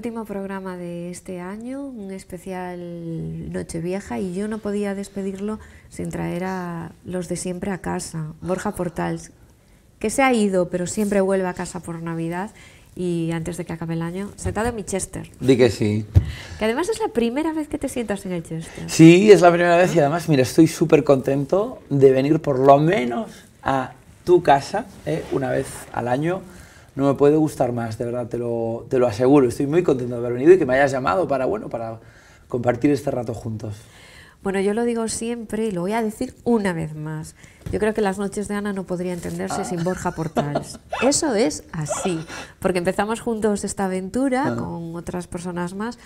último programa de este año, un especial Nochevieja, y yo no podía despedirlo sin traer a los de siempre a casa, Borja Portals, que se ha ido, pero siempre vuelve a casa por Navidad y antes de que acabe el año, sentado en mi Chester. Di que sí. Que además es la primera vez que te sientas en el Chester. Sí, es la primera vez y además, mira, estoy súper contento de venir por lo menos a tu casa eh, una vez al año no me puede gustar más, de verdad, te lo, te lo aseguro. Estoy muy contento de haber venido y que me hayas llamado para, bueno, para compartir este rato juntos. Bueno, yo lo digo siempre y lo voy a decir una vez más. Yo creo que las noches de Ana no podría entenderse ah. sin Borja Portals. Eso es así, porque empezamos juntos esta aventura ah. con otras personas más.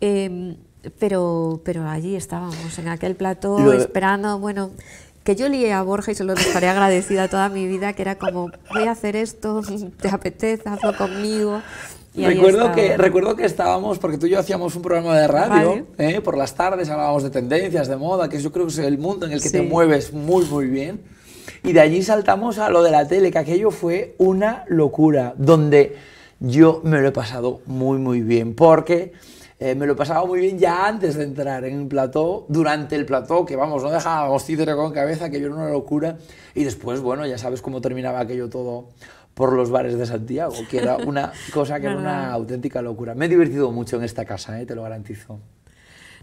Eh, pero, pero allí estábamos, en aquel plató, esperando, bueno, que yo lié a Borja y se lo dejaré agradecida toda mi vida, que era como, voy a hacer esto, te apetece, hazlo conmigo. recuerdo, que, recuerdo que estábamos, porque tú y yo hacíamos un programa de radio, ¿eh? por las tardes hablábamos de tendencias, de moda, que yo creo que es el mundo en el que te mueves muy, muy bien. Y de allí saltamos a lo de la tele, que aquello fue una locura, donde yo me lo he pasado muy, muy bien, porque eh, me lo pasaba muy bien ya antes de entrar en el plató, durante el plató, que vamos, no dejábamos títere con cabeza, que yo era una locura. Y después, bueno, ya sabes cómo terminaba aquello todo por los bares de Santiago, que era una cosa que era una auténtica locura. Me he divertido mucho en esta casa, eh, te lo garantizo.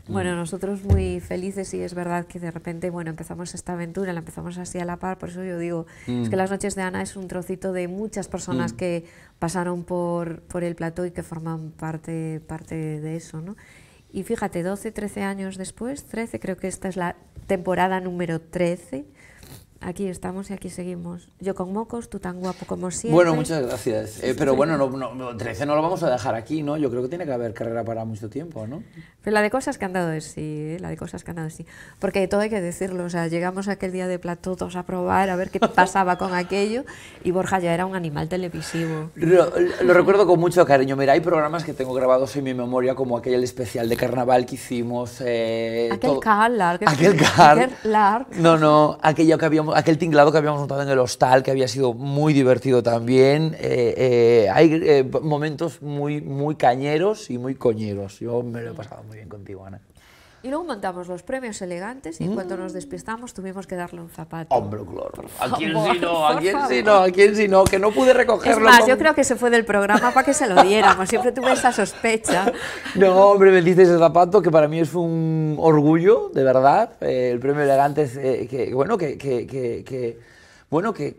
Mm. Bueno, nosotros muy felices y es verdad que de repente, bueno, empezamos esta aventura, la empezamos así a la par, por eso yo digo, es que mm. las noches de Ana es un trocito de muchas personas mm. que pasaron por, por el plató y que forman parte, parte de eso, ¿no? Y fíjate, 12, 13 años después, 13, creo que esta es la temporada número 13, aquí estamos y aquí seguimos. Yo con mocos, tú tan guapo como siempre. Bueno, muchas gracias. Eh, pero bueno, no, no, 13 no lo vamos a dejar aquí, ¿no? Yo creo que tiene que haber carrera para mucho tiempo, ¿no? Pero la de cosas que han dado es sí, ¿eh? la de cosas que han dado sí. Porque todo hay que decirlo, o sea, llegamos aquel día de plató todos a probar, a ver qué pasaba con aquello, y Borja ya era un animal televisivo. Lo, recuerdo con mucho cariño. Mira, hay programas que tengo grabados en mi memoria, como aquel especial de carnaval que hicimos. Eh, aquel car, Aquel Lark. No, no, aquello que habíamos aquel tinglado que habíamos montado en el hostal, que había sido muy divertido también. Eh, eh, hay eh, momentos muy, muy cañeros y muy coñeros. Yo me lo he pasado muy bien contigo, Ana. Y luego montamos los premios elegantes y en cuando nos despistamos tuvimos que darle un zapato. Hombre, claro. ¿A quién si no? ¿A quién si no? ¿A quién Que no pude recogerlo. Es más, yo creo que se fue del programa para que se lo diéramos. Siempre tuve esa sospecha. No, hombre, me dices el zapato que para mí es un orgullo, de verdad. Eh, el premio elegante eh, que, bueno, que, que, bueno, que,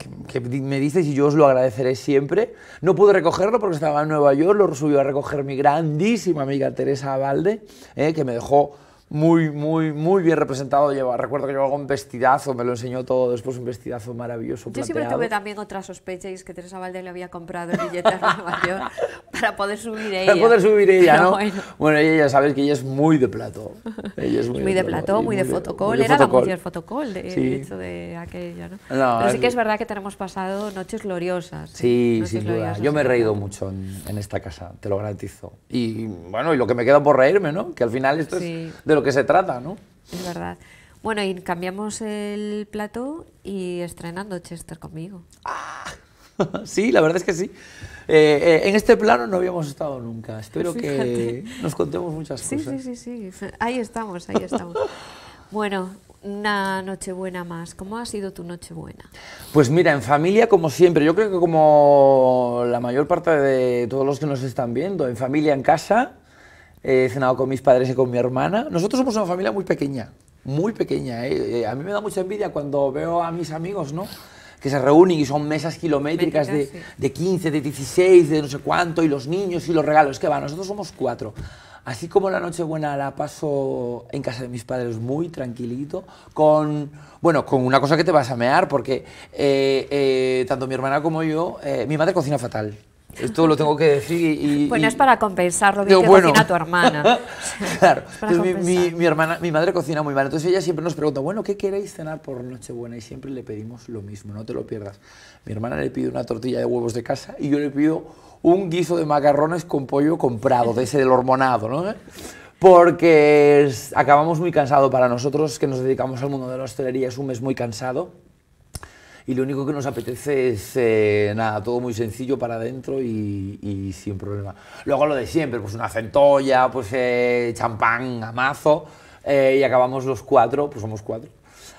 me dices y yo os lo agradeceré siempre. No pude recogerlo porque estaba en Nueva York, lo subió a recoger mi grandísima amiga Teresa Valde, eh, que me dejó muy, muy, muy bien representado. Lleva, recuerdo que llevaba un vestidazo, me lo enseñó todo después, un vestidazo maravilloso. Yo siempre tuve también otra sospecha y es que Teresa Valdés le había comprado el billete a Nueva York Para poder subir ella. Para poder subir ella, ah, ¿no? Bueno. ella ya sabes que ella es muy de plato. Ella es muy, muy de, plato, muy de, de Era la mujer de, hecho, de aquello, ¿no? Pero sí que es verdad que tenemos pasado noches gloriosas. Sí, ¿eh? sin duda. Yo me he reído mucho en, esta casa, te lo garantizo. Y bueno, y lo que me queda por reírme, ¿no? Que al final esto es de lo que se trata, ¿no? Es verdad. Bueno, y cambiamos el plato y estrenando Chester conmigo. ¡Ah! sí, la verdad es que sí. Eh, eh, en este plano no habíamos estado nunca. Espero que nos contemos muchas cosas. Sí, sí, sí. Ahí estamos, ahí estamos. bueno, una noche buena más. ¿Cómo ha sido tu noche buena? Pues mira, en familia como siempre. Yo creo que como la mayor parte de todos los que nos están viendo, en familia, en casa, he cenado con mis padres y con mi hermana. Nosotros somos una familia muy pequeña, muy pequeña. ¿eh? A mí me da mucha envidia cuando veo a mis amigos, ¿no? que se reúnen y son mesas kilométricas de, 15, de 16, de no sé cuánto, y los niños y los regalos. Que va, nosotros somos cuatro. Así como la Nochebuena la paso en casa de mis padres muy tranquilito, con, bueno, con una cosa que te vas a mear, porque eh, eh, tanto mi hermana como yo, eh, mi madre cocina fatal esto lo tengo que decir y... bueno, es para compensarlo, que bueno. cocina tu hermana. claro, mi, hermana, mi madre cocina muy mal, entonces ella siempre nos pregunta, bueno, ¿qué queréis cenar por Nochebuena? Y siempre le pedimos lo mismo, no te lo pierdas. Mi hermana le pide una tortilla de huevos de casa y yo le pido un guiso de macarrones con pollo comprado, de ese del hormonado, ¿no? Porque acabamos muy cansado para nosotros que nos dedicamos al mundo de la hostelería, es un mes muy cansado y lo único que nos apetece es eh, nada, todo muy sencillo para adentro y, sin problema. Luego lo de siempre, pues una centolla, pues eh, champán, amazo eh, y acabamos los cuatro, pues somos cuatro.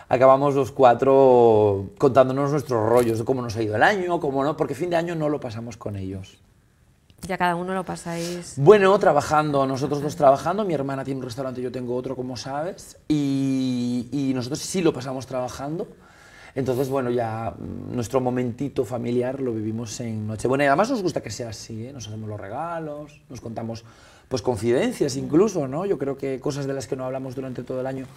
Acabamos los cuatro contándonos nuestros rollos de cómo nos ha ido el año, cómo no, porque fin de año no lo pasamos con ellos. Ya cada uno lo pasáis. Bueno, trabajando, nosotros dos trabajando, mi hermana tiene un restaurante, yo tengo otro, como sabes, y, y nosotros sí lo pasamos trabajando. Entonces, bueno, ya nuestro momentito familiar lo vivimos en Nochebuena. Y además nos gusta que sea así, ¿eh? nos hacemos los regalos, nos contamos pues confidencias incluso, ¿no? Yo creo que cosas de las que no hablamos durante todo el año,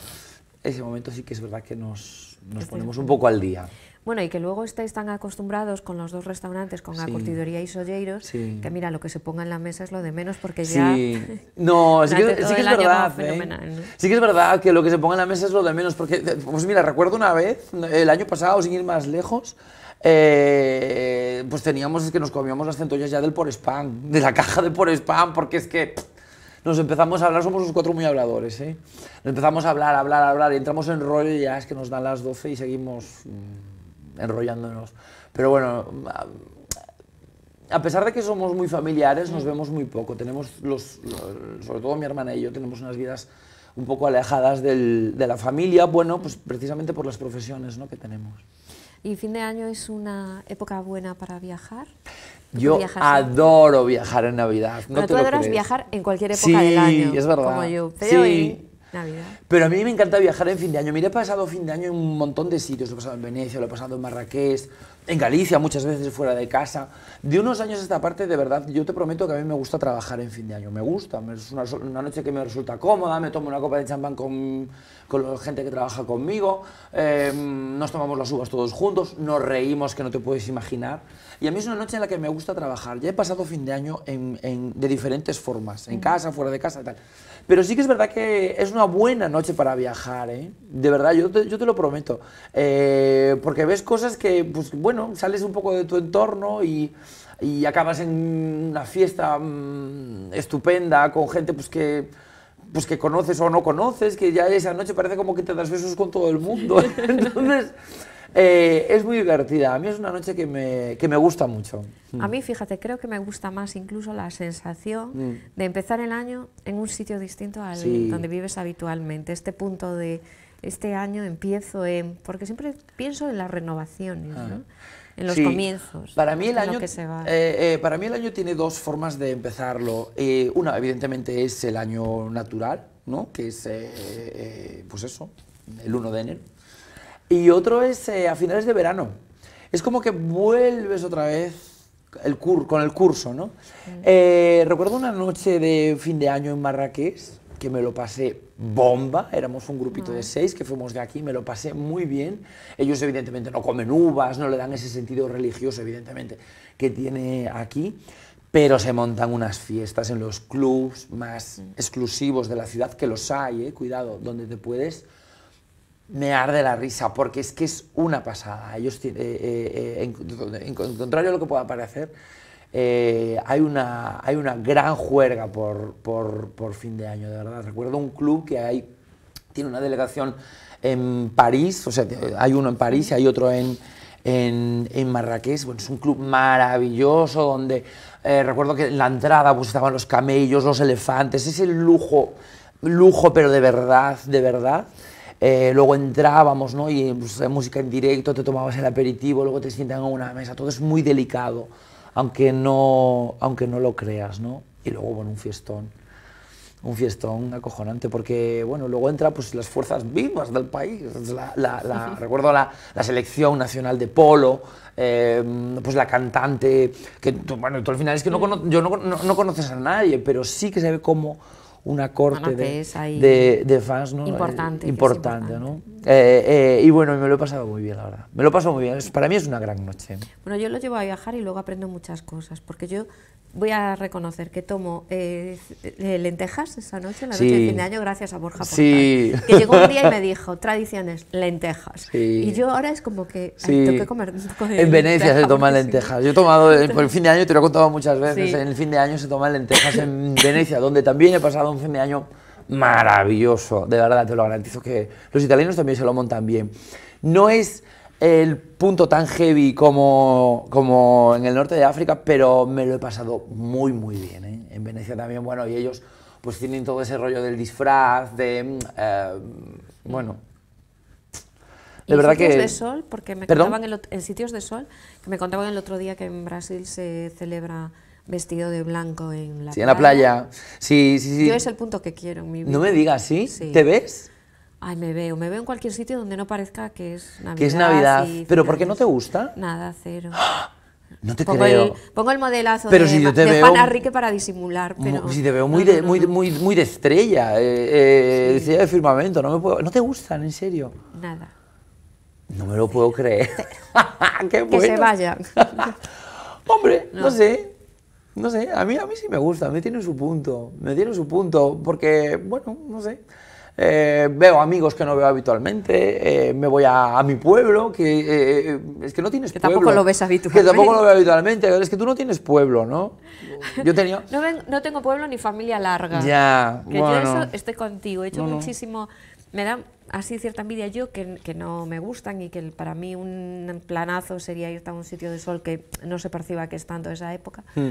ese momento sí que es verdad que nos ponemos un poco al día. Bueno, y que luego estáis tan acostumbrados con los dos restaurantes, con la sí. y Solleiros, que mira, lo que se ponga en la mesa es lo de menos porque ya... Sí. No, sí que, sí es verdad. ¿eh? Fenomenal, Sí que es verdad que lo que se ponga en la mesa es lo de menos porque, pues mira, recuerdo una vez, el año pasado, sin ir más lejos, eh, pues teníamos es que nos comíamos las centollas ya del por spam, de la caja de por spam, porque es que nos empezamos a hablar, somos los cuatro muy habladores, ¿eh? Nos empezamos a hablar, a hablar, a hablar, y entramos en rollo y ya es que nos dan las 12 y seguimos... Mm, enrollándonos. Pero bueno, a pesar de que somos muy familiares, nos vemos muy poco. Tenemos los, sobre todo mi hermana y yo, tenemos unas vidas un poco alejadas de la familia, bueno, pues precisamente por las profesiones ¿no? que tenemos. ¿Y fin de año es una época buena para viajar? Yo adoro viajar en Navidad. No te lo adoras viajar en cualquier época del año. Sí, es verdad. Como yo. sí. Pero a mí me encanta viajar en fin de año. Mira, he pasado fin de año en un montón de sitios. Lo he pasado en Venecia, lo he pasado en Marrakech, en Galicia, muchas veces fuera de casa. De unos años a esta parte, de verdad, yo te prometo que a mí me gusta trabajar en fin de año. Me gusta. Es una, noche que me resulta cómoda. Me tomo una copa de champán con, la gente que trabaja conmigo. Eh, nos tomamos las uvas todos juntos. Nos reímos que no te puedes imaginar. Y a mí es una noche en la que me gusta trabajar. Ya he pasado fin de año de diferentes formas, en casa, fuera de casa y tal. Pero sí que es verdad que es una buena noche para viajar, ¿eh? De verdad, yo te, lo prometo. Eh, porque ves cosas que, pues bueno, sales un poco de tu entorno y, acabas en una fiesta mm, estupenda con gente pues que pues, que conoces o no conoces, que ya esa noche parece como que te das besos con todo el mundo. Entonces, eh, es muy divertida. A mí es una noche que me, que me gusta mucho. A mí, fíjate, creo que me gusta más incluso la sensación mm. de empezar el año en un sitio distinto al donde vives habitualmente. Este punto de este año empiezo en... Porque siempre pienso en las renovaciones, ah. ¿no? en los comienzos. Para mí, el año, eh, eh, para mí el año tiene dos formas de empezarlo. una, evidentemente, es el año natural, ¿no? que es, pues eso, el 1 de enero. Y otro es eh, a finales de verano. Es como que vuelves otra vez el con el curso, ¿no? Mm. Eh, recuerdo una noche de fin de año en Marrakech, que me lo pasé bomba, éramos un grupito de mm. seis que fuimos de aquí, me lo pasé muy bien. Ellos evidentemente no comen uvas, no le dan ese sentido religioso evidentemente que tiene aquí, pero se montan unas fiestas en los clubs más mm. exclusivos de la ciudad, que los hay, eh. cuidado, donde te puedes me arde la risa, porque es que es una pasada. Ellos, eh, eh, eh, en, contrario a lo que pueda parecer, hay, una, hay una gran juerga por, fin de año, de verdad. Recuerdo un club que tiene una delegación en París, o sea, hay uno en París y hay otro en, Marrakech. Bueno, es un club maravilloso donde recuerdo que en la entrada pues, estaban los camellos, los elefantes, ese lujo, lujo pero de verdad, de verdad. Eh, luego entrábamos, ¿no? Y pues, eh, música en directo, te tomabas el aperitivo, luego te sientan a una mesa, todo es muy delicado, aunque no, aunque no lo creas, ¿no? Y luego, bueno, un fiestón, un fiestón acojonante, porque, bueno, luego entra pues las fuerzas vivas del país, recuerdo la, selección nacional de polo, eh, pues la cantante, que, bueno, al final es que no, yo conoces a nadie, pero sí que se ve cómo una corte bueno, de, de, de, fans ¿no? importante, importante, importante, ¿no? Eh, eh, y bueno, me lo he pasado muy bien, la verdad. Me lo paso muy bien. Para mí es una gran noche. Bueno, yo lo llevo a viajar y luego aprendo muchas cosas, porque yo voy a reconocer que tomo eh, lentejas esa noche, la noche de fin de año, gracias a Borja sí. que llegó un día y me dijo, tradiciones, lentejas. Y yo ahora es como que tengo que comer un En Venecia se toman lentejas. Yo he tomado, por el fin de año, te lo he contado muchas veces, en el fin de año se toman lentejas en Venecia, donde también he pasado un fin de año maravilloso, de verdad, te lo garantizo que los italianos también se lo montan bien. No es el punto tan heavy como, como en el norte de África, pero me lo he pasado muy, muy bien. ¿eh? En Venecia también, bueno, y ellos pues tienen todo ese rollo del disfraz, de... Mm, eh, bueno, de verdad que... de sol, porque me en sitios de sol, que me contaban el otro día que en Brasil se celebra vestido de blanco en la sí, en la playa. Sí, sí, sí. Yo es el punto que quiero en mi vida. No me digas, ¿sí? sí. te ves? Ay, me veo, me veo en cualquier sitio donde no parezca que es Navidad. Que es Navidad. ¿Pero por qué no te gusta? Nada, cero. ¡Ah! No te pongo creo. El, pongo el modelazo pero de, si yo te para disimular, pero... Si te veo muy, de, muy, muy, muy, de estrella, eh, eh, estrella de firmamento, no, me puedo, no te gustan, en serio. Nada. No me lo puedo creer. ¡Qué bueno! Que se vayan. Hombre, no sé, no sé, a mí, a mí sí me gusta, me tiene su punto, me tiene su punto, porque, bueno, no sé. Eh, veo amigos que no veo habitualmente, eh, me voy a, mi pueblo, que eh, es que no tienes que tampoco lo ves habitualmente. Que tampoco lo veo habitualmente, es que tú no tienes pueblo, ¿no? Yo tenía... no, tengo pueblo ni familia larga. Ya, que yo eso estoy contigo, he hecho muchísimo... Me da así cierta envidia yo que, que, no me gustan y que para mí un planazo sería ir a un sitio de sol que no se perciba que es tanto esa época. Hmm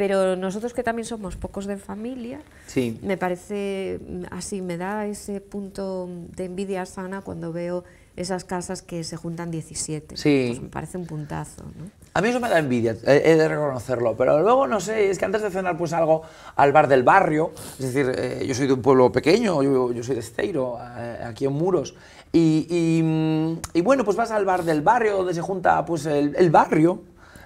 pero nosotros que también somos pocos de familia, sí. me parece así, me da ese punto de envidia sana cuando veo esas casas que se juntan 17. Sí. Pues me parece un puntazo. A mí eso me da envidia, he de reconocerlo, pero luego no sé, es que antes de cenar pues algo al bar del barrio, es decir, eh, yo soy de un pueblo pequeño, yo, soy de Esteiro, eh, aquí en Muros, y, bueno, pues vas al bar del barrio donde se junta pues el barrio,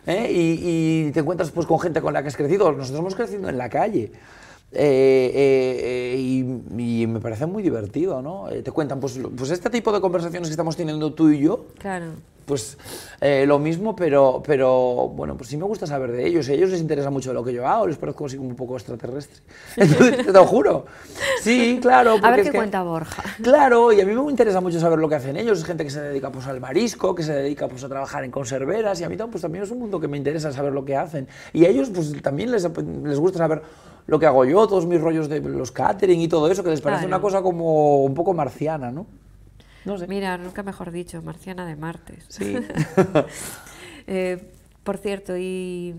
¿eh? y, y, te encuentras pues, con gente con la que has crecido. Nosotros hemos crecido en la calle. Eh, eh, eh, y, me parece muy divertido, ¿no? te cuentan, pues, pues este tipo de conversaciones que estamos teniendo tú y yo, claro. pues lo mismo, pero, pero bueno, pues sí me gusta saber de ellos. A ellos les interesa mucho lo que yo hago, les parezco así como un poco extraterrestre. te lo juro. Sí, claro. A ver qué cuenta Borja. Claro, y a mí me interesa mucho saber lo que hacen ellos. Es gente que se dedica pues, al marisco, que se dedica pues, a trabajar en conserveras, y a mí pues, también es un mundo que me interesa saber lo que hacen. Y a ellos pues, también les, les gusta saber lo que hago yo, todos mis rollos de los catering y todo eso, que les parece una cosa como un poco marciana, ¿no? No sé. Mira, nunca mejor dicho, marciana de martes. Eh, por cierto, y...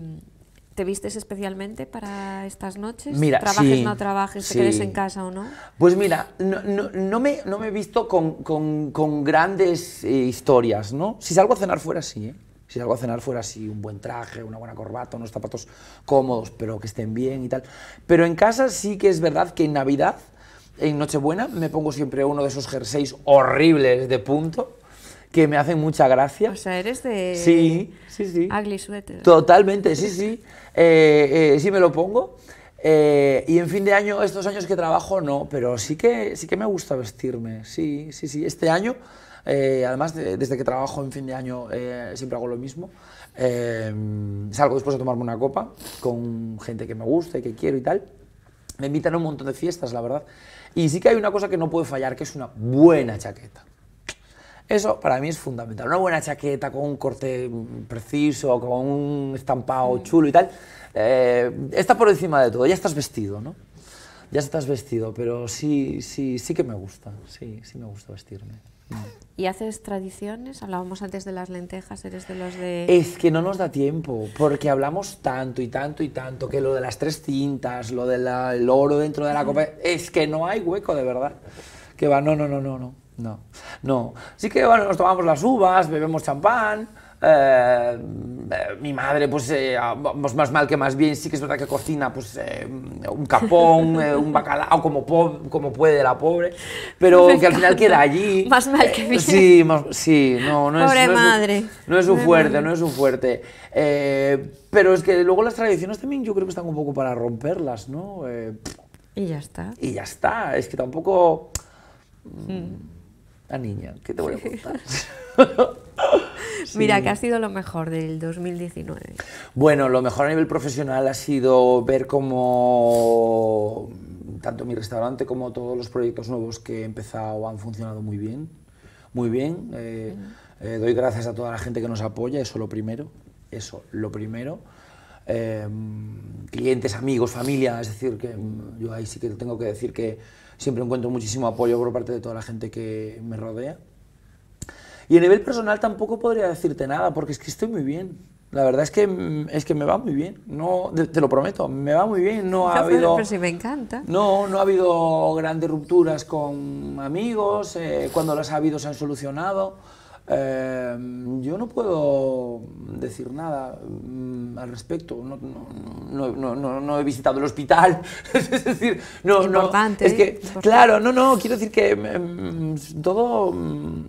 ¿Te vistes especialmente para estas noches? Mira, ¿Trabajes, no trabajes, te quedes en casa o no? Pues mira, no, me, no me he visto con, grandes eh, historias, ¿no? Si salgo a cenar fuera, sí, ¿eh? si algo a cenar fuera así, un buen traje, una buena corbata, unos zapatos cómodos, pero que estén bien y tal. Pero en casa sí que es verdad que en Navidad, en Nochebuena, me pongo siempre uno de esos jerseys horribles de punto que me hacen mucha gracia. O sea, eres de... Sí, sí, sí. Ugly Totalmente, sí, sí. Eh, eh, sí me lo pongo. Eh, y en fin de año, estos años que trabajo, no, pero sí que, sí que me gusta vestirme, sí, sí, sí. Este año eh, además, desde que trabajo en fin de año eh, siempre hago lo mismo. Eh, salgo después a tomarme una copa con gente que me gusta y que quiero y tal. Me invitan a un montón de fiestas, la verdad. Y sí que hay una cosa que no puede fallar, que es una buena chaqueta. Eso para mí es fundamental. Una buena chaqueta con un corte preciso, con un estampado mm. chulo y tal, está por encima de todo. Ya estás vestido, ¿no? Ya estás vestido, pero sí, sí, sí que me gusta. Sí, sí me gusta vestirme. ¿Y haces tradiciones? Hablábamos antes de las lentejas, eres de los de... Es que no nos da tiempo, porque hablamos tanto y tanto y tanto, que lo de las tres cintas, lo del oro dentro de la copa, es que no hay hueco de verdad. Que va, no, no, no, no, no, no, no. que bueno, nos tomamos las uvas, bebemos champán, eh, mi madre, pues, eh, ah, más mal que más bien, sí que es verdad que cocina, pues, eh, un capón, un bacalao, como, como puede la pobre, pero que al final queda allí. Más mal que bien. sí, sí, no, no es, madre. no es su fuerte, no es su fuerte. pero es que luego las tradiciones también yo creo que están un poco para romperlas, ¿no? y ya está. Y ya está, es que tampoco... Mm. La niña, ¿qué te voy a contar? Mira, que ha sido lo mejor del 2019? Bueno, lo mejor a nivel profesional ha sido ver cómo tanto mi restaurante como todos los proyectos nuevos que he empezado han funcionado muy bien. Muy bien. Eh, eh, doy gracias a toda la gente que nos apoya, eso lo primero. Eso, lo primero. Eh, clientes, amigos, familia, es decir, que mm, yo ahí sí que tengo que decir que siempre encuentro muchísimo apoyo por parte de toda la gente que me rodea. Y a nivel personal tampoco podría decirte nada, porque es que estoy muy bien. La verdad es que, mm, es que me va muy bien, no, te lo prometo, me va muy bien. No ha habido, me encanta. No, no ha habido grandes rupturas con amigos, eh, cuando las ha habido se han solucionado. Em, yo no puedo decir nada mm, al respecto. No, no, no, no, he visitado el hospital. es decir, no, ¿eh? claro, no, no. Quiero decir que em, em, todo. Mm,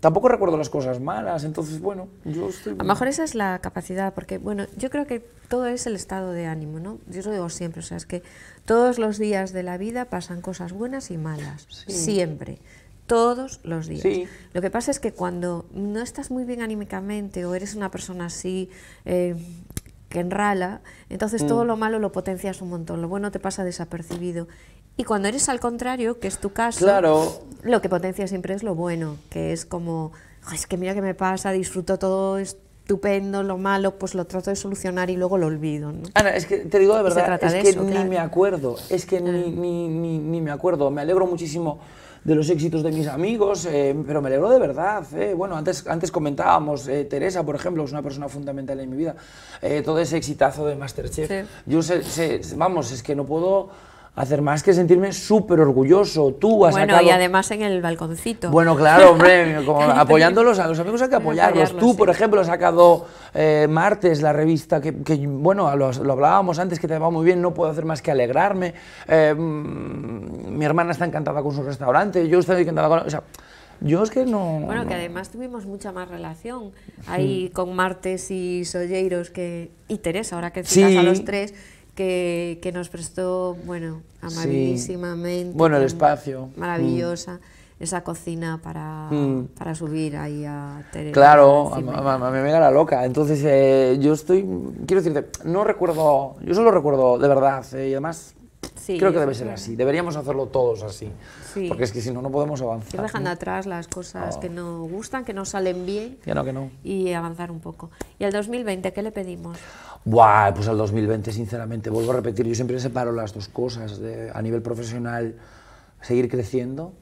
tampoco recuerdo las cosas malas, entonces bueno, yo A lo mejor esa es la capacidad, porque bueno, yo creo que todo es el estado de ánimo, ¿no? Yo lo digo siempre, o sea, es que todos los días de la vida pasan cosas buenas y malas, siempre todos los días. Lo que pasa es que cuando no estás muy bien anímicamente o eres una persona así eh, que enrala, entonces todo mm. lo malo lo potencias un montón, lo bueno te pasa desapercibido. Y cuando eres al contrario, que es tu caso, claro. lo que potencia siempre es lo bueno, que es como, es que mira qué me pasa, disfruto todo estupendo, lo malo, pues lo trato de solucionar y luego lo olvido. es que te digo de verdad, es que ni me acuerdo, es que ni me acuerdo, me alegro muchísimo de los éxitos de mis amigos, eh, pero me alegro de verdad. Eh. Bueno, antes, antes comentábamos, eh, Teresa, por ejemplo, es una persona fundamental en mi vida. todo ese exitazo de Masterchef. Yo sé, vamos, es que no puedo hacer más que sentirme súper orgulloso. Tú has Bueno, y además en el balconcito. Bueno, claro, hombre, apoyándolos a los amigos hay que apoyarlos. Tú, por ejemplo, has sacado eh, martes la revista que, bueno, lo, lo, hablábamos antes, que te va muy bien, no puedo hacer más que alegrarme. Eh, mm, mi hermana está encantada con su restaurante, yo estoy encantada con... O sea, yo es que no... Bueno, que además tuvimos mucha más relación ahí con Martes y Solleiros que, y Teresa, ahora que citas a los tres que, nos prestó, bueno, amabilísimamente. Bueno, el espacio. Mm. Maravillosa. esa cocina para, mm. subir ahí a Claro, a, a, loca. Entonces, eh, yo estoy, quiero decirte, no recuerdo, yo solo recuerdo de verdad, eh, y además creo que debe ser así. Deberíamos hacerlo todos así, porque es que si no, no podemos avanzar. dejando atrás las cosas ah. que no gustan, que no salen bien. Y avanzar un poco. ¿Y el 2020 qué le pedimos? Buah, pues al 2020, sinceramente, vuelvo a repetir, yo siempre separo las dos cosas, a nivel profesional, seguir creciendo,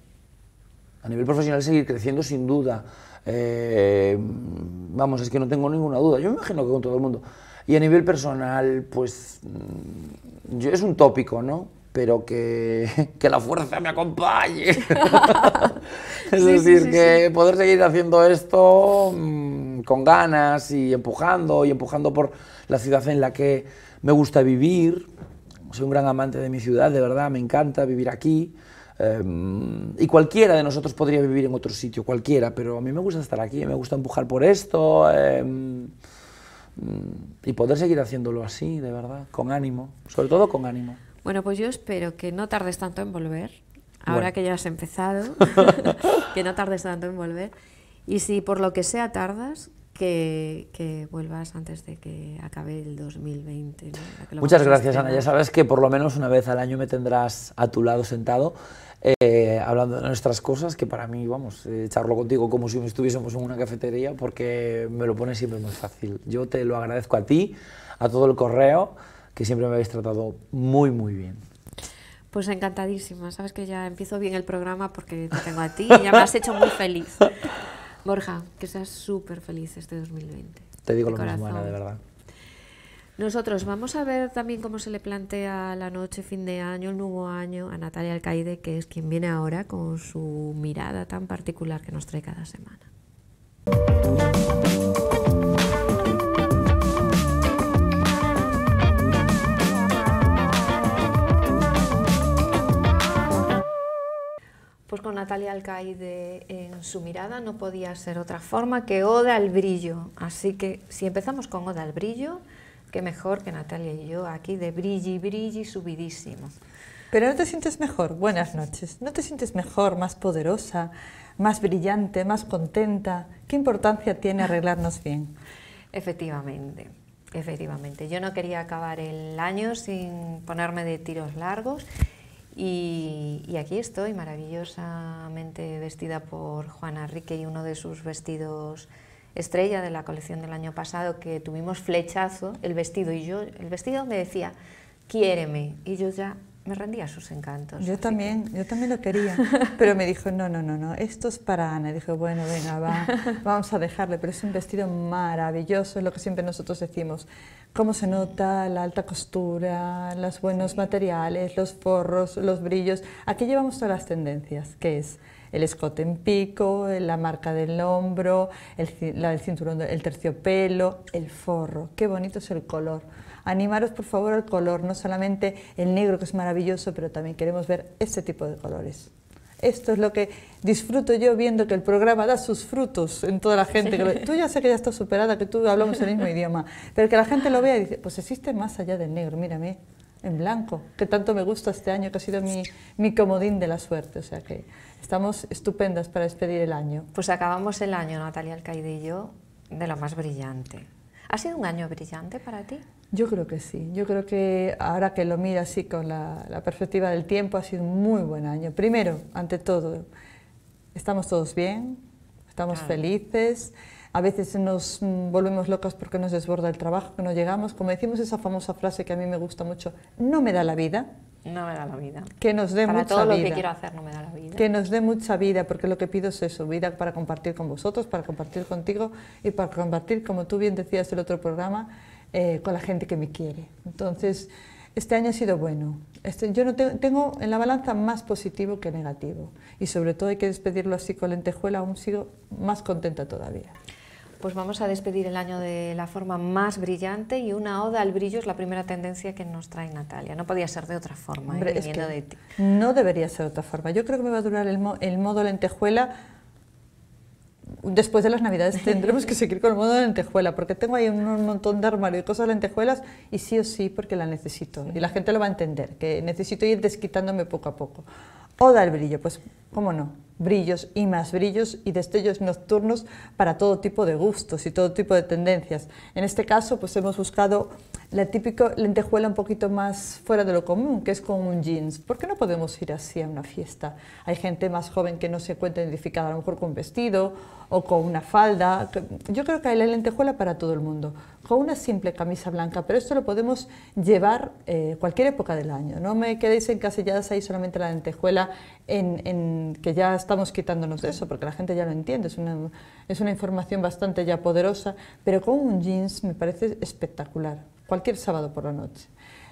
a nivel profesional seguir creciendo sin duda, eh, vamos, es que no tengo ninguna duda, yo me imagino que con todo el mundo, y a nivel personal, pues, mm, es un tópico, ¿no? pero que, que, la fuerza me acompañe. es decir, que poder seguir haciendo esto mm, con ganas y empujando, y empujando por la ciudad en la que me gusta vivir. Soy un gran amante de mi ciudad, de verdad, me encanta vivir aquí. Em, y cualquiera de nosotros podría vivir en otro sitio, cualquiera, pero a mí me gusta estar aquí, me gusta empujar por esto em, mm, y poder seguir haciéndolo así, de verdad, con ánimo, sobre todo con ánimo. Bueno, pues yo espero que no tardes tanto en volver, ahora que ya has empezado, que no tardes tanto en volver. Y si por lo que sea tardas, que, vuelvas antes de que acabe el 2020. Muchas gracias, Ana. Ya sabes que por lo menos una vez al año me tendrás a tu lado sentado. Eh, hablando de nuestras cosas, que para mí, vamos, eh, charlo contigo como si estuviésemos en una cafetería, porque me lo pone siempre muy fácil. Yo te lo agradezco a ti, a todo el correo, que siempre me habéis tratado muy, muy bien. Pues encantadísima, sabes que ya empiezo bien el programa porque te tengo a ti y ya me has hecho muy feliz. Borja, que seas súper feliz este 2020. Te digo lo mismo, Ana, de verdad. Nosotros vamos a ver también cómo se le plantea la noche, fin de año, el nuevo año a Natalia Alcaide, que es quien viene ahora con su mirada tan particular que nos trae cada semana. pues con Natalia Alcaide en su mirada no podía ser otra forma que Oda al brillo. Así que si empezamos con Oda al brillo, qué mejor que Natalia y yo aquí de brilli, brilli, subidísimo. Pero no te sientes mejor, buenas noches, no te sientes mejor, más poderosa, más brillante, más contenta. ¿Qué importancia tiene arreglarnos bien? Efectivamente, efectivamente. Yo no quería acabar el año sin ponerme de tiros largos y, aquí estoy, maravillosamente vestida por Juana Rique y uno de sus vestidos estrella de la colección del año pasado, que tuvimos flechazo, el vestido y yo, el vestido me decía, quiéreme, y yo ya me rendía sus encantos. Yo también, yo también lo quería, pero me dijo, no, no, no, no, esto es para Ana. Y dije, bueno, venga, va, vamos a dejarle, pero es un vestido maravilloso, es lo que siempre nosotros decimos, cómo se nota la alta costura, los buenos materiales, los forros, los brillos. Aquí llevamos todas las tendencias, que es el escote en pico, la marca del hombro, el, la del cinturón, el terciopelo, el forro. Qué bonito es el color. Animaros por favor al color, no solamente el negro que es maravilloso, pero también queremos ver este tipo de colores. Esto es lo que disfruto yo viendo que el programa da sus frutos en toda la gente. tú ya sé que ya estás superada, que tú hablamos el mismo idioma, pero que la gente lo vea y dice, pues existe más allá del negro, mírame, en blanco, que tanto me gusta este año, que ha sido mi, mi comodín de la suerte. O sea que estamos estupendas para despedir el año. Pues acabamos el año, Natalia Alcaide y yo, de lo más brillante. ¿Ha sido un año brillante para ti? Yo creo que sí. Yo creo que ahora que lo miro así con la, perspectiva del tiempo, ha sido un muy buen año. Primero, ante todo, estamos todos bien, estamos felices. A veces nos mm, volvemos locos porque nos desborda el trabajo, que no llegamos. Como decimos esa famosa frase que a mí me gusta mucho, no me da la vida. No me da la vida. Que nos dé para mucha todo lo que quiero hacer no me da la vida. Que nos dé mucha vida, porque lo que pido es eso, vida para compartir con vosotros, para compartir contigo y para compartir, como tú bien decías en el otro programa, eh, con la gente que me quiere. Entonces, este año ha sido bueno. Este, yo no tengo en la balanza más positivo que negativo. Y sobre todo hay que despedirlo así con lentejuela, aún sigo más contenta todavía. Pues vamos a despedir el año de la forma más brillante y una oda al brillo es la primera tendencia que nos trae Natalia. No podía ser de otra forma, ¿eh? No debería ser de otra forma. Yo creo que me va a durar el, el modo lentejuela después de las navidades tendremos que seguir con el modo de lentejuela, porque tengo ahí un montón de armario y cosas de lentejuelas y sí o sí porque la necesito. Y la gente lo va a entender, que necesito ir desquitándome poco a poco. O dar brillo, pues cómo no, brillos y más brillos y destellos nocturnos para todo tipo de gustos y todo tipo de tendencias. En este caso, pues hemos buscado la típica lentejuela un poquito más fuera de lo común, que es con un jeans. ¿Por qué no podemos ir así a una fiesta? Hay gente más joven que no se encuentra identificada a lo mejor con un vestido o con una falda. Yo creo que hay la lentejuela para todo el mundo, con una simple camisa blanca, pero esto lo podemos llevar eh, cualquier época del año. No me quedéis encasilladas ahí solamente la lentejuela, que ya estamos quitándonos de eso, porque la gente ya lo entiende, es una información bastante ya poderosa, pero con un jeans me parece espectacular cualquier sábado por la noche.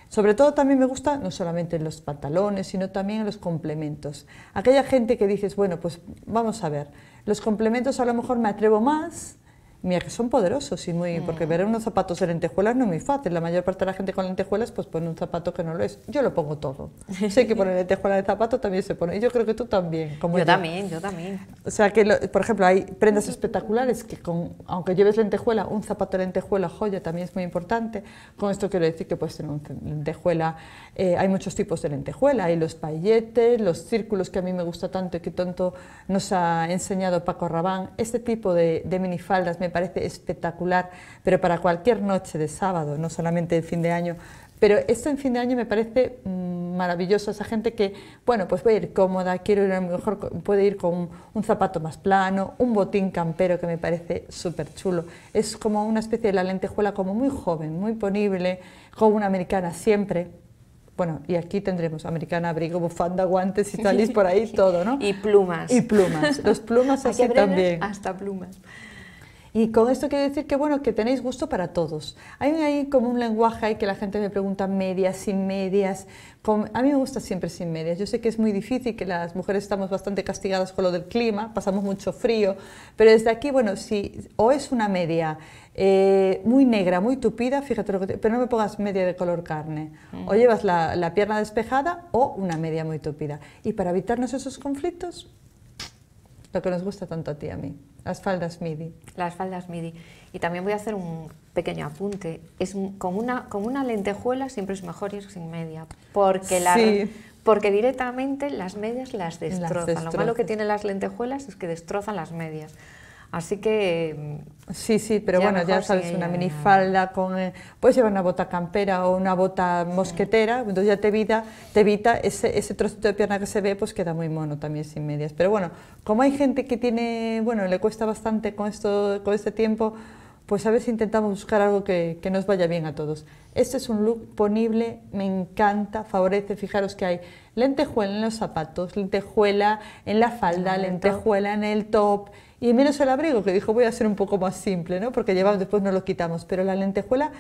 Sobre todo también me gusta no solamente los pantalones, sino también los complementos. Aquella gente que dices, bueno, pues vamos a ver, los complementos a lo mejor me atrevo más, Mira, que son poderosos y muy... Porque mm. ver unos zapatos de lentejuelas no es muy fácil. La mayor parte de la gente con lentejuelas pues pone un zapato que no lo es. Yo lo pongo todo. sé que poner lentejuela de zapato también se pone. Y yo creo que tú también. Como yo, también, yo también. O sea que, por ejemplo, hay prendas espectaculares que con, aunque lleves lentejuela, un zapato de lentejuela, joya, también es muy importante. Con esto quiero decir que puedes tener un lentejuela... Eh, hay muchos tipos de lentejuela. Hay los pailletes, los círculos que a mí me gusta tanto y que tanto nos ha enseñado Paco Rabán. Este tipo de, de minifaldas me me parece espectacular, pero para cualquier noche de sábado, no solamente el fin de año. Pero esto en fin de año me parece mm, maravilloso, esa gente que, bueno, pues voy a ir cómoda, quiero ir a lo mejor, puede ir con un, zapato más plano, un botín campero que me parece súper chulo. Es como una especie de la lentejuela, como muy joven, muy ponible, con una americana siempre. Bueno, y aquí tendremos americana, abrigo, bufanda, guantes y talis por ahí, todo, ¿no? y plumas. Y plumas. Los plumas así también. Hasta plumas. Y con esto quiero decir que, bueno, que tenéis gusto para todos. Hay como un lenguaje ahí que la gente me pregunta medias, sin medias. a mí me gusta siempre sin medias. Yo sé que es muy difícil, que las mujeres estamos bastante castigadas con lo del clima, pasamos mucho frío, pero desde aquí, bueno, si o es una media eh, muy negra, muy tupida, fíjate, lo que pero no me pongas media de color carne. Mm. O llevas la pierna despejada o una media muy tupida. Y para evitarnos esos conflictos, lo que nos gusta tanto a ti a mí, las faldas midi. Las faldas midi. Y también voy a hacer un pequeño apunte. Es con, una, lentejuela siempre es mejor ir sin media, porque, porque directamente las medias las las destrozan. Lo malo que tienen las lentejuelas es que destrozan las medias. Así que... Sí, sí, pero bueno, ya sabes, una minifalda con... Eh, puedes llevar una bota campera o una bota mosquetera, entonces ya te evita, ese, trocito de pierna que se ve, pues queda muy mono también sin medias. Pero bueno, como hay gente que tiene, bueno, le cuesta bastante con, esto, con este tiempo, pues a ver si intentamos buscar algo que, que, nos vaya bien a todos. Este es un look ponible, me encanta, favorece, fijaros que hay lentejuela en los zapatos, lentejuela en la falda, lentejuela en el top, y menos el abrigo, que dijo voy a ser un poco más simple, ¿no? porque llevamos, después no lo quitamos, pero la lentejuela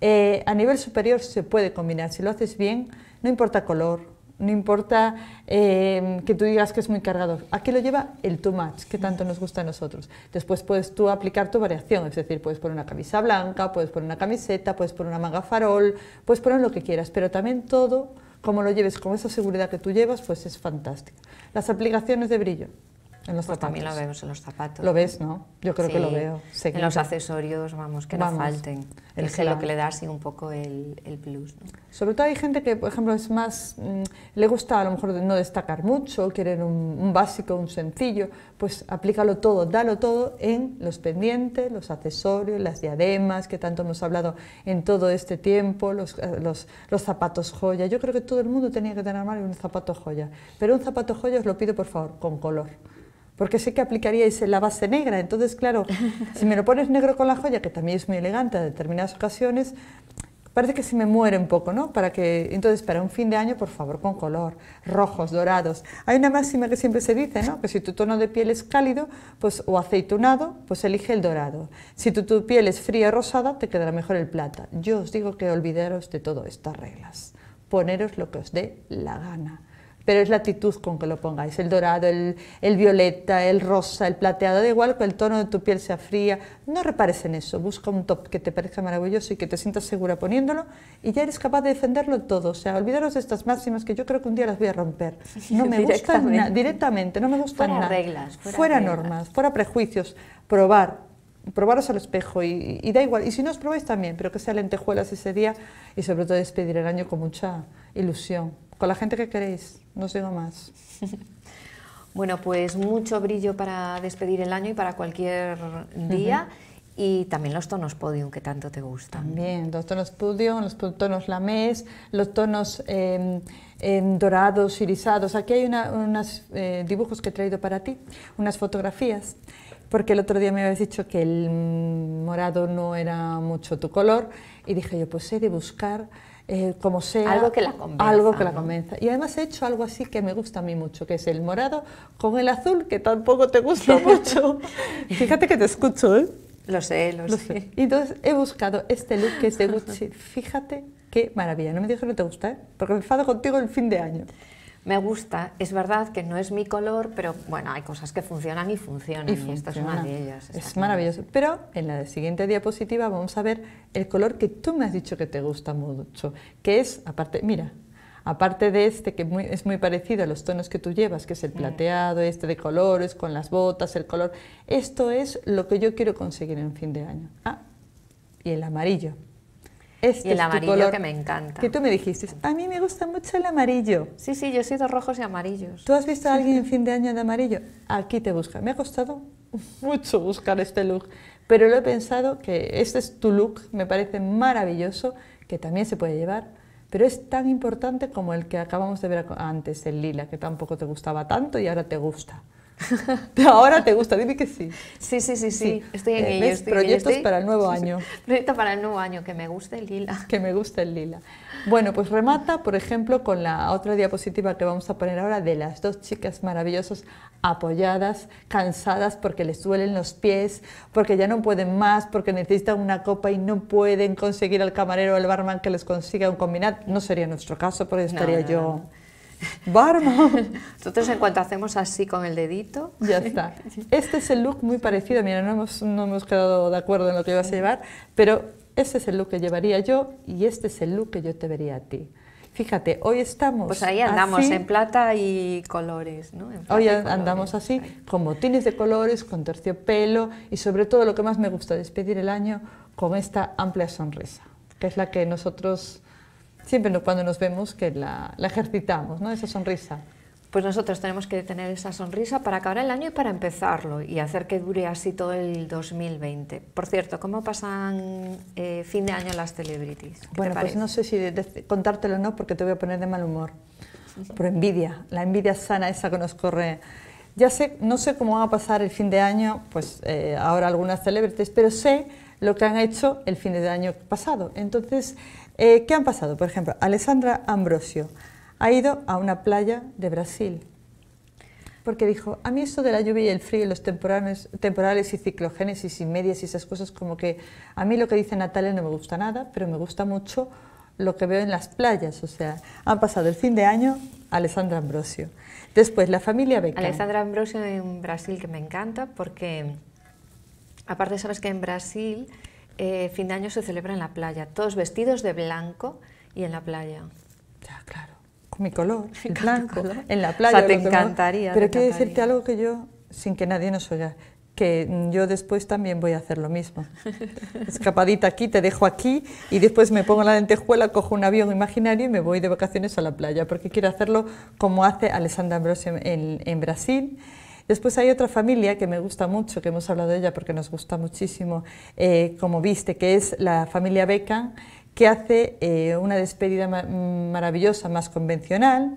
eh, a nivel superior se puede combinar, si lo haces bien, no importa color, no importa eh, que tú digas que es muy cargado. Aquí lo lleva el too much, que tanto nos gusta a nosotros. Después puedes tú aplicar tu variación, es decir, puedes poner una camisa blanca, puedes poner una camiseta, puedes poner una manga farol, puedes poner lo que quieras, pero también todo, como lo lleves, con esa seguridad que tú llevas, pues es fantástico. Las aplicaciones de brillo. Pues también lo vemos en los zapatos. Lo ves, ¿no? Yo creo que lo veo. en los accesorios, vamos, que no falten. El gel que le da así un poco el, el plus. Sobre todo hay gente que, por ejemplo, es más, mm, le gusta a lo mejor no destacar mucho, quieren un, básico, un sencillo, pues aplícalo todo, dalo todo en los pendientes, los accesorios, las diademas, que tanto hemos hablado en todo este tiempo, los, eh, los, los zapatos joya. Yo creo que todo el mundo tenía que tener un zapato joya, pero un zapato joya os lo pido por favor, con color porque sé que aplicaríais la base negra. Entonces, claro, si me lo pones negro con la joya, que también es muy elegante en determinadas ocasiones, parece que se me muere un poco, ¿no? Para que, entonces, para un fin de año, por favor, con color, rojos, dorados. Hay una máxima que siempre se dice, ¿no? Que si tu tono de piel es cálido pues, o aceitunado, pues elige el dorado. Si tu, piel es fría rosada, te quedará mejor el plata. Yo os digo que olvidaros de todas estas reglas. Poneros lo que os dé la gana pero es la actitud con que lo pongáis, el dorado, el, violeta, el rosa, el plateado, da igual que el tono de tu piel sea fría, no repares en eso, busca un top que te parezca maravilloso y que te sientas segura poniéndolo y ya eres capaz de defenderlo todo, o sea, olvidaros de estas máximas que yo creo que un día las voy a romper, no me gustan directamente, no me gustan fuera reglas, fuera, normas, fuera prejuicios, probar, probaros al espejo y, y, da igual. Y si no os probáis también, pero que sea lentejuelas ese día y sobre todo despedir el año con mucha ilusión con la gente que queréis, no os digo más. bueno, pues mucho brillo para despedir el año y para cualquier día. Y también los tonos podium que tanto te gustan. bien los tonos podium, los tonos lamés, los tonos em, em, dorados, irisados. Aquí hay unos eh, dibujos que he traído para ti, unas fotografías, porque el otro día me habías dicho que el morado no era mucho tu color y dije yo, pues he de buscar eh, como sea. Algo que la convenza. Algo que la convenza. Y además he hecho algo así que me gusta a mí mucho, que es el morado con el azul, que tampoco te gusta mucho. Fíjate que te escucho, ¿eh? Lo sé, lo, sé. Y entonces he buscado este look que es de Gucci. Fíjate qué maravilla. No me digas que no te gusta, ¿eh? Porque me enfado contigo el fin de año me gusta. Es verdad que no es mi color, pero bueno, hay cosas que funcionan y funcionan. Y, esta es una de ellas. Es maravilloso. Pero en la siguiente diapositiva vamos a ver el color que tú me has dicho que te gusta mucho, que es, aparte, mira, aparte de este que es muy parecido a los tonos que tú llevas, que es el mm. plateado, este de colores, con las botas, el color, esto es lo que yo quiero conseguir en fin de año. Ah, y el amarillo. Este y el amarillo que me encanta. Que tú me dijiste, a mí me gusta mucho el amarillo. Sí, sí, yo he sido rojos y amarillos. ¿Tú has visto a alguien en fin de año de amarillo? Aquí te busca. Me ha costado mucho buscar este look, pero lo he pensado que este es tu look, me parece maravilloso, que también se puede llevar pero es tan importante como el que acabamos de ver antes, el lila, que tampoco te gustaba tanto y ahora te gusta. Ahora te gusta, dime que sí. Sí, sí, sí, sí. Estoy en eh, proyectos para el nuevo año. Proyecto para el nuevo año, que me guste el lila. Que me guste el lila. Bueno, pues remata, por ejemplo, con la otra diapositiva que vamos a poner ahora de las dos chicas maravillosas apoyadas, cansadas porque les duelen los pies, porque ya no pueden más, porque necesitan una copa y no pueden conseguir al camarero o al barman que les consiga un combinado. No sería nuestro caso, porque estaría yo... Vamos. Entonces, en cuanto hacemos así con el dedito. Ya está. Este es el look muy parecido. Mira, no hemos, no hemos quedado de acuerdo en lo que ibas a llevar, pero este es el look que llevaría yo y este es el look que yo te vería a ti. Fíjate, hoy estamos. Pues ahí andamos en plata y colores, ¿no? hoy andamos así, con botines de colores, con terciopelo y sobre todo lo que más me gusta, despedir el año con esta amplia sonrisa, que es la que nosotros siempre cuando nos vemos que la, ejercitamos, ¿no? Esa sonrisa pues nosotros tenemos que tener esa sonrisa para acabar el año y para empezarlo y hacer que dure así todo el 2020. Por cierto, ¿cómo pasan eh, fin de año las celebrities? Bueno, pues no sé si contártelo o no porque te voy a poner de mal humor. Por envidia, la envidia sana esa que nos corre. Ya sé, no sé cómo va a pasar el fin de año, pues eh, ahora algunas celebrities, pero sé lo que han hecho el fin de año pasado. Entonces, eh, ¿Qué han pasado? Por ejemplo, Alessandra Ambrosio ha ido a una playa de Brasil porque dijo, a mí esto de la lluvia y el frío y los temporales, temporales y ciclogénesis y medias y esas cosas, como que a mí lo que dice Natalia no me gusta nada, pero me gusta mucho lo que veo en las playas. O sea, han pasado el fin de año Alessandra Ambrosio. Después, la familia Becca. Alessandra Ambrosio en Brasil, que me encanta, porque aparte sabes que en Brasil eh, fin de año se celebra en la playa, todos vestidos de blanco y en la playa. Ya, claro. Con mi color, blanco, en la playa. O sea, te encantaría. Pero quiero decirte algo que yo, sin que nadie nos oiga, que yo después también voy a hacer lo mismo. Escapadita aquí, te dejo aquí y después me pongo la lentejuela, cojo un avión imaginario y me voy de vacaciones a la playa, porque quiero hacerlo como hace Alessandra Ambrosio en Brasil Después hay otra familia que me gusta mucho, que hemos hablado de ella porque nos gusta muchísimo, eh, como viste, que es la familia Beca, que hace eh, una despedida maravillosa, más convencional.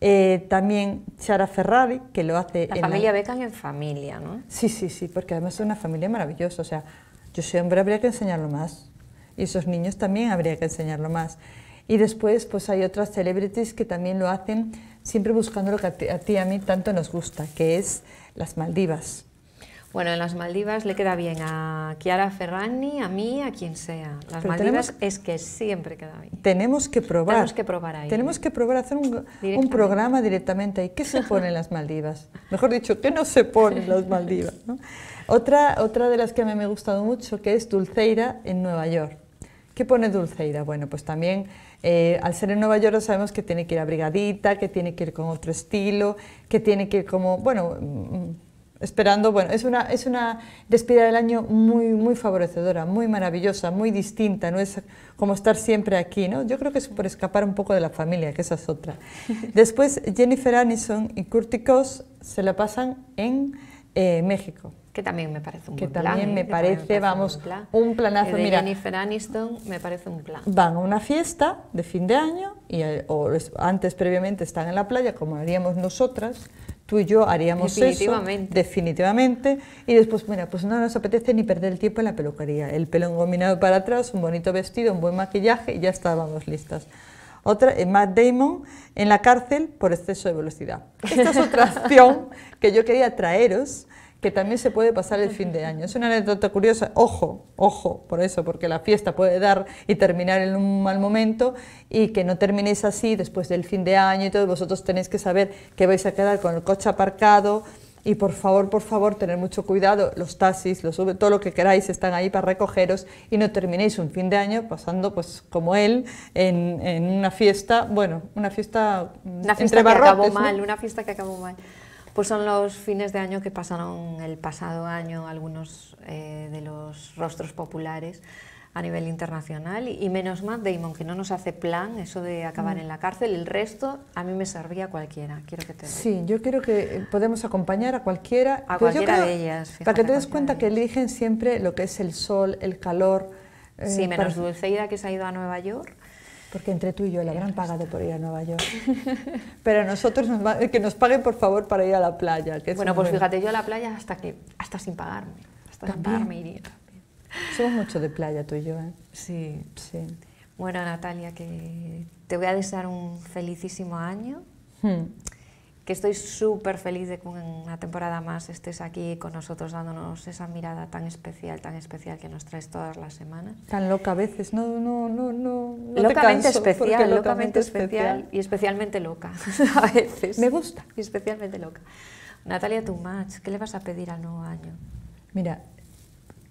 Eh, también Chara Ferrari, que lo hace... La familia la... Beckham en familia, ¿no? Sí, sí, sí, porque además es una familia maravillosa. O sea, yo hombre, habría que enseñarlo más. Y esos niños también habría que enseñarlo más. Y después, pues hay otras celebrities que también lo hacen siempre buscando lo que a ti, a a mí tanto nos gusta, que es las Maldivas. Bueno, en las Maldivas le queda bien a Chiara Ferrani, a mí, a quien sea. Las Maldivas es que siempre queda bien. Tenemos que probar. Tenemos que probar ahí. Tenemos ¿eh? que probar hacer un, programa directamente ahí. ¿Qué se pone en las Maldivas? Mejor dicho, ¿qué no se pone en las Maldivas? Otra, otra de las que a mí me ha gustado mucho, que es Dulceira en Nueva York. ¿Qué pone Dulceida? Bueno, pues también eh, al ser en Nueva York sabemos que tiene que ir brigadita que tiene que ir con otro estilo, que tiene que ir como, bueno, mm, esperando, bueno, es una, es una despedida del año muy, muy favorecedora, muy maravillosa, muy distinta, no es como estar siempre aquí, ¿no? Yo creo que es por escapar un poco de la familia, que esa es otra. Después Jennifer Aniston y Curticos se la pasan en eh, México. Que también me parece un plan. ¿eh? que también me parece, vamos, un, un planazo. Eh, mira, Jennifer Aniston me parece un plan. Van a una fiesta de fin de año, y, o antes previamente están en la playa, como haríamos nosotras, tú y yo haríamos definitivamente. eso. Definitivamente. Y después, mira, pues no nos apetece ni perder el tiempo en la peluquería. El pelo engominado para atrás, un bonito vestido, un buen maquillaje y ya estábamos listas. Otra, Matt Damon en la cárcel por exceso de velocidad. Esta es otra acción que yo quería traeros que también se puede pasar el fin de año. Es una anécdota curiosa, ojo, ojo por eso, porque la fiesta puede dar y terminar en un mal momento y que no terminéis así después del fin de año y todo, vosotros tenéis que saber que vais a quedar con el coche aparcado y por favor, por favor, tener mucho cuidado, los taxis, los todo lo que queráis están ahí para recogeros y no terminéis un fin de año pasando pues como él en, una fiesta, bueno, una fiesta, una mm, fiesta que acabó mal, una fiesta que acabó mal. Pues son los fines de año que pasaron el pasado año algunos eh, de los rostros populares a nivel internacional y menos Matt Damon, que no nos hace plan eso de acabar mm. en la cárcel. El resto a mí me servía cualquiera. Quiero que te Sí, yo quiero que eh, podemos acompañar a cualquiera. A cualquiera de ellas. Para que te des cuenta que eligen siempre lo que es el sol, el calor. sí, eh, menos Dulceida que se ha ido a Nueva York porque entre tú y yo le habrán pagado por ir a Nueva York. Pero nosotros nos que nos paguen por favor para ir a la playa. bueno, pues fíjate, yo a la playa hasta que hasta sin pagarme. Hasta sin pagarme iría. También. Somos mucho de playa tú y yo, ¿eh? Sí. sí. Bueno, Natalia, que te voy a desear un felicísimo año. Hmm que estoy súper feliz de que en una temporada más estés aquí con nosotros dándonos esa mirada tan especial, tan especial que nos traes todas las semanas. Tan loca a veces, no, no, no, no. locamente especial, locamente, especial, y especialmente loca a veces. Me gusta. Y especialmente loca. Natalia match ¿qué le vas a pedir al nuevo año? Mira,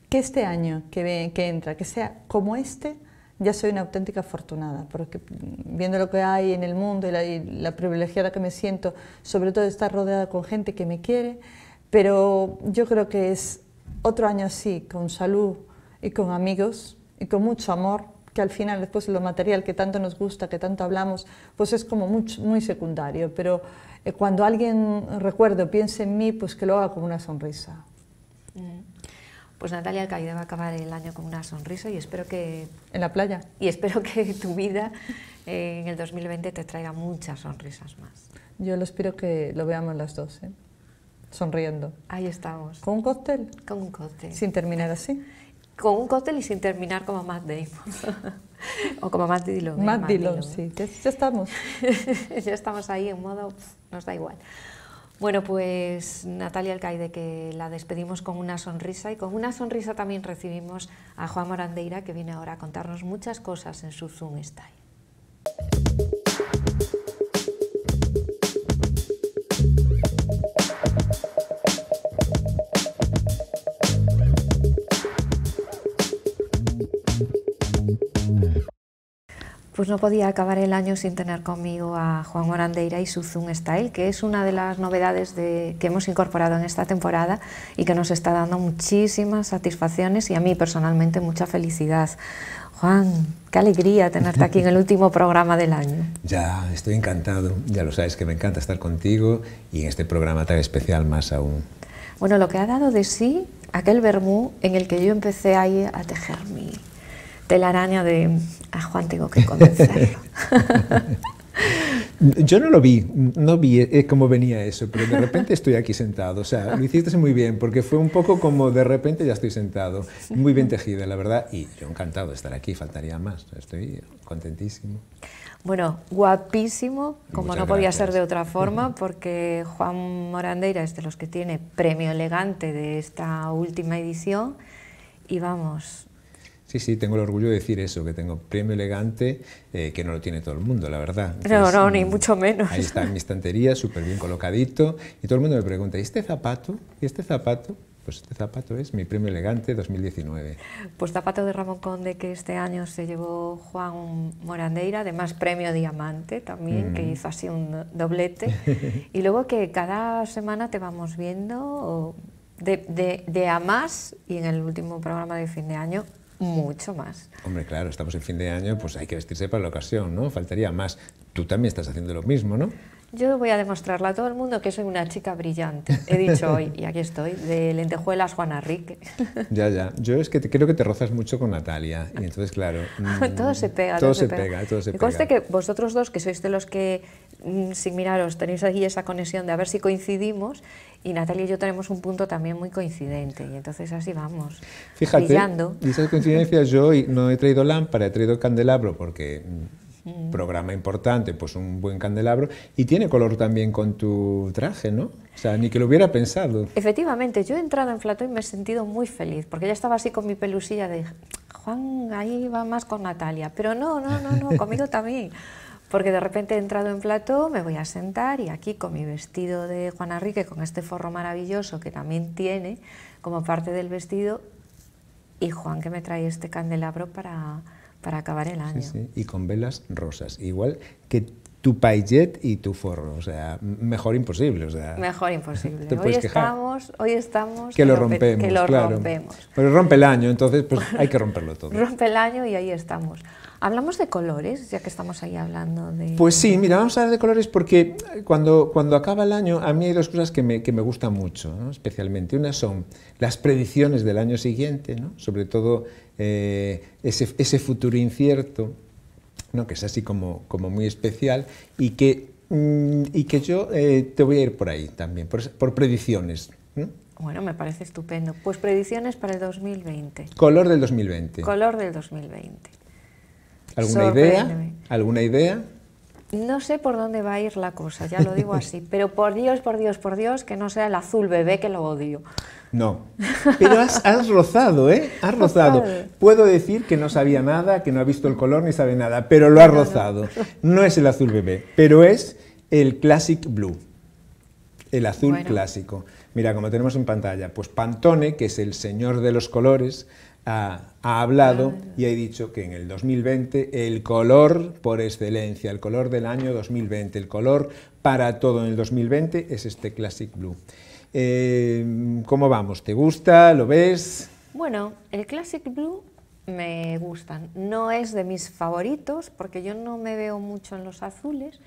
que este año que, que entra, que sea como este, ya soy una auténtica afortunada, porque viendo lo que hay en el mundo y la, privilegiada que me siento, sobre todo estar rodeada con gente que me quiere, pero yo creo que es otro año así, con salud y con amigos y con mucho amor, que al final después lo material que tanto nos gusta, que tanto hablamos, pues es como muy, muy secundario, pero eh, cuando alguien o piense en mí, pues que lo haga con una sonrisa, pues Natalia Alcaide va a acabar el año con una sonrisa y espero que... En la playa. Y espero que tu vida eh, en el 2020 te traiga muchas sonrisas más. Yo lo espero que lo veamos las dos, ¿eh? sonriendo. Ahí estamos. ¿Con un cóctel? Con un cóctel. Sin terminar así. Con un cóctel y sin terminar como Matt Damon. o como Matt Dillon. ¿eh? Matt, Dillon, sí. Ya, estamos. ya estamos ahí en modo, nos da igual. Bueno, pues Natalia Alcaide, que la despedimos con una sonrisa y con una sonrisa también recibimos a Juan Morandeira, que viene ahora a contarnos muchas cosas en su Zoom Style. pues no podía acabar el año sin tener conmigo a Juan Orandeira y su Zoom Style, que es una de las novedades que hemos incorporado en esta temporada y que nos está dando muchísimas satisfacciones y a mí personalmente mucha felicidad. Juan, qué alegría tenerte aquí en el último programa del año. Ya, estoy encantado, ya lo sabes que me encanta estar contigo y en este programa tan especial más aún. Bueno, lo que ha dado de sí aquel vermú en el que yo empecé ahí a tejer mi, telaraña de a ah, Juan tengo que convencerlo. Yo no lo vi, no vi eh, cómo venía eso, pero de repente estoy aquí sentado. O sea, lo hiciste muy bien, porque fue un poco como de repente ya estoy sentado. Muy bien tejida, la verdad, y yo encantado de estar aquí, faltaría más. Estoy contentísimo. Bueno, guapísimo, como no podía ser de otra forma, porque Juan Morandeira es de los que tiene premio elegante de esta última edición. Y vamos, Sí, sí, tengo el orgullo de decir eso, que tengo premio elegante, eh, que no lo tiene todo el mundo, la verdad. no, no, ni mucho menos. Ahí está en mi estantería, súper bien colocadito, y todo el mundo me pregunta, ¿y este zapato? ¿Y este zapato? Pues este zapato es mi premio elegante 2019. Pues zapato de Ramón Conde que este año se llevó Juan Morandeira, además premio diamante también, que mm. hizo así un doblete. y luego que cada semana te vamos viendo... De, de, de a más y en el último programa de fin de año mucho más. Hombre, claro, estamos en fin de año, pues hay que vestirse para la ocasión, ¿no? Faltaría más. Tú también estás haciendo lo mismo, ¿no? Yo voy a demostrarle a todo el mundo que soy una chica brillante. He dicho hoy, y aquí estoy, de lentejuelas Juana Rique. Ya, ya. Yo es que creo que te rozas mucho con Natalia. Y entonces, claro. Mm, todo se pega. Todo, se, pega. todo conste que vosotros dos, que sois de los que, mm, sin miraros, tenéis ahí esa conexión de a ver si coincidimos, y Natalia y yo tenemos un punto también muy coincidente y entonces así vamos. Fíjate, brillando. y esas coincidencias yo no he traído lámpara, he traído candelabro porque mm, mm. programa importante, pues un buen candelabro y tiene color también con tu traje, ¿no? O sea, ni que lo hubiera pensado. Efectivamente, yo he entrado en Flato y me he sentido muy feliz porque ya estaba así con mi pelusilla de Juan, ahí va más con Natalia, pero no, no, no, no, conmigo también porque de repente he entrado en plato me voy a sentar y aquí con mi vestido de Juan Enrique, con este forro maravilloso que también tiene como parte del vestido, y Juan que me trae este candelabro para, para acabar el año. Sí, sí. Y con velas rosas, igual que tu paillet y tu forro, o sea, mejor imposible, o sea, mejor imposible. ¿te hoy estamos, hoy estamos que, lo rompemos, que lo claro. rompemos. Pero rompe el año, entonces pues hay que romperlo todo. rompe el año y ahí estamos. Hablamos de colores, ya que estamos ahí hablando de... Pues sí, mira, vamos a hablar de colores porque cuando, cuando acaba el año a mí hay dos cosas que me, que me gustan mucho, especialmente. Una son las predicciones del año siguiente, ¿no? sobre todo eh, ese, futuro incierto, ¿no? que es así como, como muy especial y que, mm, y que yo eh, te voy a ir por ahí también, por, predicciones. Bueno, me parece estupendo. Pues predicciones para el 2020. Color del 2020. Color del 2020. ¿Alguna idea? ¿Alguna idea? No sé por dónde va a ir la cosa, ya lo digo así, pero por Dios, por Dios, por Dios, que no sea el azul bebé que lo odio. No, pero has, rozado, ¿eh? Has rozado. Puedo decir que no sabía nada, que no ha visto el color ni sabe nada, pero lo ha rozado. No es el azul bebé, pero es el classic blue, el azul clásico. Mira, como tenemos en pantalla, pues Pantone, que es el señor de los colores, ha, hablado ah, y ha dicho que en el 2020 el color por excelencia, el color del año 2020, el color para todo en el 2020 es este Classic Blue. Eh, ¿Cómo vamos? ¿Te gusta? ¿Lo ves? Bueno, el Classic Blue me gusta, No es de mis favoritos porque yo no me veo mucho en los azules,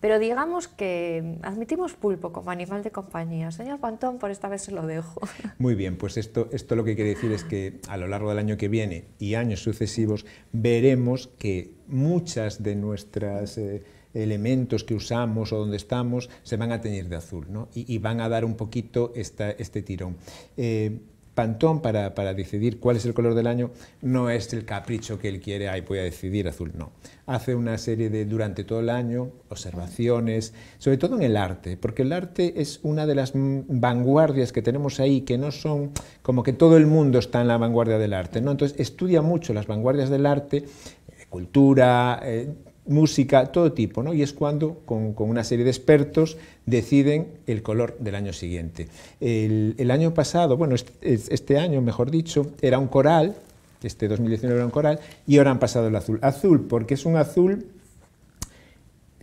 pero digamos que admitimos pulpo como animal de compañía. Señor Pantón, por esta vez se lo dejo. Muy bien, pues esto, esto lo que quiere decir es que a lo largo del año que viene y años sucesivos veremos que muchas de nuestras... Eh, elementos que usamos o donde estamos se van a teñir de azul y, van a dar un poquito este tirón. Eh, Pantón para, para, decidir cuál es el color del año no es el capricho que él quiere, ahí voy a decidir azul, no. Hace una serie de, durante todo el año, observaciones, sobre todo en el arte, porque el arte es una de las vanguardias que tenemos ahí, que no son como que todo el mundo está en la vanguardia del arte, ¿no? Entonces estudia mucho las vanguardias del arte, eh, cultura, eh, música, todo tipo, ¿no? y es cuando con, una serie de expertos deciden el color del año siguiente. El, año pasado, bueno, este, este, año, mejor dicho, era un coral, este 2019 era un coral, y ahora han pasado el azul. Azul, porque es un azul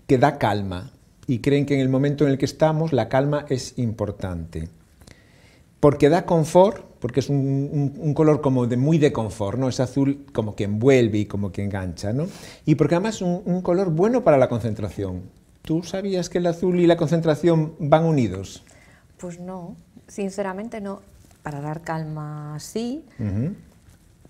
que da calma, y creen que en el momento en el que estamos la calma es importante, porque da confort, porque es un, color como de muy de confort, ¿no? Es azul como que envuelve y como que engancha, ¿no? Y porque además es un, color bueno para la concentración. ¿Tú sabías que el azul y la concentración van unidos? Pues no, sinceramente no. Para dar calma sí,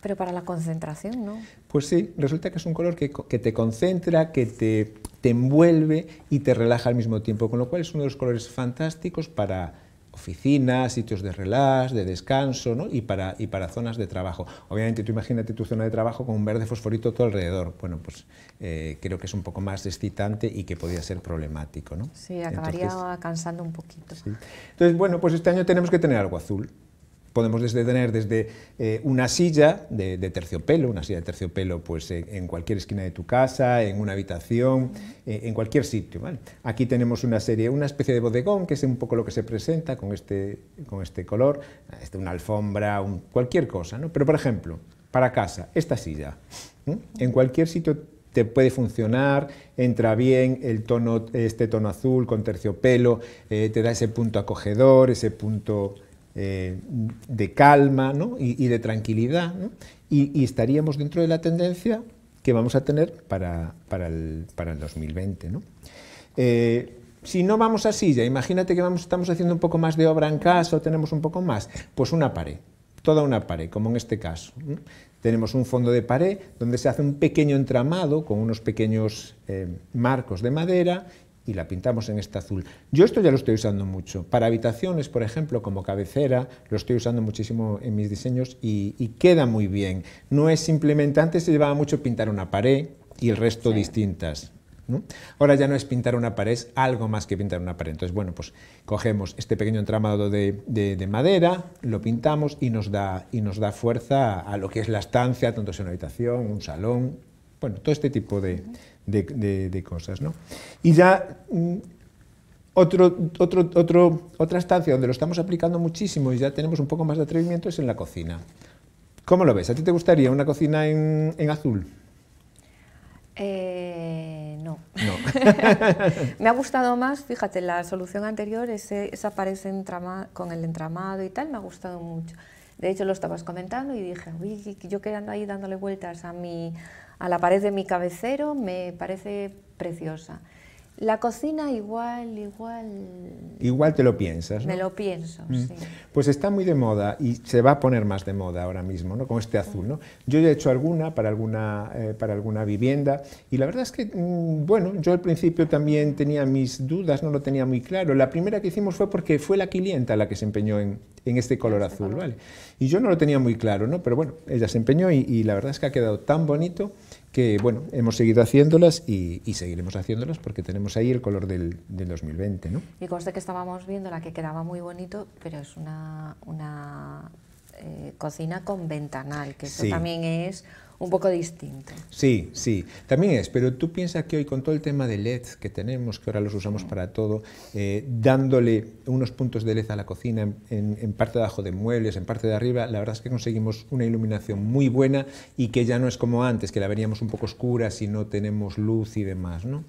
pero para la concentración no. Pues sí, resulta que es un color que, que te concentra, que te, te envuelve y te relaja al mismo tiempo, con lo cual es uno de los colores fantásticos para oficinas, sitios de relax, de descanso ¿no? y, para, y para zonas de trabajo. Obviamente tú imagínate tu zona de trabajo con un verde fosforito todo alrededor. Bueno, pues eh, creo que es un poco más excitante y que podría ser problemático. Sí, acabaría cansando un poquito. Entonces, bueno, pues este año tenemos que tener algo azul podemos desde tener eh, desde una silla de, terciopelo, una silla de terciopelo pues en, cualquier esquina de tu casa, en una habitación, eh, en cualquier sitio. Aquí tenemos una serie, una especie de bodegón, que es un poco lo que se presenta con este, con este color, este, una alfombra, cualquier cosa. Pero por ejemplo, para casa, esta silla, en cualquier sitio te puede funcionar, entra bien el tono, este tono azul con terciopelo, eh, te da ese punto acogedor, ese punto eh, de calma y, de tranquilidad, y, estaríamos dentro de la tendencia que vamos a tener para, el, 2020. Eh, si no vamos así, ya imagínate que vamos, estamos haciendo un poco más de obra en casa o tenemos un poco más, pues una pared, toda una pared, como en este caso. Tenemos un fondo de pared donde se hace un pequeño entramado con unos pequeños eh, marcos de madera y la pintamos en este azul. Yo esto ya lo estoy usando mucho. Para habitaciones, por ejemplo, como cabecera, lo estoy usando muchísimo en mis diseños y, queda muy bien. No es simplemente, antes se llevaba mucho pintar una pared y el resto distintas. Ahora ya no es pintar una pared, es algo más que pintar una pared. Entonces, bueno, pues cogemos este pequeño entramado de, madera, lo pintamos y nos, da, y nos da fuerza a lo que es la estancia, tanto sea una habitación, un salón, bueno, todo este tipo de, de, cosas. ¿no? Y ya mm, otro, otro, otro, otra estancia donde lo estamos aplicando muchísimo y ya tenemos un poco más de atrevimiento es en la cocina. ¿Cómo lo ves? ¿A ti te gustaría una cocina en, en azul? Eh, no. Me ha gustado más, fíjate, la solución anterior, esa pared con el entramado y tal, me ha gustado mucho. De hecho, lo estabas comentando y dije, uy, yo quedando ahí dándole vueltas a mi, a la pared de mi cabecero, me parece preciosa. La cocina igual, igual... Igual te lo piensas. ¿no? Me lo pienso, mm. Pues está muy de moda y se va a poner más de moda ahora mismo, ¿no? Con este azul, ¿no? Yo ya he hecho alguna para alguna, eh, para alguna vivienda y la verdad es que, mm, bueno, yo al principio también tenía mis dudas, no lo tenía muy claro. La primera que hicimos fue porque fue la clienta la que se empeñó en, este color este azul, ¿vale? Y yo no lo tenía muy claro, ¿no? Pero bueno, ella se empeñó y la verdad es que ha quedado tan bonito que bueno, hemos seguido haciéndolas y, seguiremos haciéndolas porque tenemos ahí el color del, 2020. ¿no? Y conste que estábamos viendo la que quedaba muy bonito, pero es una, una eh, cocina con ventanal, que eso también es un poco distinto. Sí, sí, también es, pero tú piensas que hoy con todo el tema de LED que tenemos, que ahora los usamos mm. para todo, eh, dándole unos puntos de LED a la cocina en, parte de abajo de muebles, en parte de arriba, la verdad es que conseguimos una iluminación muy buena y que ya no es como antes, que la veríamos un poco oscura si no tenemos luz y demás. ¿no? Mm.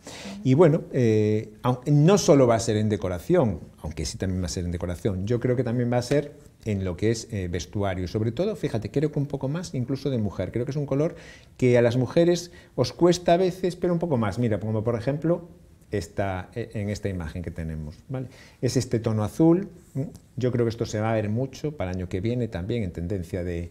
Y bueno, eh, no solo va a ser en decoración, aunque sí también va a ser en decoración, yo creo que también va a ser en lo que es eh, vestuario. Sobre todo, fíjate, creo que un poco más incluso de mujer. Creo que es un color que a las mujeres os cuesta a veces, pero un poco más. Mira, como por ejemplo eh, en esta imagen que tenemos. ¿vale? Es este tono azul. Yo creo que esto se va a ver mucho para el año que viene también en tendencia de,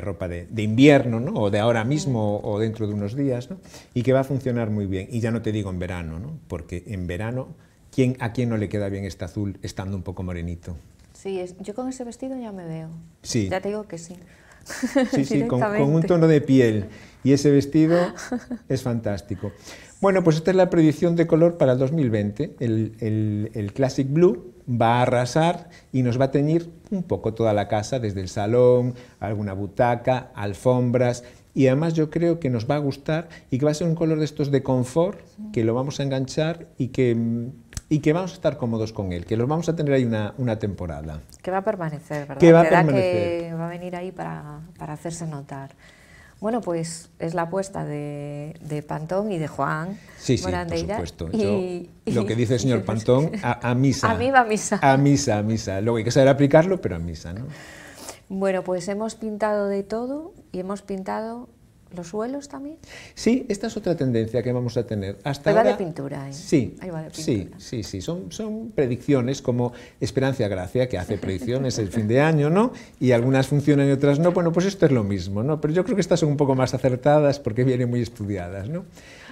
ropa de, invierno, ¿no? o de ahora mismo o, dentro de unos días, y que va a funcionar muy bien. Y ya no te digo en verano, ¿no? porque en verano, ¿quién, ¿a quién no le queda bien este azul estando un poco morenito? Sí, yo con ese vestido ya me veo. Sí. Ya te digo que sí. Sí, sí, con, un tono de piel y ese vestido es fantástico. Bueno, pues esta es la predicción de color para el 2020. El, el Classic Blue va a arrasar y nos va a teñir un poco toda la casa, desde el salón, alguna butaca, alfombras, y además yo creo que nos va a gustar y que va a ser un color de estos de confort, que lo vamos a enganchar y que mm, y que vamos a estar cómodos con él, que los vamos a tener ahí una, una temporada. Que va a permanecer, ¿verdad? Que va a permanecer. Que va a venir ahí para, hacerse notar. Bueno, pues es la apuesta de, de Pantón y de Juan. Sí, sí, por supuesto. lo que dice el señor Pantón, a, a, misa. A mí va a misa. A misa, a misa. Luego hay que saber aplicarlo, pero a misa, ¿no? Bueno, pues hemos pintado de todo y hemos pintado ¿Los suelos también? Sí, esta es otra tendencia que vamos a tener. Hasta Ahí va de pintura, ¿eh? Sí, Ahí va de pintura. sí, sí, sí. Son, son predicciones como Esperanza Gracia, que hace predicciones el fin de año, ¿no? Y algunas funcionan y otras no. Bueno, pues esto es lo mismo, ¿no? Pero yo creo que estas son un poco más acertadas porque vienen muy estudiadas, ¿no?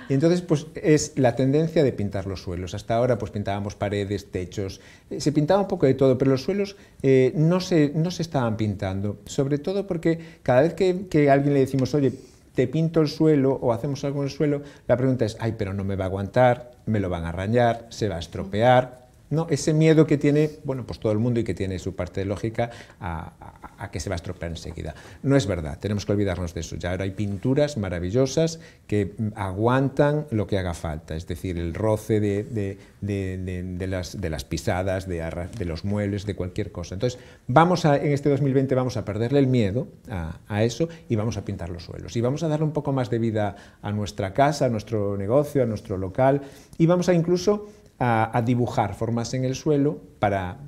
Y entonces, pues es la tendencia de pintar los suelos. Hasta ahora, pues pintábamos paredes, techos, eh, se pintaba un poco de todo, pero los suelos eh, no, se, no se estaban pintando. Sobre todo porque cada vez que, que alguien le decimos, oye, te pinto el suelo o hacemos algo en el suelo, la pregunta es, ay, pero no me va a aguantar, me lo van a rayar, se va a estropear, no, ese miedo que tiene, bueno, pues todo el mundo y que tiene su parte de lógica a, que se va a estropear enseguida. No es verdad, tenemos que olvidarnos de eso. Ya ahora hay pinturas maravillosas que aguantan lo que haga falta, es decir, el roce de, de, de las, pisadas, de, los muebles, de cualquier cosa. Entonces, vamos a, en este 2020 vamos a perderle el miedo a, a eso y vamos a pintar los suelos. Y vamos a darle un poco más de vida a nuestra casa, a nuestro negocio, a nuestro local y vamos a incluso a, dibujar formas en el suelo para,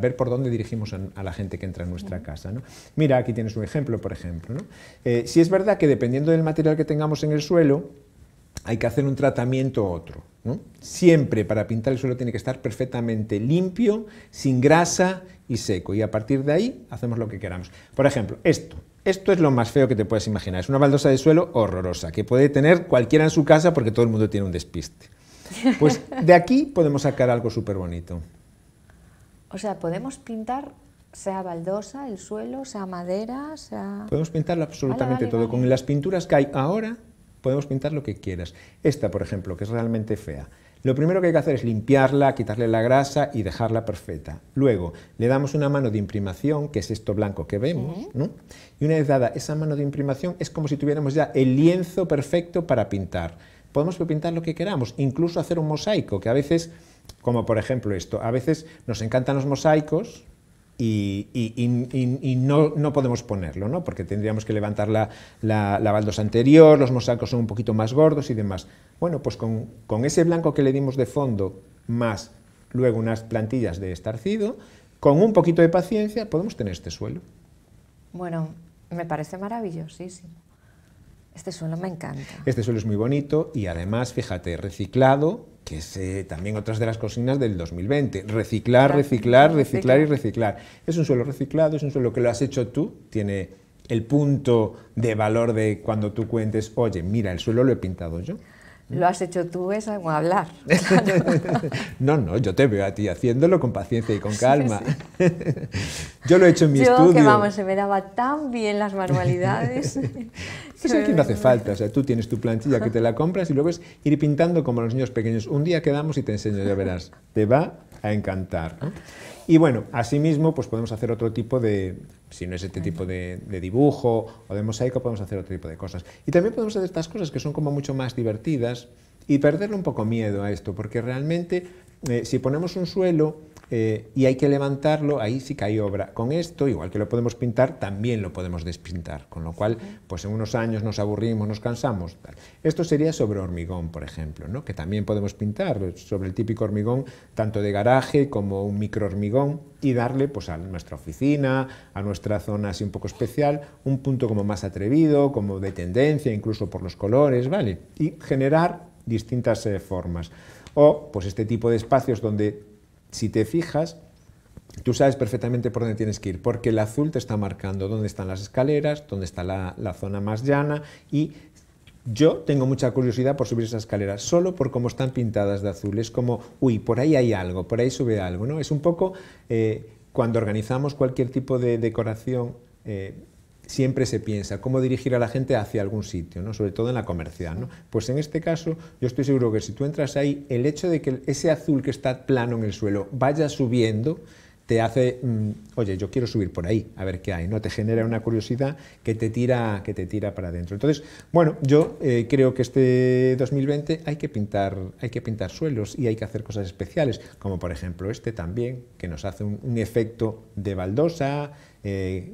ver por dónde dirigimos a, la gente que entra en nuestra casa. Mira, aquí tienes un ejemplo, por ejemplo. Eh, si es verdad que dependiendo del material que tengamos en el suelo, hay que hacer un tratamiento u otro. Siempre para pintar el suelo tiene que estar perfectamente limpio, sin grasa y seco. Y a partir de ahí hacemos lo que queramos. Por ejemplo, esto. Esto es lo más feo que te puedes imaginar. Es una baldosa de suelo horrorosa, que puede tener cualquiera en su casa porque todo el mundo tiene un despiste. Pues de aquí podemos sacar algo súper bonito. O sea, podemos pintar sea baldosa, el suelo, sea madera, sea... Podemos pintarlo absolutamente todo. Con las pinturas que hay ahora, podemos pintar lo que quieras. Esta, por ejemplo, que es realmente fea. Lo primero que hay que hacer es limpiarla, quitarle la grasa y dejarla perfecta. Luego, le damos una mano de imprimación, que es esto blanco que vemos, ¿no? Y una vez dada esa mano de imprimación, es como si tuviéramos ya el lienzo perfecto para pintar podemos pintar lo que queramos, incluso hacer un mosaico, que a veces, como por ejemplo esto, a veces nos encantan los mosaicos, y, no, podemos ponerlo, ¿no? porque tendríamos que levantar la, baldosa anterior, los mosaicos son un poquito más gordos y demás. Bueno, pues con, con ese blanco que le dimos de fondo, más luego unas plantillas de estarcido, con un poquito de paciencia podemos tener este suelo. Bueno, me parece maravillosísimo. Este suelo me encanta. Este suelo es muy bonito y además, fíjate, reciclado, que es eh, también otras de las cocinas del 2020. Reciclar, reciclar, reciclar y reciclar. Es un suelo reciclado, es un suelo que lo has hecho tú, tiene el punto de valor de cuando tú cuentes, oye, mira, el suelo lo he pintado yo. Lo has hecho tú, es algo hablar. no, no, yo te veo a ti haciéndolo con paciencia y con calma. yo lo he hecho en mi yo, que vamos, se me daba tan bien las manualidades. Pues aquí no hace falta, o sea, tú tienes tu plantilla que te la compras y luego es ir pintando como los niños pequeños. Un día quedamos y te enseño, ya verás. Te va a encantar. Y bueno, asimismo, pues podemos hacer otro tipo de, si no es este tipo de, dibujo o de mosaico, podemos hacer otro tipo de cosas. Y también podemos hacer estas cosas que son como mucho más divertidas y perderle un poco miedo a esto, porque realmente eh, si ponemos un suelo, eh, y hay que levantarlo, ahí sí que hay obra. Con esto, igual que lo podemos pintar, también lo podemos despintar, con lo cual, pues en unos años nos aburrimos, nos cansamos. Esto sería sobre hormigón, por ejemplo, ¿no? que también podemos pintar sobre el típico hormigón, tanto de garaje como un micro hormigón y darle pues, a nuestra oficina, a nuestra zona así un poco especial, un punto como más atrevido, como de tendencia, incluso por los colores, ¿vale? Y generar distintas eh, formas. O pues este tipo de espacios donde si te fijas, tú sabes perfectamente por dónde tienes que ir, porque el azul te está marcando dónde están las escaleras, dónde está la, zona más llana y yo tengo mucha curiosidad por subir esas escaleras, solo por cómo están pintadas de azul. Es como, uy, por ahí hay algo, por ahí sube algo, ¿no? Es un poco eh, cuando organizamos cualquier tipo de decoración eh, siempre se piensa cómo dirigir a la gente hacia algún sitio, ¿no? sobre todo en la comercial. ¿no? Pues en este caso, yo estoy seguro que si tú entras ahí, el hecho de que ese azul que está plano en el suelo vaya subiendo, te hace, mm, oye, yo quiero subir por ahí, a ver qué hay, ¿no? Te genera una curiosidad que te tira, que te tira para adentro. Entonces, bueno, yo eh, creo que este 2020 hay que, pintar, hay que pintar suelos y hay que hacer cosas especiales, como por ejemplo este también, que nos hace un, efecto de baldosa, eh,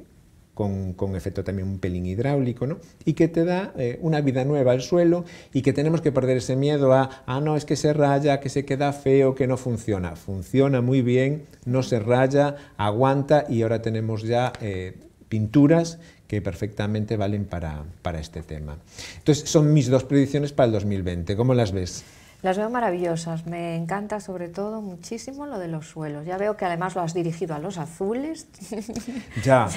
con, efecto también un pelín hidráulico, ¿no? y que te da eh, una vida nueva al suelo y que tenemos que perder ese miedo a, ah, no, es que se raya, que se queda feo, que no funciona. Funciona muy bien, no se raya, aguanta y ahora tenemos ya eh, pinturas que perfectamente valen para, para este tema. Entonces, son mis dos predicciones para el 2020. ¿Cómo las ves? Las veo maravillosas, me encanta sobre todo muchísimo lo de los suelos. Ya veo que además lo has dirigido a los azules. Ya,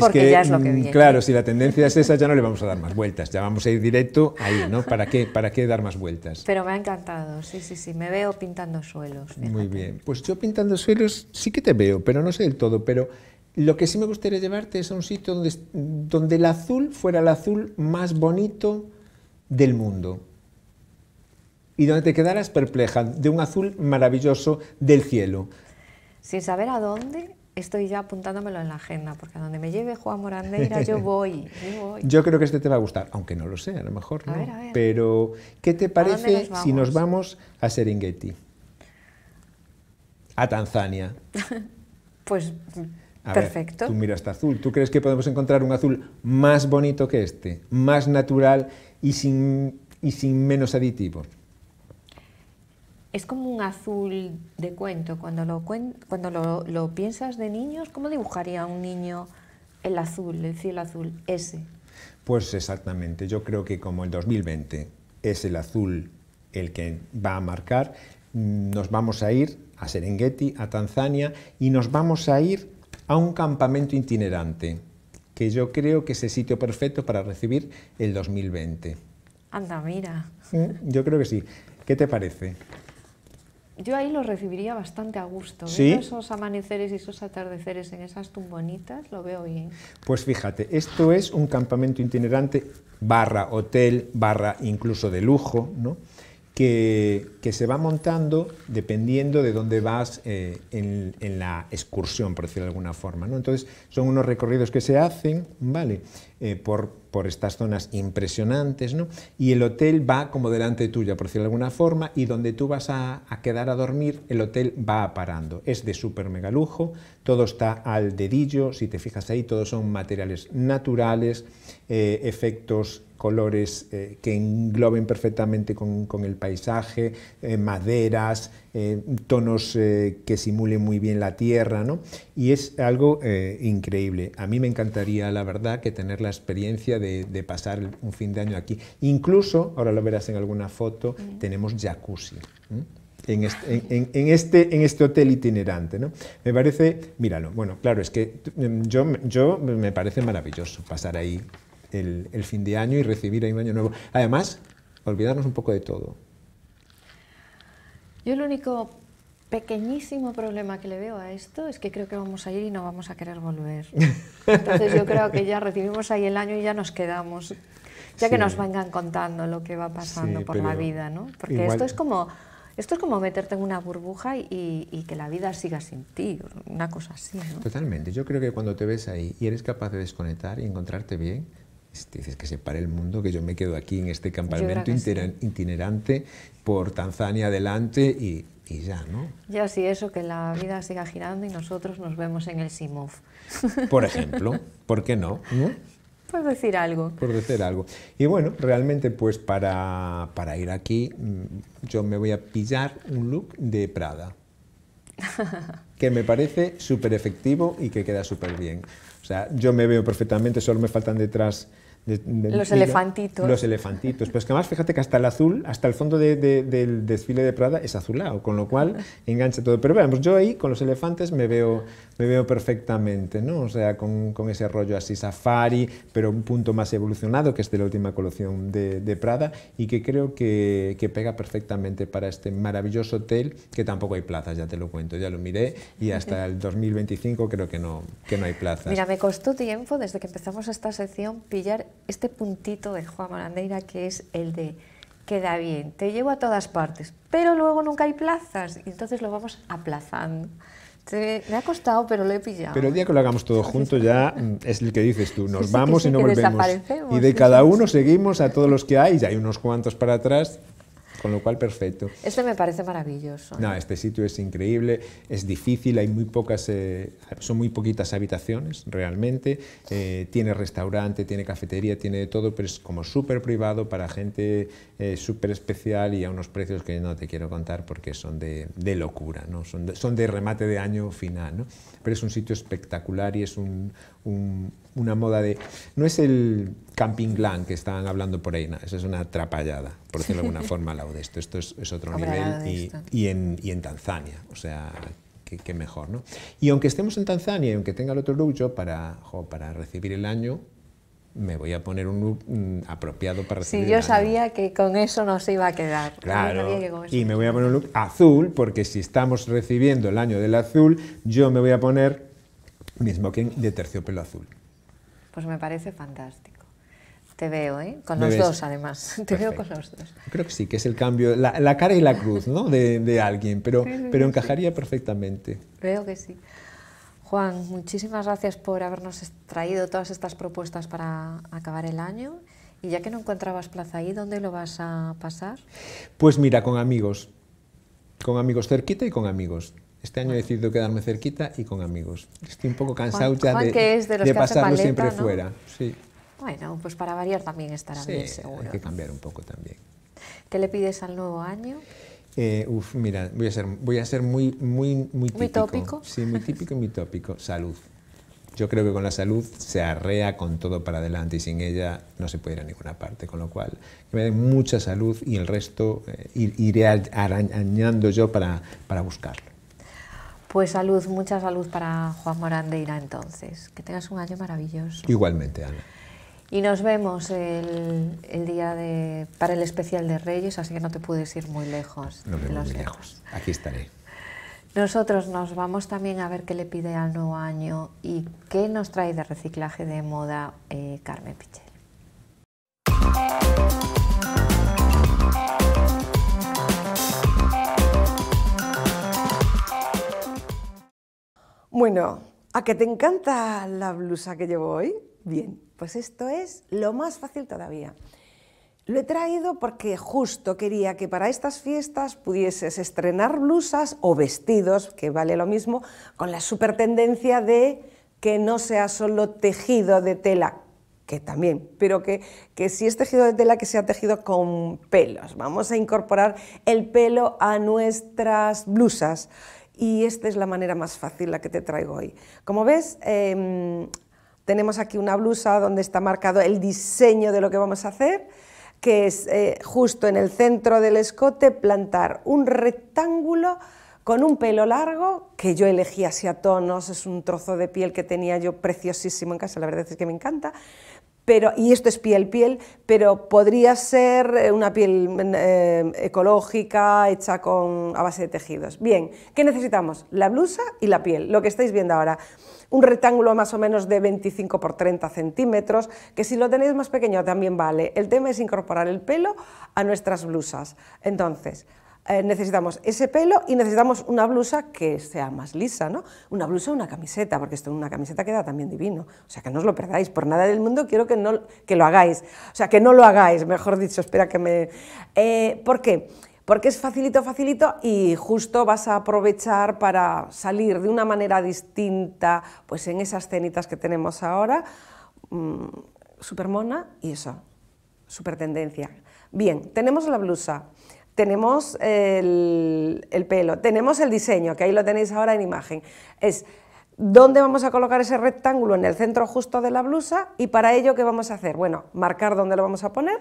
porque ya es lo que mm, Claro, si la tendencia es esa, ya no le vamos a dar más vueltas, ya vamos a ir directo ahí, ¿no? ¿Para qué, para qué dar más vueltas? Pero me ha encantado, sí, sí, sí, me veo pintando suelos. Muy bien, pues yo pintando suelos sí que te veo, pero no sé del todo, pero lo que sí me gustaría llevarte es a un sitio donde, donde el azul fuera el azul más bonito del mundo y donde te quedarás perpleja de un azul maravilloso del cielo. Sin saber a dónde, estoy ya apuntándomelo en la agenda, porque a donde me lleve Juan Morandeira yo voy, yo creo que este te va a gustar, aunque no lo sé, a lo mejor no. Pero, ¿qué te parece si nos vamos a Serengeti? A Tanzania. pues perfecto. tú miras este azul. ¿Tú crees que podemos encontrar un azul más bonito que este? Más natural y sin, y sin menos aditivo es como un azul de cuento. Cuando lo, piensas de niños, ¿cómo dibujaría un niño el azul, el cielo azul, ese? Pues exactamente, yo creo que como el 2020 es el azul el que va a marcar, nos vamos a ir a Serengeti, a Tanzania, y nos vamos a ir a un campamento itinerante, que yo creo que es el sitio perfecto para recibir el 2020. Anda, mira. Yo creo que sí. ¿Qué te parece? yo ahí lo recibiría bastante a gusto. Esos amaneceres y esos atardeceres en esas tumbonitas, lo veo bien. Pues fíjate, esto es un campamento itinerante barra hotel, barra incluso de lujo, ¿no? Que, que se va montando dependiendo de dónde vas eh, en, la excursión, por decirlo de alguna forma. ¿no? Entonces, son unos recorridos que se hacen, ¿vale? Eh, por, estas zonas impresionantes, ¿no? Y el hotel va como delante tuya, por decirlo de alguna forma, y donde tú vas a, quedar a dormir, el hotel va parando, Es de súper mega lujo, todo está al dedillo, si te fijas ahí, todos son materiales naturales, eh, efectos colores eh, que engloben perfectamente con, con el paisaje, maderas, tonos eh, que simulen muy bien la tierra, ¿no? Y es algo eh, increíble. A mí me encantaría, la verdad, que tener la experiencia de, pasar un fin de año aquí. Incluso, ahora lo verás en alguna foto, tenemos jacuzzi. Este, en este, hotel itinerante. ¿no? Me parece, míralo, bueno, claro, es que mm, yo, me parece maravilloso pasar ahí el, el fin de año y recibir ahí un año nuevo. Además, olvidarnos un poco de todo. Yo el único pequeñísimo problema que le veo a esto es que creo que vamos a ir y no vamos a querer volver. Entonces yo creo que ya recibimos ahí el año y ya nos quedamos, ya que nos vengan contando lo que va pasando por la vida, ¿no? Porque esto es como... Esto es como meterte en una burbuja y, que la vida siga sin ti, una cosa así. ¿no? Totalmente. Yo creo que cuando te ves ahí y eres capaz de desconectar y encontrarte bien, dices que se pare el mundo, que yo me quedo aquí en este campamento itinerante por Tanzania adelante y, ya, ¿no? Ya sí, eso, que la vida siga girando y nosotros nos vemos en el Simov. Por ejemplo, ¿por qué no? Por decir algo. Por decir algo. Y bueno, realmente pues para, para ir aquí mm, yo me voy a pillar un look de Prada, que me parece súper efectivo y que queda súper bien. O sea, yo me veo perfectamente, solo me faltan detrás los elefantitos. Los elefantitos. Pues que además, fíjate que hasta el azul, hasta el fondo del desfile de Prada es azulado, con lo cual engancha todo. Pero veamos, yo ahí con los elefantes me veo, me veo perfectamente, ¿no? O sea, con, ese rollo así safari, pero un punto más evolucionado, que es de la última colección de, Prada, y que creo que, pega perfectamente para este maravilloso hotel, que tampoco hay plazas, ya te lo cuento, ya lo miré, y hasta el 2025 creo que no, que no hay plazas. Mira, me costó tiempo, desde que empezamos esta sección, pillar este puntito de Juan Marandeira que es el de queda bien, te llevo a todas partes, pero luego nunca hay plazas y entonces lo vamos aplazando. Me ha costado, pero lo he pillado. Pero el día que lo hagamos todo junto ya mm, es el que dices tú, nos vamos y no volvemos. Y de cada uno seguimos a todos los que hay, y hay unos cuantos para atrás con lo cual, perfecto. Este me parece maravilloso. No, este sitio es increíble, es difícil, hay muy pocas, eh, son muy poquitas habitaciones realmente. Eh, tiene restaurante, tiene cafetería, tiene todo, pero es como súper privado para gente eh, súper especial y a unos precios que no te quiero contar porque son de, de locura, ¿no? son, de, son de remate de año final. ¿no? Pero es un sitio espectacular y es un una moda de... No es el camping glam que estaban hablando por ahí, eso es una atrapallada, por decirlo de alguna forma, la de esto. Esto es, otro nivel y, en, Tanzania, o sea, qué, mejor. ¿no? Y aunque estemos en Tanzania y aunque tenga el otro lucho para, para recibir el año, me voy a poner un look mm, apropiado para recibir. Sí, yo sabía que con eso nos iba a quedar. Claro. y me voy a poner un look azul, porque si estamos recibiendo el año del azul, yo me voy a poner mi smoking de terciopelo azul. Pues me parece fantástico. Te veo, ¿eh? Con los dos, además. Te veo con los dos. Creo que sí, que es el cambio, la, cara y la cruz, ¿no? De, alguien, pero, pero encajaría perfectamente. Creo que sí. Juan, muchísimas gracias por habernos traído todas estas propuestas para acabar el año. Y ya que no encontrabas plaza ahí, ¿dónde lo vas a pasar? Pues mira, con amigos. Con amigos cerquita y con amigos. Este año he decidido quedarme cerquita y con amigos. Estoy un poco cansado de, pasarlo siempre fuera. Bueno, pues para variar también estará bien, seguro. Hay que cambiar un poco también. ¿Qué le pides al nuevo año? Eh, uf, mira, voy a ser, muy, muy, muy típico. ¿Muy tópico? Sí, muy típico y muy tópico. Salud. Yo creo que con la salud se arrea con todo para adelante y sin ella no se puede ir a ninguna parte. Con lo cual, que me den mucha salud y el resto eh, iré arañando yo para, para buscarlo. Pues salud, mucha salud para Juan Morandeira entonces. Que tengas un año maravilloso. Igualmente, Ana. Y nos vemos el, día de, para el especial de Reyes, así que no te puedes ir muy lejos. No muy lejos. Aquí estaré. Nosotros nos vamos también a ver qué le pide al nuevo año y qué nos trae de reciclaje de moda eh, Carmen Pichel. Bueno, ¿a que te encanta la blusa que llevo hoy? Bien, pues esto es lo más fácil todavía. Lo he traído porque justo quería que para estas fiestas pudieses estrenar blusas o vestidos, que vale lo mismo, con la super tendencia de que no sea solo tejido de tela, que también, pero que, que, si es tejido de tela, que sea tejido con pelos. Vamos a incorporar el pelo a nuestras blusas y esta es la manera más fácil la que te traigo hoy. Como ves, em, tenemos aquí una blusa donde está marcado el diseño de lo que vamos a hacer, que es eh, justo en el centro del escote plantar un rectángulo con un pelo largo, que yo elegí así a tonos, es un trozo de piel que tenía yo preciosísimo en casa, la verdad es que me encanta, pero, y esto es piel-piel, pero podría ser eh, una piel mm, eh, ecológica, hecha con, a base de tejidos. Bien, ¿qué necesitamos? La blusa y la piel, lo que estáis viendo ahora un rectángulo más o menos de 25 por 30 centímetros, que si lo tenéis más pequeño también vale. El tema es incorporar el pelo a nuestras blusas. Entonces, eh, necesitamos ese pelo y necesitamos una blusa que sea más lisa, ¿no? Una blusa, una camiseta, porque esto en una camiseta queda también divino. O sea, que no os lo perdáis, por nada del mundo quiero que, no, que lo hagáis. O sea, que no lo hagáis, mejor dicho, espera que me... Eh, ¿Por qué? Porque es facilito, facilito y justo vas a aprovechar para salir de una manera distinta, pues en esas cenitas que tenemos ahora, mm, supermona y eso, super tendencia. Bien, tenemos la blusa tenemos el, pelo, tenemos el diseño, que ahí lo tenéis ahora en imagen. Es dónde vamos a colocar ese rectángulo en el centro justo de la blusa y para ello ¿qué vamos a hacer? Bueno, marcar dónde lo vamos a poner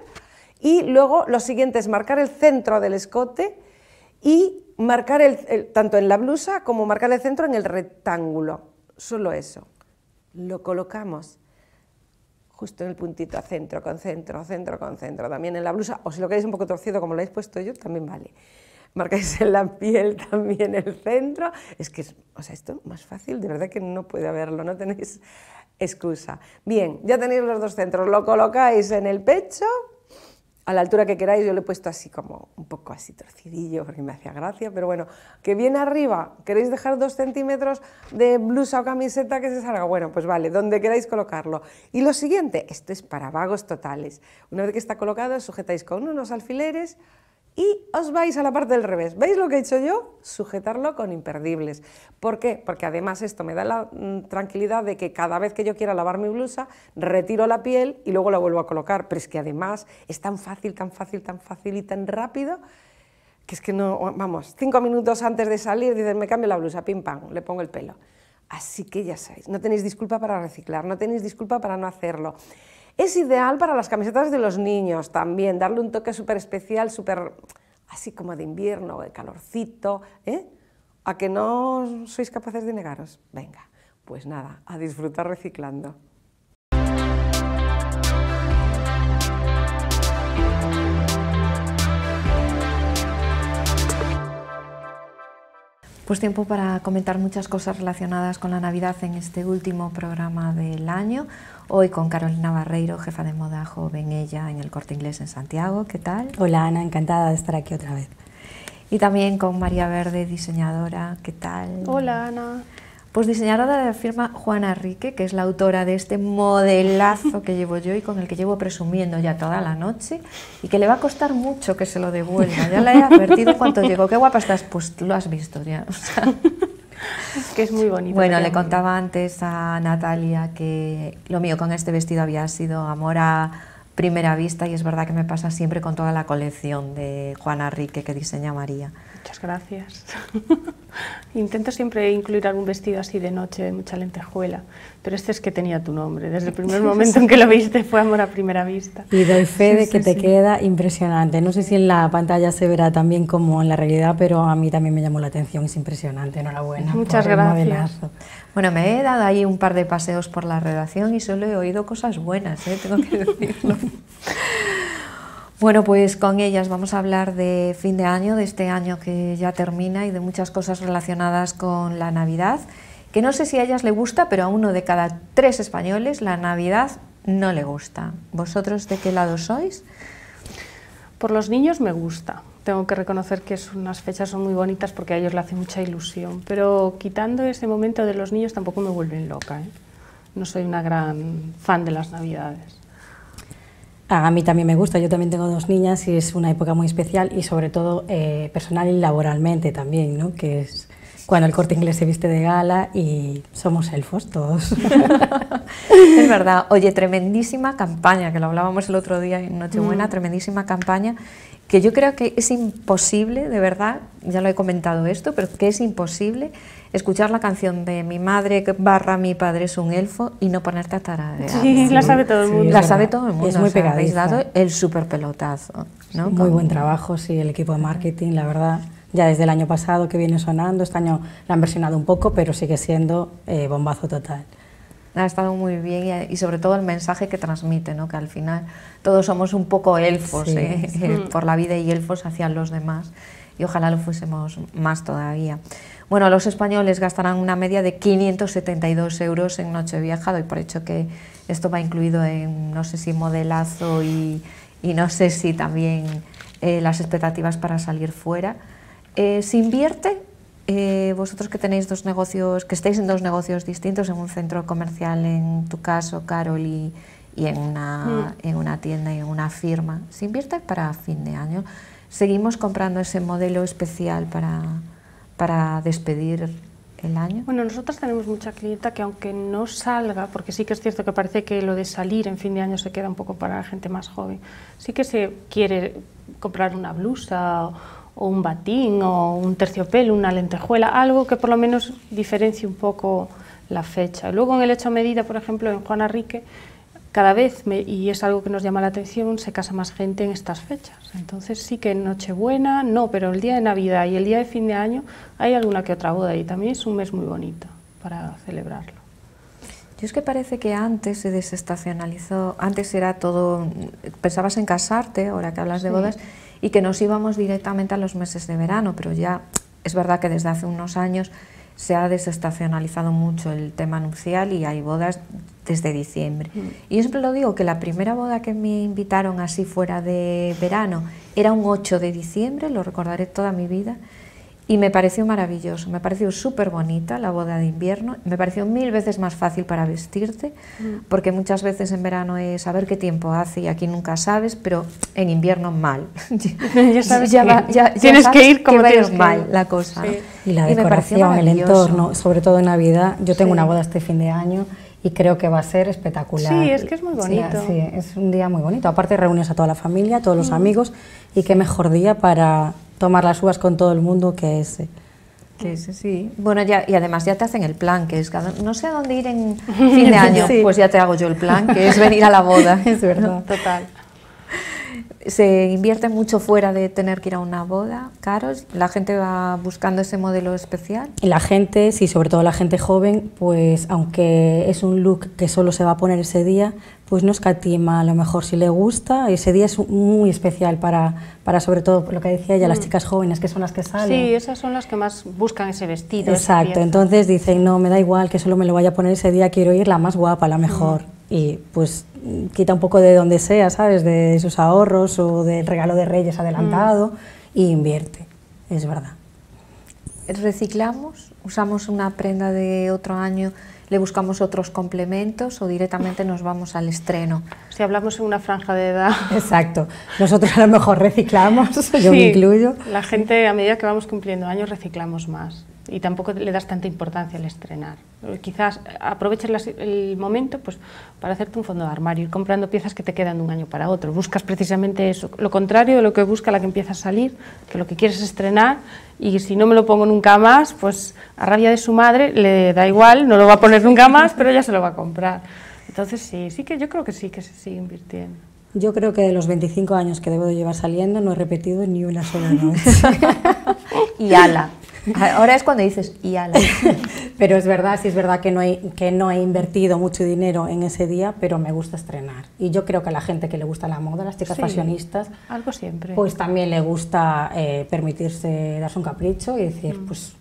y luego lo siguiente es marcar el centro del escote y marcar tanto en la blusa como marcar el centro en el rectángulo. Solo eso. Lo colocamos justo en el puntito, centro, con centro, centro, con centro, también en la blusa, o si lo queréis un poco torcido como lo habéis puesto yo, también vale. Marcáis en la piel también el centro, es que, o sea, esto más fácil, de verdad que no puede haberlo, no tenéis excusa. Bien, ya tenéis los dos centros, lo colocáis en el pecho, a la altura que queráis, yo lo he puesto así como un poco así torcidillo porque me hacía gracia, pero bueno, que viene arriba, queréis dejar dos centímetros de blusa o camiseta que se salga, bueno, pues vale, donde queráis colocarlo. Y lo siguiente, esto es para vagos totales. Una vez que está colocado, sujetáis con unos alfileres, y os vais a la parte del revés. ¿Veis lo que he hecho yo? Sujetarlo con imperdibles. ¿Por qué? Porque además esto me da la mm, tranquilidad de que cada vez que yo quiera lavar mi blusa, retiro la piel y luego la vuelvo a colocar. Pero es que además es tan fácil, tan fácil, tan fácil y tan rápido que es que no, vamos, cinco minutos antes de salir dices, me cambio la blusa, pim pam, le pongo el pelo. Así que ya sabéis, no tenéis disculpa para reciclar, no tenéis disculpa para no hacerlo. Es ideal para las camisetas de los niños también, darle un toque súper especial, súper así como de invierno, de calorcito, ¿eh? A que no sois capaces de negaros. Venga, pues nada, a disfrutar reciclando. Pues tiempo para comentar muchas cosas relacionadas con la Navidad en este último programa del año. Hoy con Carolina Barreiro, jefa de moda joven ella en el Corte Inglés en Santiago. ¿Qué tal? Hola Ana, encantada de estar aquí otra vez. Y también con María Verde, diseñadora. ¿Qué tal? Hola Ana. Pues diseñadora de la firma Juana Rique, que es la autora de este modelazo que llevo yo y con el que llevo presumiendo ya toda la noche y que le va a costar mucho que se lo devuelva. Ya le he advertido cuánto llegó. Qué guapa estás, pues lo has visto ya. que es muy bonito. Bueno, le contaba antes a Natalia que lo mío con este vestido había sido amor a primera vista y es verdad que me pasa siempre con toda la colección de Juana Rique que diseña María. Muchas gracias. Intento siempre incluir algún vestido así de noche, de mucha lentejuela, pero este es que tenía tu nombre. Desde el primer momento en que lo viste fue amor a primera vista. Y doy fe de que te queda impresionante. No sé si en la pantalla se verá también como en la realidad, pero a mí también me llamó la atención, es impresionante. Enhorabuena. Muchas gracias. Bueno, me he dado ahí un par de paseos por la redacción y solo he oído cosas buenas, ¿eh? tengo que decirlo. Bueno, pues con ellas vamos a hablar de fin de año, de este año que ya termina y de muchas cosas relacionadas con la Navidad, que no sé si a ellas le gusta, pero a uno de cada tres españoles la Navidad no le gusta. ¿Vosotros de qué lado sois? Por los niños me gusta. Tengo que reconocer que unas fechas son muy bonitas porque a ellos le hace mucha ilusión, pero quitando ese momento de los niños tampoco me vuelven loca. ¿eh? No soy una gran fan de las Navidades. Ah, a mí también me gusta, yo también tengo dos niñas y es una época muy especial y sobre todo eh, personal y laboralmente también, ¿no? que es cuando el corte inglés se viste de gala y somos elfos todos. es verdad, oye, tremendísima campaña, que lo hablábamos el otro día en Nochebuena, mm. tremendísima campaña, que yo creo que es imposible, de verdad, ya lo he comentado esto, pero que es imposible escuchar la canción de mi madre barra mi padre es un elfo y no ponerte a tararear. Sí, la sabe todo el mundo. la sabe todo el mundo. Es muy o Habéis dado el super pelotazo. Muy buen trabajo, sí, el equipo de marketing, la verdad. Ya desde el año pasado que viene sonando, este año la han versionado un poco, pero sigue siendo eh, bombazo total. Ha estado muy bien y, sobre todo el mensaje que transmite, ¿no? que al final todos somos un poco elfos eh, eh, mm. por la vida y elfos hacia los demás y ojalá lo fuésemos más todavía. Bueno, los españoles gastarán una media de 572 euros en noche viajado y por hecho que esto va incluido en, no sé si modelazo y, no sé si también eh, las expectativas para salir fuera. Eh, se invierte, eh, vosotros que tenéis dos negocios, que estáis en dos negocios distintos, en un centro comercial, en tu caso, Carol, y, mm. en una tienda y en una firma, se invierte para fin de año. Seguimos comprando ese modelo especial para para despedir el año? Bueno, nosotros tenemos mucha clienta que aunque no salga, porque sí que es cierto que parece que lo de salir en fin de año se queda un poco para la gente más joven, sí que se quiere comprar una blusa o un batín o un terciopelo, una lentejuela, algo que por lo menos diferencie un poco la fecha. Luego en el hecho a medida, por ejemplo, en Juana Rique, cada vez, y es algo que nos llama la atención, se casa más gente en estas fechas. Entonces sí que en Nochebuena, no, pero el día de Navidad y el día de fin de año hay alguna que otra boda y también es un mes muy bonito para celebrarlo. Yo es que parece que antes se desestacionalizó, antes era todo, pensabas en casarte, ahora que hablas de bodas, y que nos íbamos directamente a los meses de verano, pero ya es verdad que desde hace unos años se ha desestacionalizado mucho el tema nupcial y hay bodas desde diciembre. Mm. Y yo siempre lo digo, que la primera boda que me invitaron así fuera de verano era un 8 de diciembre, lo recordaré toda mi vida, y me pareció maravilloso, me pareció súper bonita la boda de invierno, me pareció mil veces más fácil para vestirte, mm. porque muchas veces en verano es a ver qué tiempo hace y aquí nunca sabes, pero en invierno mal. ya sabes ya ya, tienes que ir como que tienes mal la cosa. Y la decoración, el entorno, sobre todo en Navidad. Yo tengo una boda este fin de año y creo que va a ser espectacular. Sí, es que es muy bonito. es un día muy bonito. Aparte reúnes a toda la familia, a todos los mm. amigos y qué mejor día para tomar las uvas con todo el mundo que ese. Que ese sí. Bueno, ya, y además ya te hacen el plan, que es no sé a dónde ir en fin de año, pues ya te hago yo el plan, que es venir a la boda. es verdad. Total. Se invierte mucho fuera de tener que ir a una boda, caros. La gente va buscando ese modelo especial. la gente, sí, sobre todo la gente joven, pues aunque es un look que solo se va a poner ese día, pues no escatima, a lo mejor si le gusta. Ese día es muy especial para, para sobre todo lo que decía ella, las mm. chicas jóvenes, que son las que salen. Sí, esas son las que más buscan ese vestido. Exacto, entonces dicen, no, me da igual, que solo me lo vaya a poner ese día, quiero ir la más guapa, la mm. mejor. Y pues quita un poco de donde sea, ¿sabes? De sus ahorros o del regalo de Reyes adelantado mm. y invierte, es verdad. ¿Reciclamos? ¿Usamos una prenda de otro año? le buscamos otros complementos o directamente nos vamos al estreno. Si hablamos en una franja de edad. Exacto. Nosotros a lo mejor reciclamos, yo me incluyo. La gente a medida que vamos cumpliendo años reciclamos más y tampoco le das tanta importancia al estrenar. Quizás aproveches el momento pues, para hacerte un fondo de armario, ir comprando piezas que te quedan de un año para otro. Buscas precisamente eso, lo contrario de lo que busca la que empieza a salir, que lo que quieres es estrenar y si no me lo pongo nunca más, pues a rabia de su madre le da igual, no lo va a poner nunca más, pero ya se lo va a comprar. Entonces sí, sí que yo creo que sí que se sigue invirtiendo. Yo creo que de los 25 años que debo de llevar saliendo no he repetido ni una sola noche. y ala. Ah, ahora es cuando dices, y ala. pero es verdad, sí es verdad que no, he, que no he invertido mucho dinero en ese día, pero me gusta estrenar. Y yo creo que a la gente que le gusta la moda, las chicas pasionistas, algo siempre. pues también le gusta eh, permitirse darse un capricho y decir, mm. pues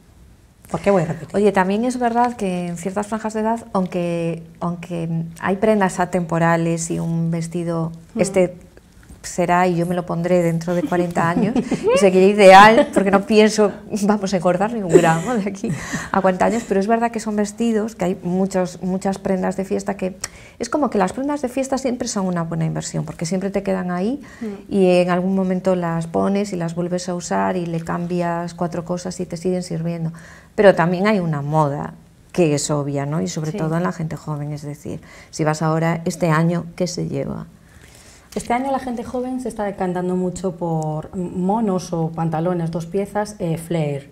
¿Por qué voy a repetir? Oye, también es verdad que en ciertas franjas de edad, aunque, aunque hay prendas atemporales y un vestido, mm. este será y yo me lo pondré dentro de 40 años y sería ideal porque no pienso, vamos a engordar ni un gramo de aquí a 40 años, pero es verdad que son vestidos, que hay muchas prendas de fiesta que es como que las prendas de fiesta siempre son una buena inversión porque siempre te quedan ahí mm. y en algún momento las pones y las vuelves a usar y le cambias cuatro cosas y te siguen sirviendo. Pero también hay una moda que es obvia, ¿no? Y sobre todo en la gente joven, es decir, si vas ahora, este año, ¿qué se lleva? Este año la gente joven se está decantando mucho por monos o pantalones, dos piezas, eh, flair.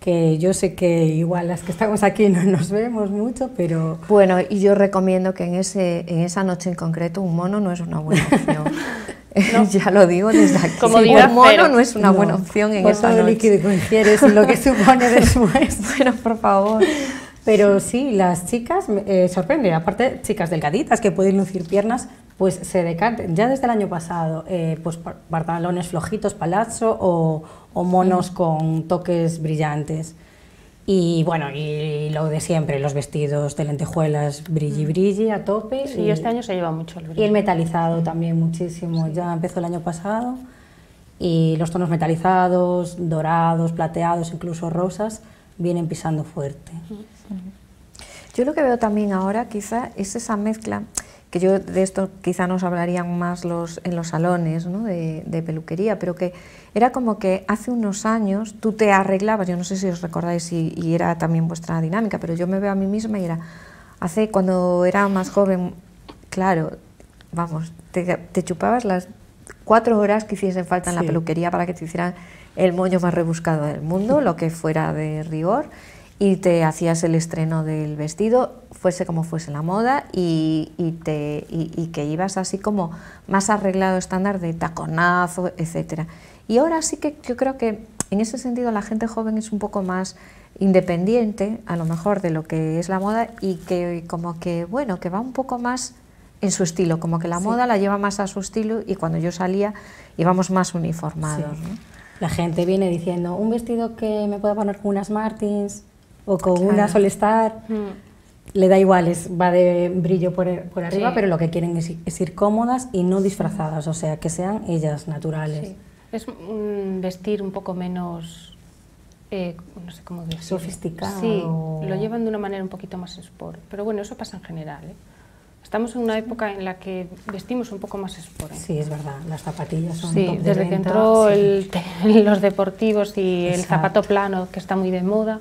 que yo sé que igual las que estamos aquí no nos vemos mucho, pero... Bueno, y yo recomiendo que en, ese, en esa noche en concreto un mono no es una buena opción. ya lo digo desde aquí. Como digo, un mono no es una buena opción en esa noche. líquido que lo que supone después. bueno, por favor. Pero sí, las chicas eh, sorprende, aparte chicas delgaditas que pueden lucir piernas, pues se decanten, ya desde el año pasado, eh, pues pantalones flojitos, palazzo o, monos con toques brillantes. Y bueno, y lo de siempre, los vestidos de lentejuelas, brilli mm. brilli a tope. y este año se lleva mucho el Y el metalizado mm. también muchísimo, ya empezó el año pasado. Y los tonos metalizados, dorados, plateados, incluso rosas, vienen pisando fuerte. Mm. Yo lo que veo también ahora quizá es esa mezcla, que yo de esto quizá nos hablarían más los, en los salones de, peluquería, pero que era como que hace unos años tú te arreglabas, yo no sé si os recordáis y, era también vuestra dinámica, pero yo me veo a mí misma y era, hace cuando era más joven, claro, vamos, te, chupabas las cuatro horas que hiciesen falta en la peluquería para que te hicieran el moño más rebuscado del mundo, lo que fuera de rigor y te hacías el estreno del vestido, fuese como fuese la moda, y, te, que ibas así como más arreglado estándar de taconazo, etc. Y ahora sí que yo creo que en ese sentido la gente joven es un poco más independiente, a lo mejor, de lo que es la moda y que como que, bueno, que va un poco más en su estilo, como que la moda la lleva más a su estilo y cuando yo salía íbamos más uniformados. La gente viene diciendo, un vestido que me pueda poner con unas Martins, o con una Solestar. Mm. Le da igual, es, va de brillo por, arriba, pero lo que quieren es, ir cómodas y no disfrazadas, o sea, que sean ellas naturales. Es un vestir un poco menos, eh, no sé cómo Sofisticado. Sí, lo llevan de una manera un poquito más sport, pero bueno, eso pasa en general. ¿eh? Estamos en una época en la que vestimos un poco más sport. Sí, es verdad, las zapatillas son Sí, top desde que entró los deportivos y el zapato plano, que está muy de moda,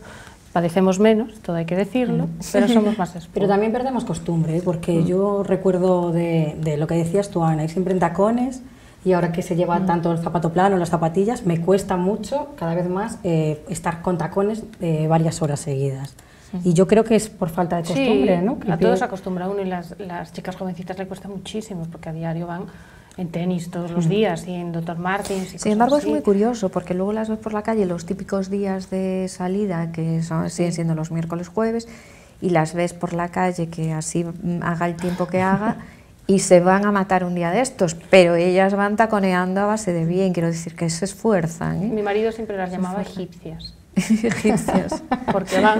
Padecemos menos, todo hay que decirlo, mm. pero somos más Pero también perdemos costumbre, ¿eh? porque mm. yo recuerdo de, lo que decías tú, Ana, ir siempre en tacones y ahora que se lleva mm. tanto el zapato plano, las zapatillas, me cuesta mucho cada vez más eh, estar con tacones eh, varias horas seguidas. Y yo creo que es por falta de costumbre, ¿no? a todos acostumbra uno y las, las chicas jovencitas le cuesta muchísimo porque a diario van en tenis todos los días y en Dr. Martins. Sin embargo, es muy curioso porque luego las ves por la calle los típicos días de salida, que siguen siendo los miércoles, jueves, y las ves por la calle que así mm, haga el tiempo que haga. y se van a matar un día de estos, pero ellas van taconeando a base de bien, quiero decir que se esfuerzan. ¿eh? Mi marido siempre las llamaba egipcias. egipcias. Porque van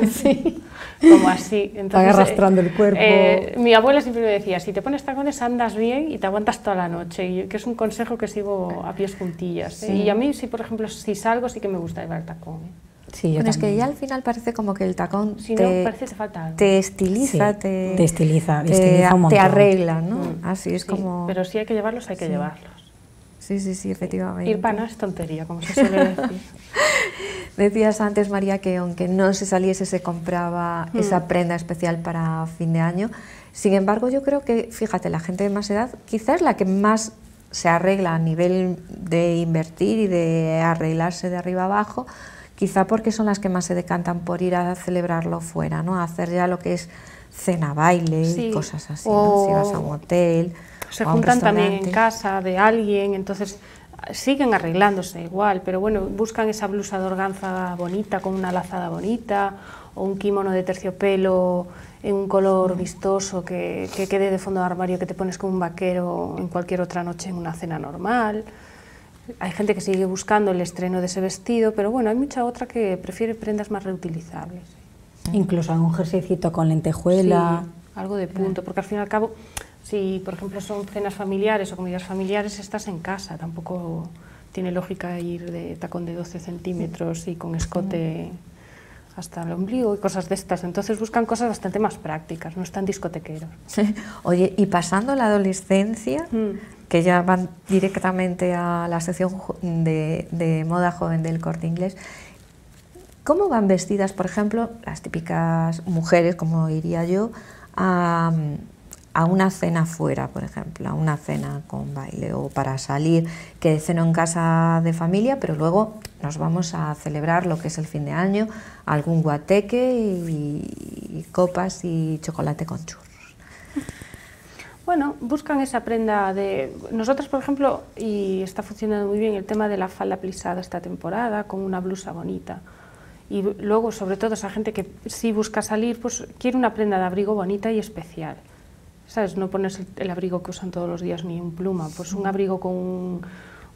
como así. Entonces, arrastrando el cuerpo. Eh, mi abuela siempre me decía, si te pones tacones andas bien y te aguantas toda la noche, y que es un consejo que sigo a pies juntillas. ¿eh? Y a mí, si por ejemplo, si salgo, sí que me gusta llevar tacón. ¿eh? Sí, es que ya al final parece como que el tacón te, falta estiliza, te, estiliza, te, arregla, ¿no? Mm. Así es como... Pero si hay que llevarlos, hay que llevarlos. Sí, sí, sí, efectivamente. Ir para no es tontería, como se suele decir. Decías antes, María, que aunque no se saliese, se compraba hmm. esa prenda especial para fin de año. Sin embargo, yo creo que, fíjate, la gente de más edad quizás la que más se arregla a nivel de invertir y de arreglarse de arriba abajo, quizá porque son las que más se decantan por ir a celebrarlo fuera, ¿no? A hacer ya lo que es cena, baile y cosas así, Si vas a un hotel. Se juntan también en casa de alguien, entonces siguen arreglándose igual, pero bueno, buscan esa blusa de organza bonita con una lazada bonita o un kimono de terciopelo en un color vistoso que, quede de fondo de armario que te pones como un vaquero en cualquier otra noche en una cena normal. Hay gente que sigue buscando el estreno de ese vestido, pero bueno, hay mucha otra que prefiere prendas más reutilizables. Incluso algún jerseycito con lentejuela. algo de punto, porque al fin y al cabo si, por ejemplo, son cenas familiares o comidas familiares, estás en casa, tampoco tiene lógica ir de tacón de 12 centímetros y con escote hasta el ombligo y cosas de estas. Entonces buscan cosas bastante más prácticas, no están discotequeros. Oye, y pasando la adolescencia, mm. que ya van directamente a la sección de, de, moda joven del corte inglés, ¿cómo van vestidas, por ejemplo, las típicas mujeres, como diría yo, a, a una cena fuera, por ejemplo, a una cena con baile o para salir, que ceno en casa de familia, pero luego nos vamos a celebrar lo que es el fin de año, algún guateque y, copas y chocolate con churros. Bueno, buscan esa prenda de... Nosotras, por ejemplo, y está funcionando muy bien el tema de la falda plisada esta temporada, con una blusa bonita y luego sobre todo esa gente que sí busca salir pues quiere una prenda de abrigo bonita y especial ¿sabes? No pones el, abrigo que usan todos los días ni un pluma, pues un abrigo con un,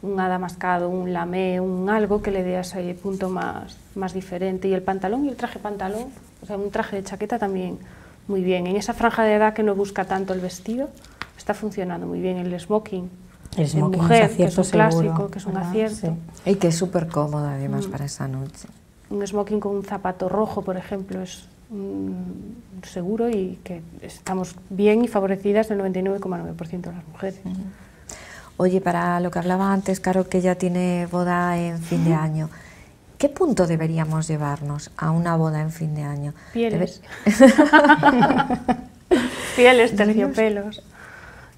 un adamascado, un lamé, un algo que le dé ese punto más, más diferente. Y el pantalón y el traje pantalón, o sea, un traje de chaqueta también muy bien. En esa franja de edad que no busca tanto el vestido, está funcionando muy bien el smoking. El smoking mujer, que es un clásico, que es un acierto. Y que es súper cómodo además mm. para esa noche. Un smoking con un zapato rojo, por ejemplo, es Mm, seguro y que estamos bien y favorecidas el 99,9% de las mujeres. Oye, para lo que hablaba antes, Caro, que ya tiene boda en fin de año, ¿qué punto deberíamos llevarnos a una boda en fin de año? Pieles. Pieles, terciopelos.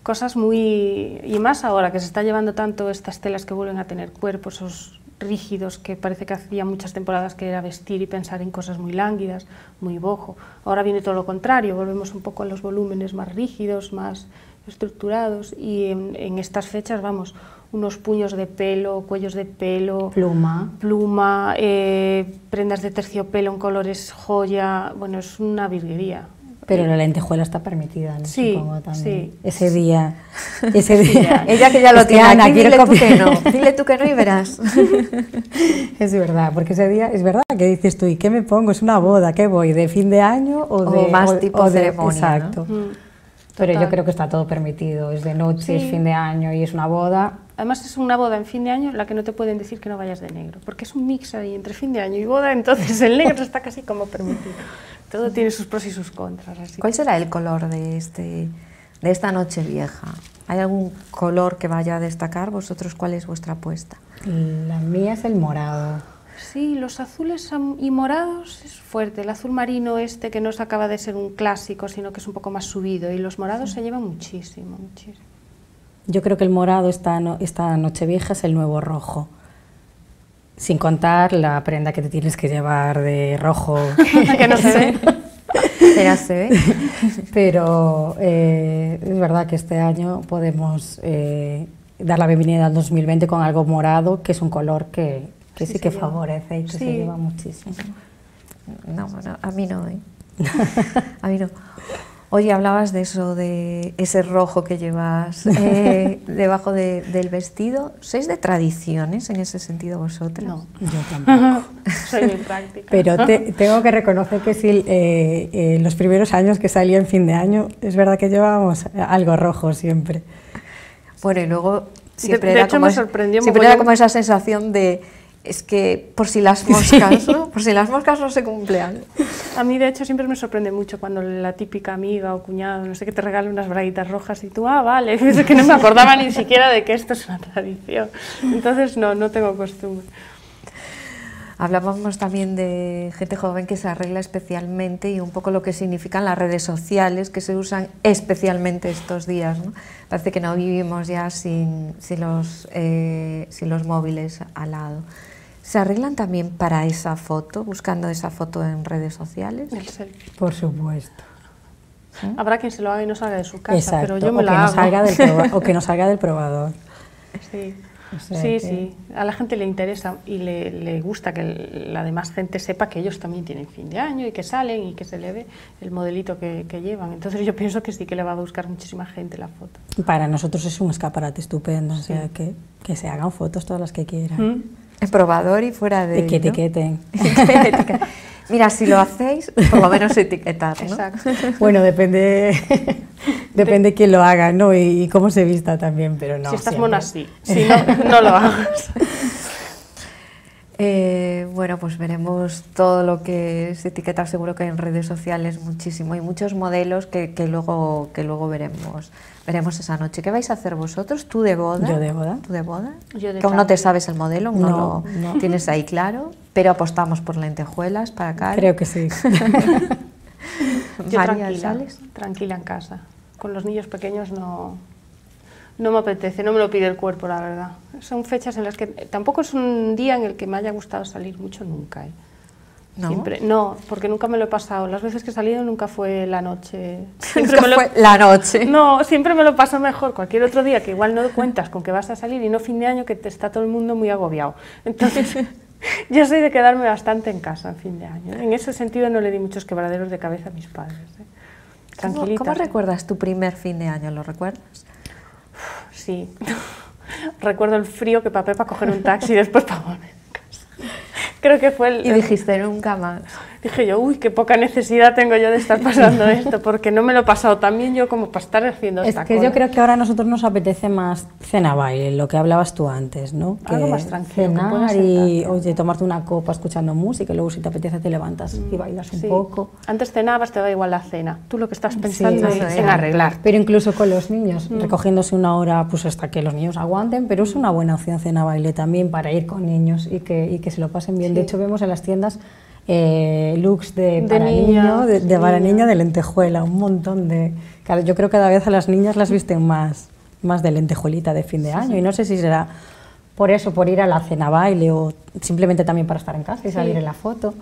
Cosas muy... Y más ahora, que se está llevando tanto estas telas que vuelven a tener cuerpos, esos rígidos que parece que hacía muchas temporadas que era vestir y pensar en cosas muy lánguidas, muy bojo. Ahora viene todo lo contrario, volvemos un poco a los volúmenes más rígidos, más estructurados y en, estas fechas vamos unos puños de pelo, cuellos de pelo, pluma, pluma, eh, prendas de terciopelo en colores joya, bueno es una virguería. Pero la lentejuela está permitida, ¿no? sí, también. Sí. Ese día. Ese día. Ella que ya lo este tiene. aquí, dile tú que no. Dile tú que no y verás. es verdad, porque ese día es verdad que dices tú, ¿y qué me pongo? ¿Es una boda? ¿Qué voy? ¿De fin de año o de.? O más tipo de, ceremonia. Exacto. ¿no? Mm, Pero yo creo que está todo permitido, es de noche, es fin de año y es una boda. Además es una boda en fin de año la que no te pueden decir que no vayas de negro, porque es un mix ahí entre fin de año y boda, entonces el negro está casi como permitido. Todo tiene sus pros y sus contras. ¿Cuál será el color de, este, de esta noche vieja? ¿Hay algún color que vaya a destacar? ¿Vosotros cuál es vuestra apuesta? La mía es el morado. Sí, los azules y morados es fuerte. El azul marino este que no se acaba de ser un clásico, sino que es un poco más subido. Y los morados se llevan muchísimo, muchísimo. Yo creo que el morado esta noche vieja es el nuevo rojo. Sin contar la prenda que te tienes que llevar de rojo. que no se ve. Pero eh, es verdad que este año podemos eh, dar la bienvenida al 2020 con algo morado, que es un color que, sí, que favorece y que se lleva muchísimo. No, bueno a mí no. a mí no. ¿eh? Oye, hablabas de eso, de ese rojo que llevas eh, debajo del vestido. ¿Sois de tradiciones en ese sentido vosotros? No, yo tampoco. Soy muy práctica. Pero tengo que reconocer que sí, eh, eh, los primeros años que salía en fin de año, es verdad que llevábamos algo rojo siempre. Bueno, y luego siempre, siempre era como esa sensación de es que por si las moscas, ¿no? por si las moscas no se cumplean. A mí de hecho siempre me sorprende mucho cuando la típica amiga o cuñado, no sé, que te regale unas braguitas rojas y tú, ah, vale, es que no me acordaba ni siquiera de que esto es una tradición. Entonces no, no tengo costumbre. Hablábamos también de gente joven que se arregla especialmente y un poco lo que significan las redes sociales que se usan especialmente estos días. Parece que no vivimos ya sin, los, eh, sin los móviles al lado. ¿Se arreglan también para esa foto, buscando esa foto en redes sociales? Por supuesto. Habrá quien se lo haga y no salga de su casa, pero yo me la que hago. o que no salga del probador. Sí, sí, A la gente le interesa y le, le gusta que la demás gente sepa que ellos también tienen fin de año y que salen y que se le ve el modelito que, llevan. Entonces yo pienso que sí que le va a buscar muchísima gente la foto. Para nosotros es un escaparate estupendo, o sea, que, se hagan fotos todas las que quieran. ¿Mm? probador y fuera de... que etiqueten. Mira, si lo hacéis, por lo menos etiquetar, Exacto. Bueno, depende, depende quién lo haga, ¿no? Y, cómo se vista también, pero no. Si estás sí. Si no, no lo hagas. Eh, bueno, pues veremos todo lo que es etiquetar, seguro que en redes sociales muchísimo y muchos modelos que, que, luego, que luego veremos veremos esa noche. ¿Qué vais a hacer vosotros? ¿Tú de boda? Yo de boda. ¿Tú de boda? Yo de aún no te sabes el modelo, no, no lo tienes ahí claro, pero apostamos por lentejuelas para acá. Creo que sí. Yo tranquila, ¿sales? tranquila en casa. Con los niños pequeños no, no me apetece, no me lo pide el cuerpo, la verdad. Son fechas en las que tampoco es un día en el que me haya gustado salir mucho nunca. ¿eh? ¿No? porque nunca me lo he pasado. Las veces que he salido nunca fue la noche. Siempre me lo... la noche. No, siempre me lo paso mejor. Cualquier otro día que igual no cuentas con que vas a salir y no fin de año que te está todo el mundo muy agobiado. Entonces, yo soy de quedarme bastante en casa en fin de año. En ese sentido no le di muchos quebraderos de cabeza a mis padres. ¿eh? ¿Cómo, ¿eh? recuerdas tu primer fin de año? ¿Lo recuerdas? sí. Recuerdo el frío que papé para coger un taxi y después para Creo que fue el... Y dijiste nunca más dije yo, uy, qué poca necesidad tengo yo de estar pasando esto, porque no me lo he pasado tan bien yo como para estar haciendo Es que yo creo que ahora a nosotros nos apetece más cena baile, lo que hablabas tú antes, ¿no? Algo más tranquilo. Cenar y, oye, tomarte una copa escuchando música y luego si te apetece te levantas y mm, bailas un poco. Antes cenabas, te da igual la cena. Tú lo que estás pensando es en arreglar. Pero incluso con los niños, mm. recogiéndose una hora pues hasta que los niños aguanten, pero es una buena opción cena baile también para ir con niños y que, y que se lo pasen bien. De hecho, vemos en las tiendas eh, looks de, para de, para de lentejuela, un montón de... Claro, yo creo que cada vez a las niñas las visten más, más de lentejuelita de fin de año y no sé si será por eso, por ir a la cena baile o simplemente también para estar en casa y salir en la foto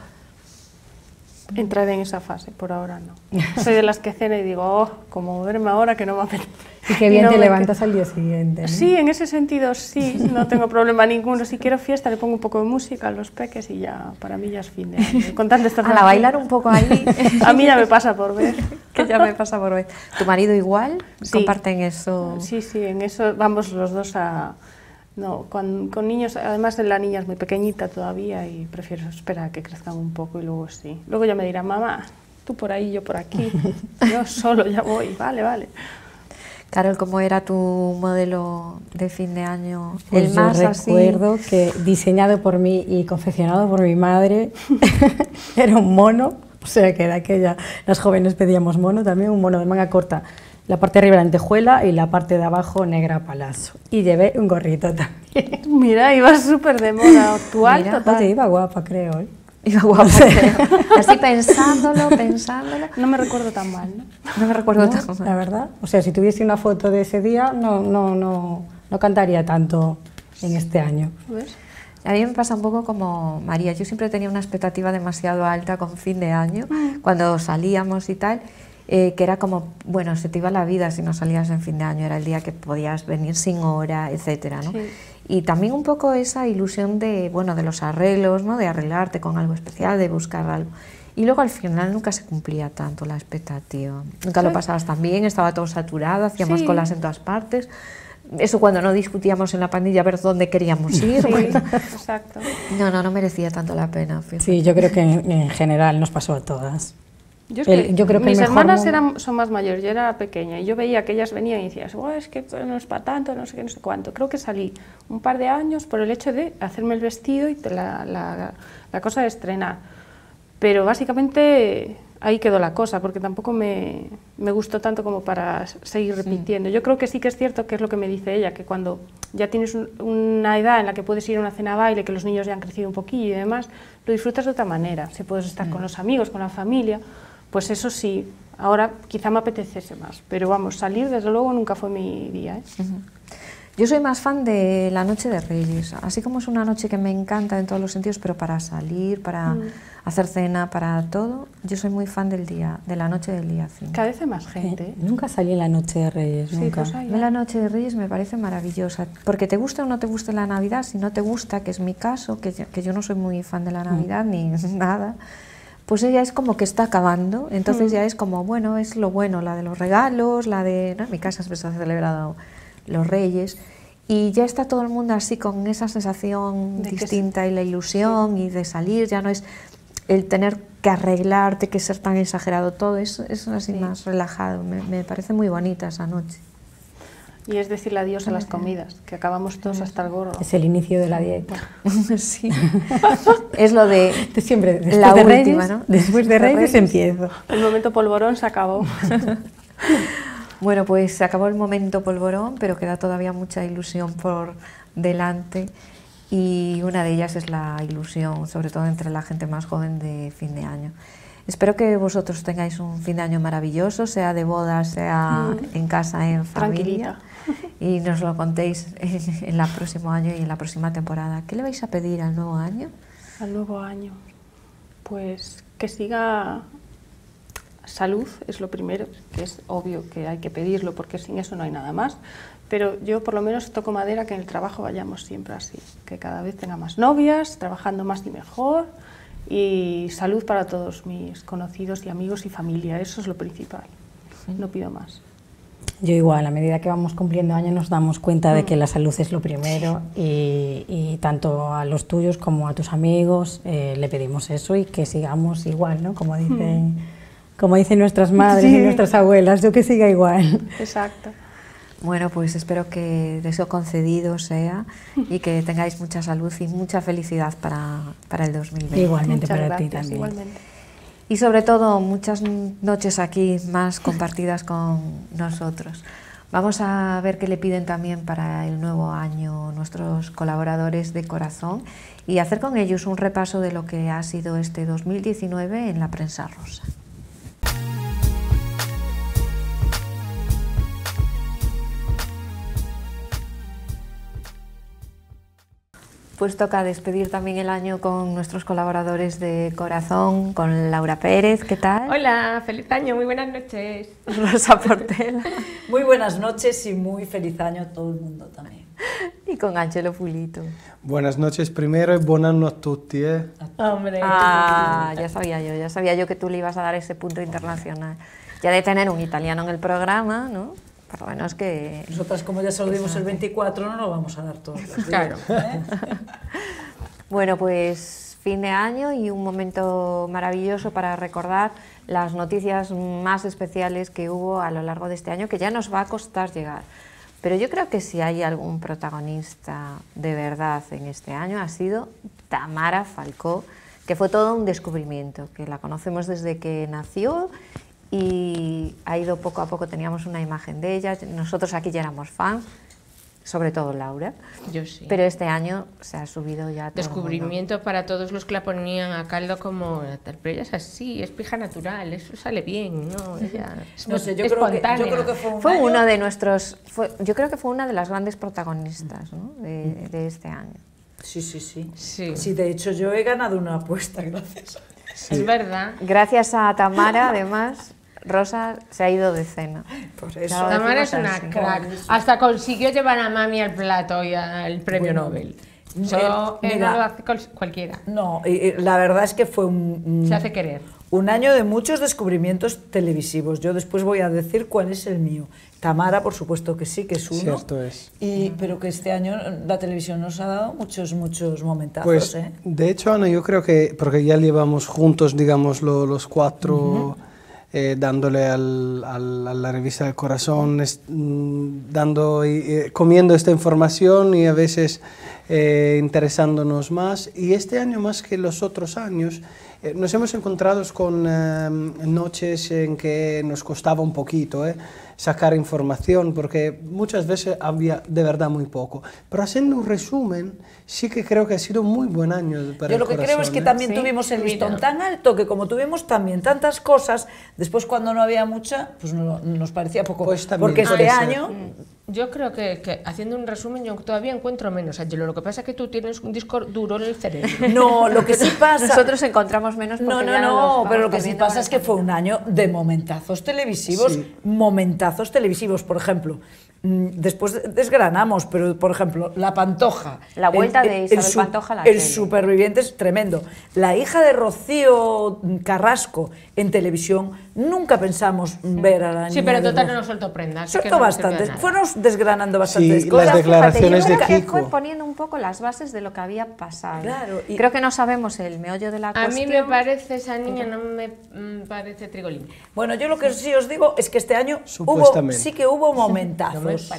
entrar en esa fase, por ahora no. Soy de las que cena y digo, oh, como duerme ahora que no me apetece. Y qué bien te levantas al día siguiente. Sí, en ese sentido sí, no tengo problema ninguno. Si quiero fiesta le pongo un poco de música a los peques y ya, para mí ya es fin de a la bailar un poco ahí. a mí ya me pasa por ver. que ya me pasa por ver. ¿Tu marido igual? ¿Comparten eso? Sí, sí, en eso vamos los dos a... No, con, niños, además la niña es muy pequeñita todavía y prefiero esperar a que crezcan un poco y luego sí. Luego ya me dirá, mamá, tú por ahí, yo por aquí, yo solo ya voy, vale, vale. Carol, ¿cómo era tu modelo de fin de año? Pues el más recuerdo que diseñado por mí y confeccionado por mi madre era un mono, o sea que era aquella, las jóvenes pedíamos mono también, un mono de manga corta la parte de arriba la lentejuela y la parte de abajo negra palazo. Y llevé un gorrito también. Mira, iba súper de moda actual. Mira, total. Te iba guapa, creo. ¿eh? Iba guapa, creo. Así pensándolo, pensándolo. No me recuerdo tan mal, ¿no? No me recuerdo tan mal. La verdad. O sea, si tuviese una foto de ese día, no, no, no, no cantaría tanto en este año. ¿Ves? A mí me pasa un poco como María. Yo siempre tenía una expectativa demasiado alta con fin de año, ah. cuando salíamos y tal. Eh, que era como, bueno, se te iba la vida si no salías en fin de año, era el día que podías venir sin hora, etcétera, ¿no? Y también un poco esa ilusión de, bueno, de los arreglos, ¿no? De arreglarte con algo especial, de buscar algo. Y luego al final nunca se cumplía tanto la expectativa. Nunca lo pasabas tan bien, estaba todo saturado, hacíamos colas en todas partes. Eso cuando no discutíamos en la pandilla a ver dónde queríamos ir. exacto. No, no, no merecía tanto la pena. Sí, yo creo que en general nos pasó a todas. Yo, creo que mis hermanas eran, son más mayores, yo era pequeña y yo veía que ellas venían y decías, es que no es para tanto, no sé qué, no sé cuánto. Creo que salí un par de años por el hecho de hacerme el vestido y la, la, cosa de estrenar. Pero básicamente ahí quedó la cosa, porque tampoco me, me gustó tanto como para seguir repitiendo. Yo creo que sí que es cierto que es lo que me dice ella, que cuando ya tienes una edad en la que puedes ir a una cena a baile, que los niños ya han crecido un poquillo y demás, lo disfrutas de otra manera. Si puedes estar mm. con los amigos, con la familia pues eso sí, ahora quizá me apetecese más, pero vamos, salir desde luego nunca fue mi día. ¿eh? Yo soy más fan de la noche de Reyes, así como es una noche que me encanta en todos los sentidos, pero para salir, para mm. hacer cena, para todo, yo soy muy fan del día, de la noche del día 5. Cada vez más gente. Eh, ¿eh? nunca salí en la noche de Reyes, sí, pues la noche de Reyes me parece maravillosa, porque te gusta o no te gusta la Navidad, si no te gusta, que es mi caso, que, yo no soy muy fan de la mm. Navidad ni nada, pues ella es como que está acabando, entonces hmm. ya es como, bueno, es lo bueno, la de los regalos, la de, ¿no? en mi casa se ha celebrado los reyes, y ya está todo el mundo así con esa sensación distinta y la ilusión y de salir, ya no es el tener que arreglarte, que ser tan exagerado todo, es, es así más relajado, me parece muy bonita esa noche. Y es decir adiós a las comidas, que acabamos todos hasta el gorro. Es el inicio de la dieta. sí. es lo de siempre después de última, Reyes, ¿no? Después de Reyes, empiezo. El momento polvorón se acabó. bueno, pues se acabó el momento polvorón, pero queda todavía mucha ilusión por delante. Y una de ellas es la ilusión, sobre todo entre la gente más joven de fin de año. Espero que vosotros tengáis un fin de año maravilloso, sea de boda, sea mm. en casa, en familia y nos lo contéis en, el próximo año y en la próxima temporada. ¿Qué le vais a pedir al nuevo año? Al nuevo año, pues que siga salud, es lo primero, que es obvio que hay que pedirlo porque sin eso no hay nada más. Pero yo por lo menos toco madera que en el trabajo vayamos siempre así, que cada vez tenga más novias, trabajando más y mejor y salud para todos mis conocidos y amigos y familia, eso es lo principal, no pido más. Yo igual, a medida que vamos cumpliendo años nos damos cuenta de que la salud es lo primero y, tanto a los tuyos como a tus amigos eh, le pedimos eso y que sigamos igual, ¿no? Como hmm. dicen, como dicen nuestras madres y nuestras abuelas, yo que siga igual. Exacto. Bueno, pues espero que de eso concedido sea y que tengáis mucha salud y mucha felicidad para, para el 2020. Igualmente para ti también. Igualmente y sobre todo muchas noches aquí más compartidas con nosotros. Vamos a ver qué le piden también para el nuevo año nuestros colaboradores de corazón y hacer con ellos un repaso de lo que ha sido este 2019 en la prensa rosa. Pues toca despedir también el año con nuestros colaboradores de corazón, con Laura Pérez, ¿qué tal? Hola, feliz año, muy buenas noches. Rosa Portela. muy buenas noches y muy feliz año a todo el mundo también. Y con Angelo Pulito. Buenas noches primero y buenas año a tutti, ¿eh? Hombre. Ah, ya sabía yo, ya sabía yo que tú le ibas a dar ese punto internacional. Ya de tener un italiano en el programa, ¿no? que... Nosotras, como ya saludimos el 24, no lo vamos a dar todo ¿eh? bueno, pues fin de año y un momento maravilloso para recordar las noticias más especiales que hubo a lo largo de este año, que ya nos va a costar llegar. Pero yo creo que si hay algún protagonista de verdad en este año ha sido Tamara Falcó, que fue todo un descubrimiento, que la conocemos desde que nació y ha ido poco a poco, teníamos una imagen de ella, nosotros aquí ya éramos fans, sobre todo Laura. Yo sí. Pero este año se ha subido ya todo Descubrimiento para todos los que la ponían a caldo como pero ella es así, es pija natural, eso sale bien, ¿no? no sé, yo, creo que, fue, uno de nuestros, yo creo que fue una de las grandes protagonistas de, este año. Sí, sí, sí, sí. de hecho yo he ganado una apuesta, gracias. Es verdad. Gracias a Tamara, además. Rosa se ha ido de cena. Tamara es una crack. Hasta consiguió llevar a mami al plato y al premio Nobel. Eh, eh, no lo hace cualquiera. No, eh, la verdad es que fue un, Se hace querer. Un año de muchos descubrimientos televisivos. Yo después voy a decir cuál es el mío. Tamara, por supuesto que sí, que es uno. Cierto es. Y, pero que este año la televisión nos ha dado muchos, muchos momentazos. Pues, de hecho, Ana, yo creo que, porque ya llevamos juntos, digamos, los cuatro... Eh, dándole a la revista del corazón, mm, dando eh, comiendo esta información y a veces eh, interesándonos más. Y este año más que los otros años nos hemos encontrado con noches en que nos costaba un poquito sacar información, porque muchas veces había de verdad muy poco. Pero haciendo un resumen, sí que creo que ha sido muy buen año para Yo lo que creo es que ¿eh? también tuvimos el listón tan alto que como tuvimos también tantas cosas, después cuando no había mucha, pues nos parecía poco. Pues porque este año... Yo creo que, haciendo un resumen yo todavía encuentro menos, Angelo. Lo que pasa es que tú tienes un disco duro en el cerebro. No, lo que sí pasa... Nosotros encontramos menos. No, no, no, pero lo que sí pasa es que fue un año de momentazos televisivos, momentazos televisivos. Por ejemplo, Mm, después desgranamos, pero por ejemplo, La Pantoja. La vuelta de Isabel Pantoja El superviviente es tremendo. La hija de Rocío Carrasco en televisión, nunca pensamos ver a la niña. Sí, pero total no nos soltó prendas. Fueron desgranando bastante. Las declaraciones de que poniendo un poco las bases de lo que había pasado. y creo que no sabemos el meollo de la a A mí me parece esa niña, no me mm, parece trigolín. Bueno, yo lo que sí os digo es que este año hubo, sí que hubo momentazos. Pues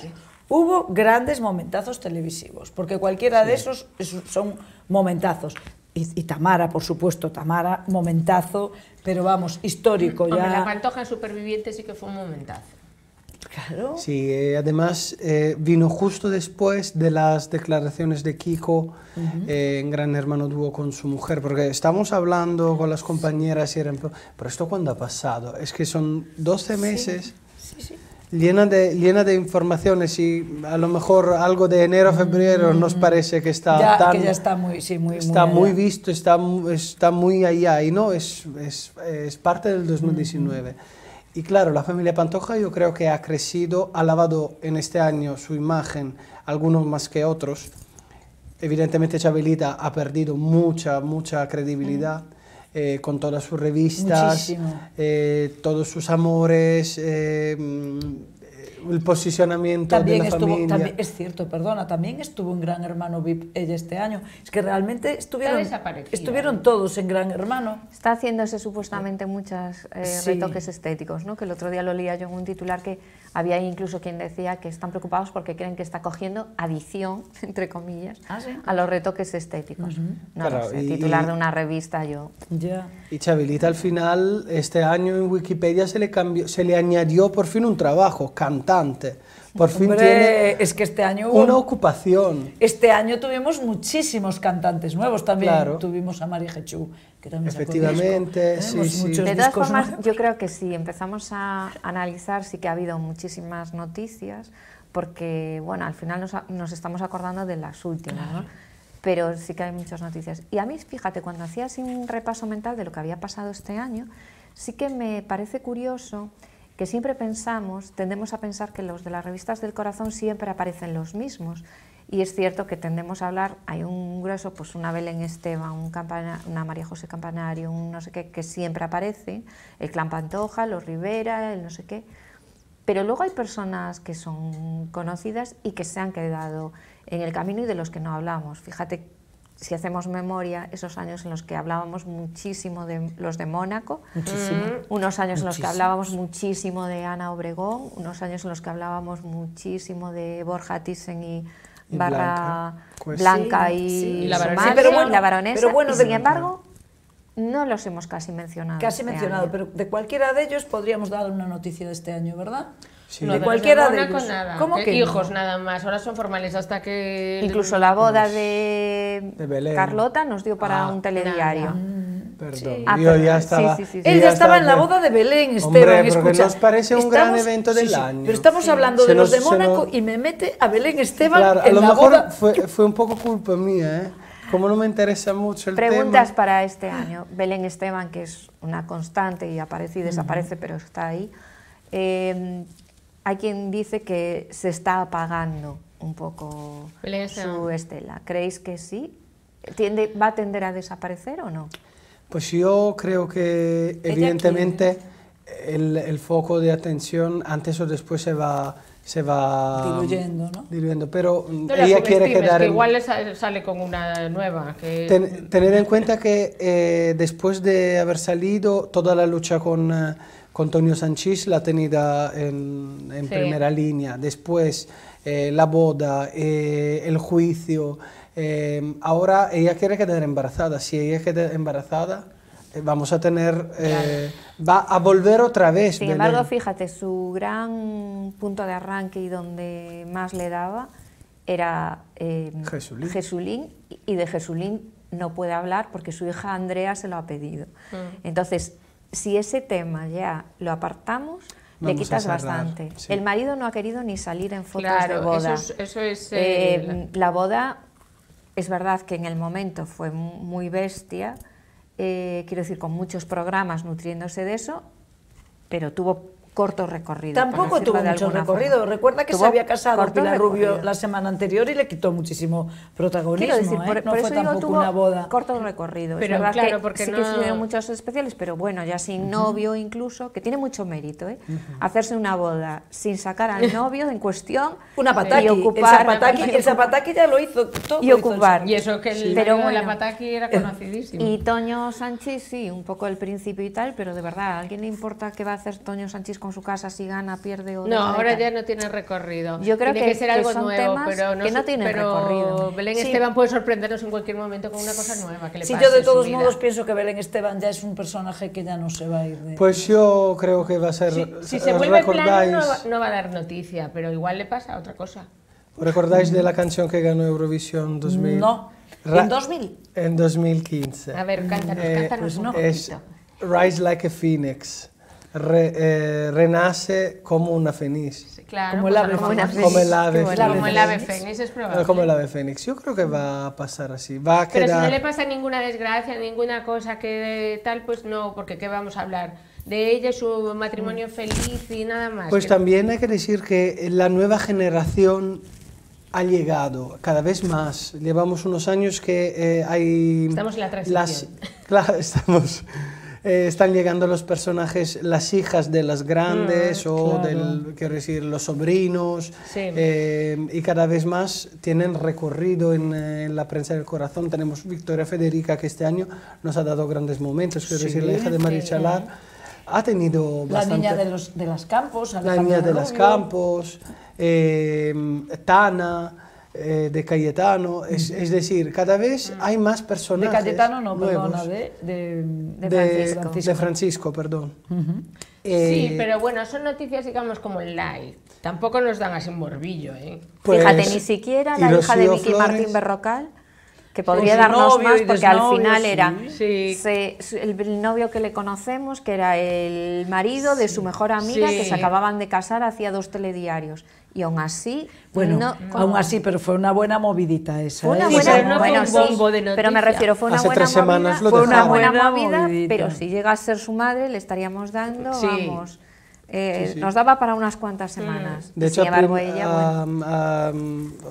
hubo grandes momentazos televisivos, porque cualquiera de esos son momentazos. Y, Tamara, por supuesto, Tamara, momentazo, pero vamos, histórico ya. la pantoja en Superviviente sí que fue un momentazo. Claro. Sí, eh, además eh, vino justo después de las declaraciones de Kiko eh, en Gran Hermano Dúo con su mujer, porque estamos hablando con las compañeras y eran, pero esto cuándo ha pasado, es que son 12 meses. sí. sí llena de, llena de informaciones y a lo mejor algo de enero a febrero nos mm. parece que está ya, que ya está muy, sí, muy está muy, visto, está, está muy allá y no, es, es, es parte del 2019. Y claro, la familia Pantoja yo creo que ha crecido, ha lavado en este año su imagen, algunos más que otros. Evidentemente Chabelita ha perdido mucha, mucha credibilidad. Mm. Eh, con todas sus revistas, eh, todos sus amores, eh, el posicionamiento de la familia. También, es cierto, perdona, también estuvo en Gran Hermano VIP ella este año. Es que realmente estuvieron, estuvieron todos en Gran Hermano. Está haciéndose supuestamente muchos eh, retoques estéticos, ¿no? Que el otro día lo leía yo en un titular que había incluso quien decía que están preocupados porque creen que está cogiendo adición, entre comillas, ah, a los retoques estéticos. No, claro, sé, titular de una revista yo. Ya. Y Chabilita al final, este año en Wikipedia se le, cambió, se le añadió por fin un trabajo, canta por fin es que este año una ocupación. Este año tuvimos muchísimos cantantes nuevos también. Tuvimos a María Jechú, que también Efectivamente, disco. Sí, De todas formas, yo creo que si sí, empezamos a analizar, sí que ha habido muchísimas noticias, porque bueno, al final nos, estamos acordando de las últimas, ¿no? pero sí que hay muchas noticias. Y a mí, fíjate, cuando hacía así un repaso mental de lo que había pasado este año, sí que me parece curioso que siempre pensamos, tendemos a pensar que los de las revistas del corazón siempre aparecen los mismos. Y es cierto que tendemos a hablar, hay un grueso, pues una Belén Esteban, un Campana, una María José Campanario, un no sé qué, que siempre aparece, el Clan Pantoja, los Rivera, el no sé qué. Pero luego hay personas que son conocidas y que se han quedado en el camino y de los que no hablamos. Fíjate si hacemos memoria, esos años en los que hablábamos muchísimo de los de Mónaco, mm. unos años en los que hablábamos muchísimo de Ana Obregón, unos años en los que hablábamos muchísimo de Borja Thyssen y, Barra Blanca, pues y, la baronesa. pero bueno, bueno, sin embargo, no los hemos casi mencionado. Casi este mencionado, pero de cualquiera de ellos podríamos dar una noticia de este año, ¿verdad? Sí. de cualquiera de, ellos. Eh, que hijos nada más, ahora son formales hasta que... Incluso la boda pues de, Carlota nos dio para ah, un telediario. Mm, perdón, sí. yo ah, ya estaba... él ya estaba en la boda de Belén, Esteban, Hombre, nos parece un gran evento del año. Pero estamos hablando de los de Mónaco y me mete a Belén Esteban claro, en a lo mejor Fue, fue un poco culpa mía, ¿eh? Como no me interesa mucho el tema... Preguntas para este año. Belén Esteban, que es una constante y aparece y desaparece, pero está ahí. Eh, hay quien dice que se está apagando un poco su estela. ¿Creéis que sí? ¿Tiende, ¿Va a tender a desaparecer o no? Pues yo creo que evidentemente el, el foco de atención antes o después se va se va diluyendo, ¿no? diluyendo pero mm, ella quiere quedar... Que igual sale con una nueva. tener en cuenta que eh, después de haber salido, toda la lucha con, Antonio eh, con la ha tenido en, primera línea. Después eh, la boda, el juicio. ahora ella quiere quedar embarazada. Si ella queda embarazada eh, vamos a tener, eh, va a volver otra vez. Sin embargo, fíjate, su gran punto de arranque y donde más le daba era eh, Jesulín. y de Jesulín no puede hablar porque su hija Andrea se lo ha pedido. Mm. Entonces, si ese tema ya lo apartamos, le quitas bastante. El marido no ha querido ni salir en fotos de boda. Eso es, la boda es verdad que en el momento fue muy bestia, eh, quiero decir, con muchos programas nutriéndose de eso, pero tuvo corto recorrido. Tampoco tuvo mucho recorrido. Recuerda que se había casado Pilar Rubio la semana anterior y le quitó muchísimo protagonismo. Decir, ¿eh? por, no fue eso digo, una boda. Corto recorrido. Pero, claro, que porque sí que muchos especiales, pero bueno, ya sin novio incluso, que tiene mucho mérito, ¿eh? Hacerse una boda sin sacar al novio en cuestión. una pataki. Y ocupar, el, zapataki, ya lo hizo todo. Y ocupar. y eso que el, pero la pataki era eh. conocidísimo. Y Toño Sánchez, sí, un poco el principio y tal, pero de verdad, ¿a alguien le importa qué va a hacer Toño Sánchez con su casa si gana, pierde o... No, ahora ya no tiene recorrido. Yo creo tiene que, ser algo nuevo, pero no, que recorrido. Belén Esteban puede sorprendernos en cualquier momento con una cosa nueva que le yo de todos modos pienso que Belén Esteban ya es un personaje que ya no se va a ir. De... Pues yo creo que va a ser... si, eh, se vuelve plano no, va a dar noticia, pero igual le pasa otra cosa. ¿Recordáis de la canción que ganó Eurovisión 2000? No. ¿En 2000? En 2015. A ver, cántanos, eh, cántanos pues Es Rise Like a Phoenix. Eh, renace como una fénix. como, el ave eh, como, el ave fénix. Yo creo que va a pasar así. Va a Pero si no le pasa ninguna desgracia, ninguna cosa que tal, pues no, porque ¿qué vamos a hablar? de ella, su matrimonio mm. feliz y nada más. Pues también hay que decir que la nueva generación ha llegado cada vez más. Llevamos unos años que eh, hay... Estamos en la transición. claro, estamos... Eh, están llegando los personajes, las hijas de las grandes mm, o quiero decir, los sobrinos. Eh, y cada vez más tienen recorrido eh, en, la prensa del corazón. Tenemos Victoria Federica que este año nos ha dado grandes momentos, quiero decir, la hija de María Chalar. Ha tenido La niña de, los, de las campos. la niña de las campos, Tana... Eh, de Cayetano, es, decir, cada vez mm. hay más personas De Cayetano, no, perdón, de, Francisco. de, Francisco. perdón. Eh, sí, pero bueno, son noticias, digamos, como live. Tampoco nos dan así un morbillo, ¿eh? Pues, Fíjate, ni siquiera la hija de Vicky Martín Berrocal que podría darnos más, porque al final era el novio que le conocemos, que era el marido de su mejor amiga, que se acababan de casar, hacía dos telediarios. Y aún así... Bueno, aún así, pero fue una buena movidita esa. pero pero me refiero, fue una buena movida, fue una buena movida, pero si llega a ser su madre, le estaríamos dando, vamos... Eh, nos daba para unas cuantas semanas. De hecho,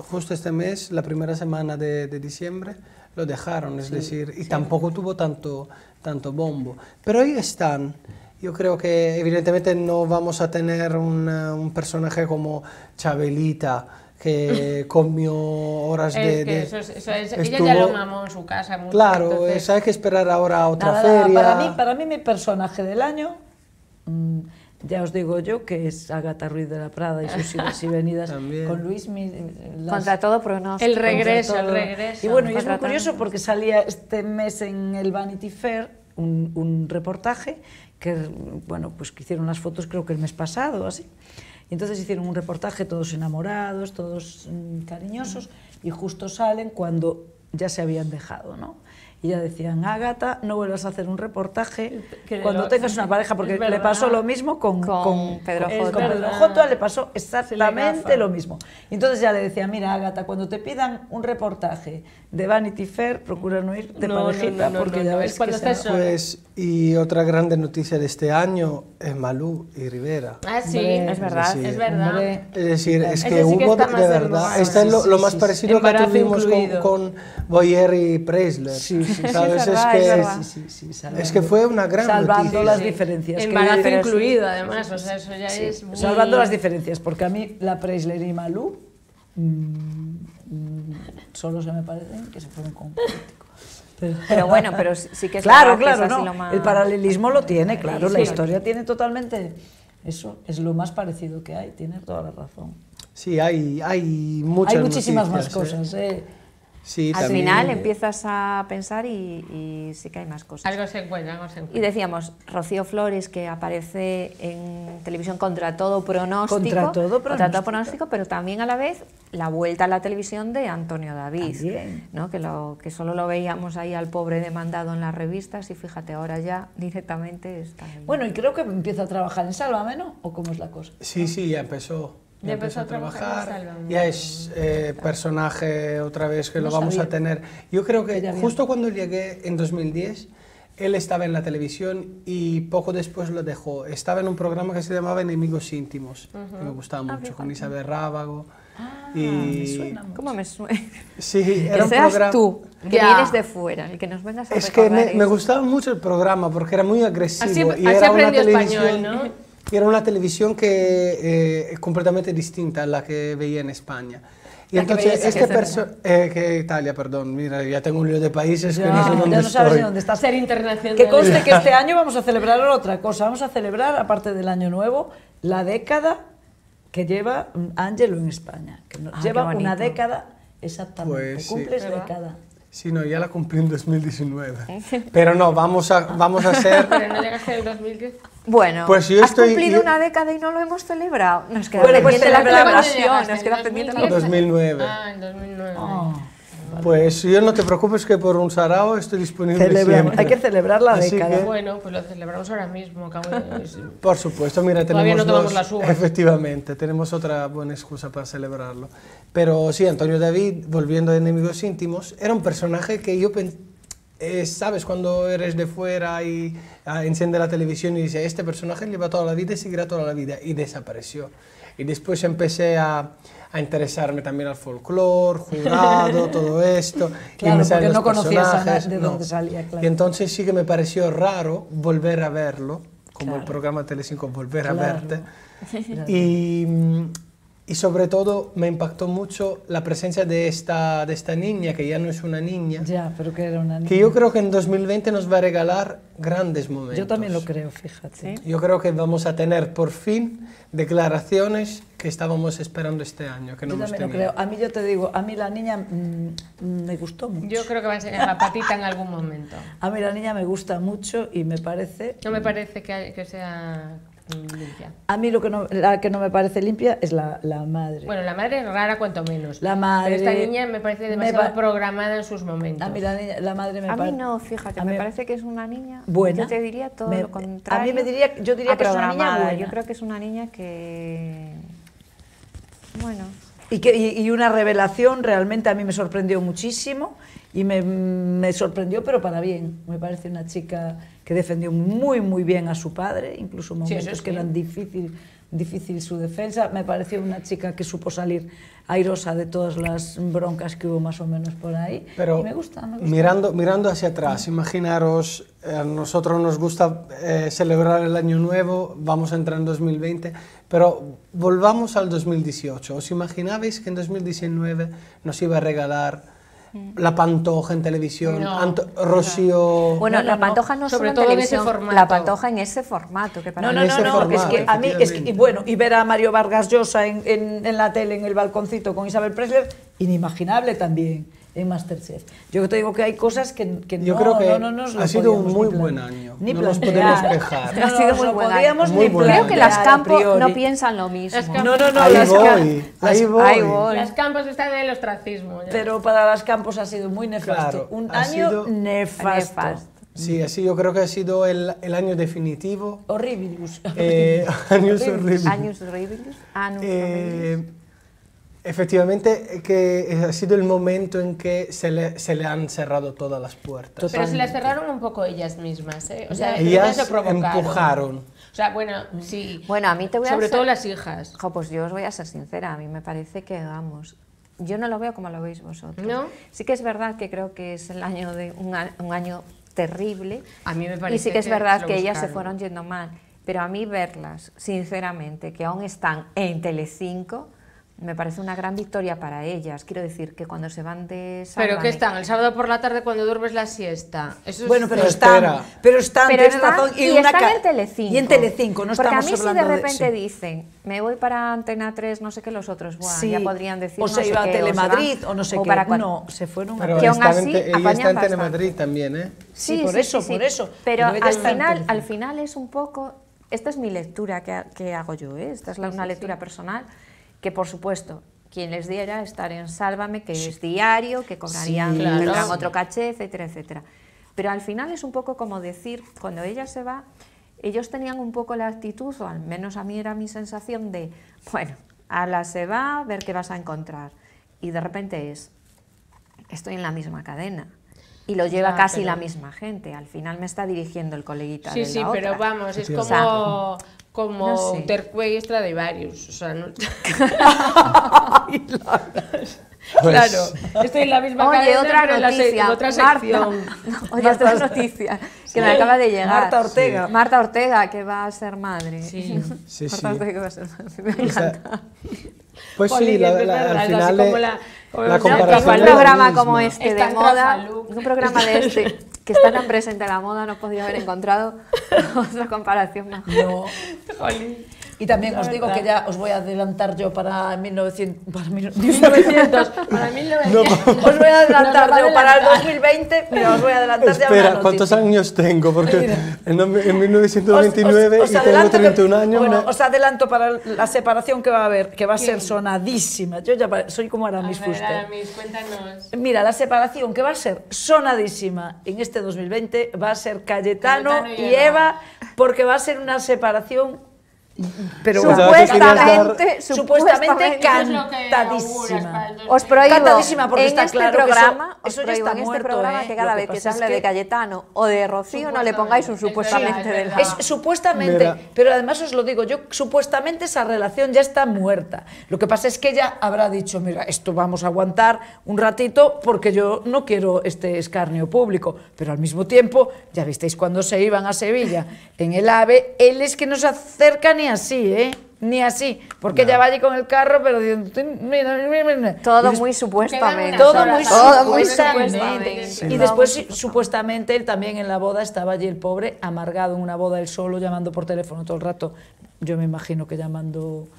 justo este mes, la primera semana de, diciembre, lo dejaron, es decir, y tampoco tuvo tanto, tanto bombo. Pero ahí están. Yo creo que evidentemente no vamos a tener un personaje como Chabelita, que comió horas de, de eso, es, ella ya lo mamó en su casa. claro, hay que esperar ahora a otra feria. Para mí, para mí mi personaje del año... Mm, ya os digo yo que es Agatha Ruiz de la Prada y sus idas y venidas con Luis. Eh, contra todo pronóstico. El regreso, el regreso. Y bueno, y es muy curioso porque salía este mes en el Vanity Fair un, un reportaje que, bueno, pues que hicieron las fotos creo que el mes pasado, así. Y entonces hicieron un reportaje todos enamorados, todos mm, cariñosos, y justo salen cuando ya se habían dejado, ¿no? y ya decían, Agata no vuelvas a hacer un reportaje cuando tengas una pareja, porque le pasó lo mismo con, Pedro Jota. Con le pasó exactamente lo mismo. Entonces ya le decía, mira, Agata cuando te pidan un reportaje de Vanity Fair, procura no ir de parejita, porque ya ves cuando pues, y otra grande noticia de este año es Malú y Rivera. Ah, sí, es verdad, es, verdad. es decir, es que hubo, de verdad, este es lo, más parecido que tuvimos con, con Boyer y Presler es, que, fue una gran Salvando las diferencias. Embarazo que incluido, además, o sea, eso ya es Salvando las diferencias, porque a mí la Preisler y Malú mm, solo se me parecen que se fueron con Pero, bueno, pero sí que es Claro, claro, El paralelismo lo tiene, claro, la historia tiene totalmente... Eso es lo más parecido que hay, tienes toda la razón. Sí, hay, hay Hay muchísimas más ¿eh? cosas, ¿eh? Al final empiezas a pensar y, sí que hay más cosas. Algo se encuentra, algo se encuentra. Y decíamos, Rocío Flores, que aparece en televisión contra todo pronóstico. Contra todo pronóstico. pronóstico pero también a la vez la vuelta a la televisión de Antonio David. ¿no? Que, lo, que solo lo veíamos ahí al pobre demandado en las revistas y fíjate, ahora ya directamente está. Bueno, y creo que empieza a trabajar en Sálvame, ¿no? ¿O cómo es la cosa? Sí, sí, ya empezó. Ya empezó, a trabajar. ya es eh, personaje otra vez que lo vamos a tener. Yo creo que justo cuando llegué en 2010, él estaba en la televisión y poco después lo dejó. Estaba en un programa que se llamaba Enemigos Íntimos, que me gustaba ah, mucho, con Isabel Rábago. Ah, ¿Cómo me suena? Sí, era tú, que vienes de fuera, que nos vengas a Es que me, gustaba mucho el programa porque era muy agresivo. y era español, ¿no? Y era una televisión que es eh, completamente distinta a la que veía en España. Y entonces, este persona. Eh, que Italia, perdón, mira, ya tengo un lío de países ya, que no sé dónde ya no sabes dónde está. Ser internacional. Que conste que este año vamos a celebrar otra cosa. Vamos a celebrar, aparte del año nuevo, la década que lleva Ángelo en España. Que ah, lleva una década exactamente. Pues, Cumple sí. década. Sí, no, ya la cumplí en 2019. Pero no, vamos a, vamos a hacer... Pero no llegaste en 2010. Bueno, pues yo has estoy, cumplido una década y no lo hemos celebrado. Nos queda bueno, pues pendiente pues la celebración. Nos queda pendiente la 2009. Ah, en 2009. Pues yo no te preocupes que por un sarao estoy disponible siempre. Hay que celebrar la Así década. Bueno, pues lo celebramos ahora mismo. por supuesto, mira, tenemos no tomamos la Efectivamente, tenemos otra buena excusa para celebrarlo. Pero sí, Antonio David, volviendo a Enemigos Íntimos, era un personaje que yo pensé eh, sabes, cuando eres de fuera y ah, enciende la televisión y dice, este personaje lleva toda la vida y seguirá toda la vida, y desapareció. Y después empecé a, a interesarme también al folclore, jurado, todo esto. y no Y entonces sí que me pareció raro volver a verlo, como el programa Telecinco Volver a Verte. Y mm, y sobre todo me impactó mucho la presencia de esta, de esta niña, que ya no es una niña. Ya, pero que era una niña. Que yo creo que en 2020 nos va a regalar grandes momentos. Yo también lo creo, fíjate. Yo creo que vamos a tener por fin declaraciones que estábamos esperando este año, que no Lo creo. A mí yo te digo, a mí la niña mm, mm, me gustó mucho. Yo creo que va a enseñar la patita en algún momento. A mí la niña me gusta mucho y me parece... No me parece que, que sea a mí lo que no, la que no me parece limpia es la, madre. Bueno, la madre es rara cuanto menos. La madre... esta niña me parece demasiado programada en sus momentos. A mí la, niña, madre me A mí no, fíjate, me parece que es una niña... Buena. Yo te diría todo lo contrario. A mí me diría, yo diría que es una niña buena. Yo creo que es una niña que... Bueno, y, que, y, una revelación realmente a mí me sorprendió muchísimo y me, me, sorprendió, pero para bien. Me parece una chica que defendió muy, muy bien a su padre, incluso momentos que eran difíciles difícil su defensa. Me pareció una chica que supo salir airosa de todas las broncas que hubo más o menos por ahí. Pero me gusta, Mirando, mirando hacia atrás, imaginaros, eh, a nosotros nos gusta eh, celebrar el año nuevo, vamos a entrar en 2020, pero volvamos al 2018. ¿Os imaginabais que en 2019 nos iba a regalar Mm. La Pantoja en televisión, Rocío... Bueno, la Pantoja no, sobre en televisión, la Pantoja en ese formato. no, no, no, a mí, y bueno, y ver a Mario Vargas Llosa en, la tele, en el balconcito con Isabel Presler, inimaginable también en Masterchef. Yo te digo que hay cosas que, que Yo no, creo que no, no ha sido un muy buen año. Ni no nos podemos quejar. No, ha sido muy buen año. creo que las campos no piensan lo mismo. No, no, no. Ahí, las voy, ahí, voy. Las campos están en el ostracismo. Pero para las campos ha sido muy nefasto. un año nefasto. Sí, así yo creo que ha sido el, año definitivo. Horribilus. Eh, años horribles. Años horribles. Años ah, eh, horribles. Efectivamente, que ha sido el momento en que se le, se le han cerrado todas las puertas. Pero se las cerraron un poco ellas mismas, ¿eh? O sea, ellas se empujaron. O sea, bueno, sí. Bueno, a mí te voy Sobre a Sobre todo las hijas. Jo, pues yo os voy a ser sincera, a mí me parece que, vamos, yo no lo veo como lo veis vosotros. Sí que es verdad que creo que es el año de un, año terrible. A mí me parece Y sí que es verdad que, que ellas se fueron yendo mal. Pero a mí verlas, sinceramente, que aún están en Telecinco me parece una gran victoria para ellas. Quiero decir que cuando se van de Pero que están el sábado por la tarde cuando duermes la siesta. Eso bueno, pero están, pero están, pero razón, y, están en Telecinco. Y en Telecinco, no Porque estamos a mí si de repente dicen, me voy para Antena 3, no sé qué, los otros, buah, ya podrían decir O se iba a Telemadrid o, no sé qué. Para no, se fueron pero que aún así, ella está en Telemadrid también, ¿eh? Sí, por eso, por eso. Pero al final, al final es un poco... Esta es mi lectura que, hago yo, ¿eh? Esta es una lectura personal que por supuesto quien les diera estar en Sálvame, que es diario, que cobrarían otro caché, etcétera, etcétera. Pero al final es un poco como decir, cuando ella se va, ellos tenían un poco la actitud, o al menos a mí era mi sensación de, bueno, a la se va, a ver qué vas a encontrar. Y de repente es, estoy en la misma cadena. Y lo lleva ah, casi la misma gente. Al final me está dirigiendo el coleguita. Sí, de la sí, pero vamos, es como como no sé. de varios. O sea, no... la Pues. Claro, estoy en la misma Oye, otra otra sección. Marta, oye, otra noticia que me acaba de llegar. Marta Ortega. Marta Ortega, que va a ser madre. Sí, sí, Marta Ortega, que va a ser madre. Me encanta. Pues sí, la, verdad, al final... Así la Un programa como este de moda, un programa de este que está tan presente en la moda, no podría haber encontrado otra comparación mejor. Y también os digo que ya os voy a adelantar yo para 1900, para 1900, para 1900. os voy a adelantar yo para el 2020, pero os voy a adelantar Espera, ya Espera, ¿cuántos años tengo? Porque en, 1929 y tengo 31 años. Bueno, os adelanto para la separación que va a haber, que va a ser sonadísima. Yo ya soy como Aramis Fuster. Aramis, cuéntanos. Mira, la separación que va a ser sonadísima en este 2020 va a ser Cayetano, y, Eva, porque va a ser una separación pero supuestamente, supuestamente, cantadísima. Os prohíbo en este programa, que ¿eh? en este programa que cada vez que, se hable de Cayetano o de Rocío no le pongáis un supuestamente es, supuestamente, pero además os lo digo, yo supuestamente esa relación ya está muerta. Lo que pasa es que ella habrá dicho, "Mira, esto vamos a aguantar un ratito porque yo no quiero este escarnio público", pero al mismo tiempo, ya visteis cuando se iban a Sevilla en el AVE, él es que nos acerca ni así, ¿eh? Ni así, porque ella va allí con el carro, pero todo muy supuestamente. Todo muy supuestamente. Y después supuestamente él también en la boda estaba allí el pobre, amargado en una boda él solo, llamando por teléfono todo el rato. Yo me imagino que llamando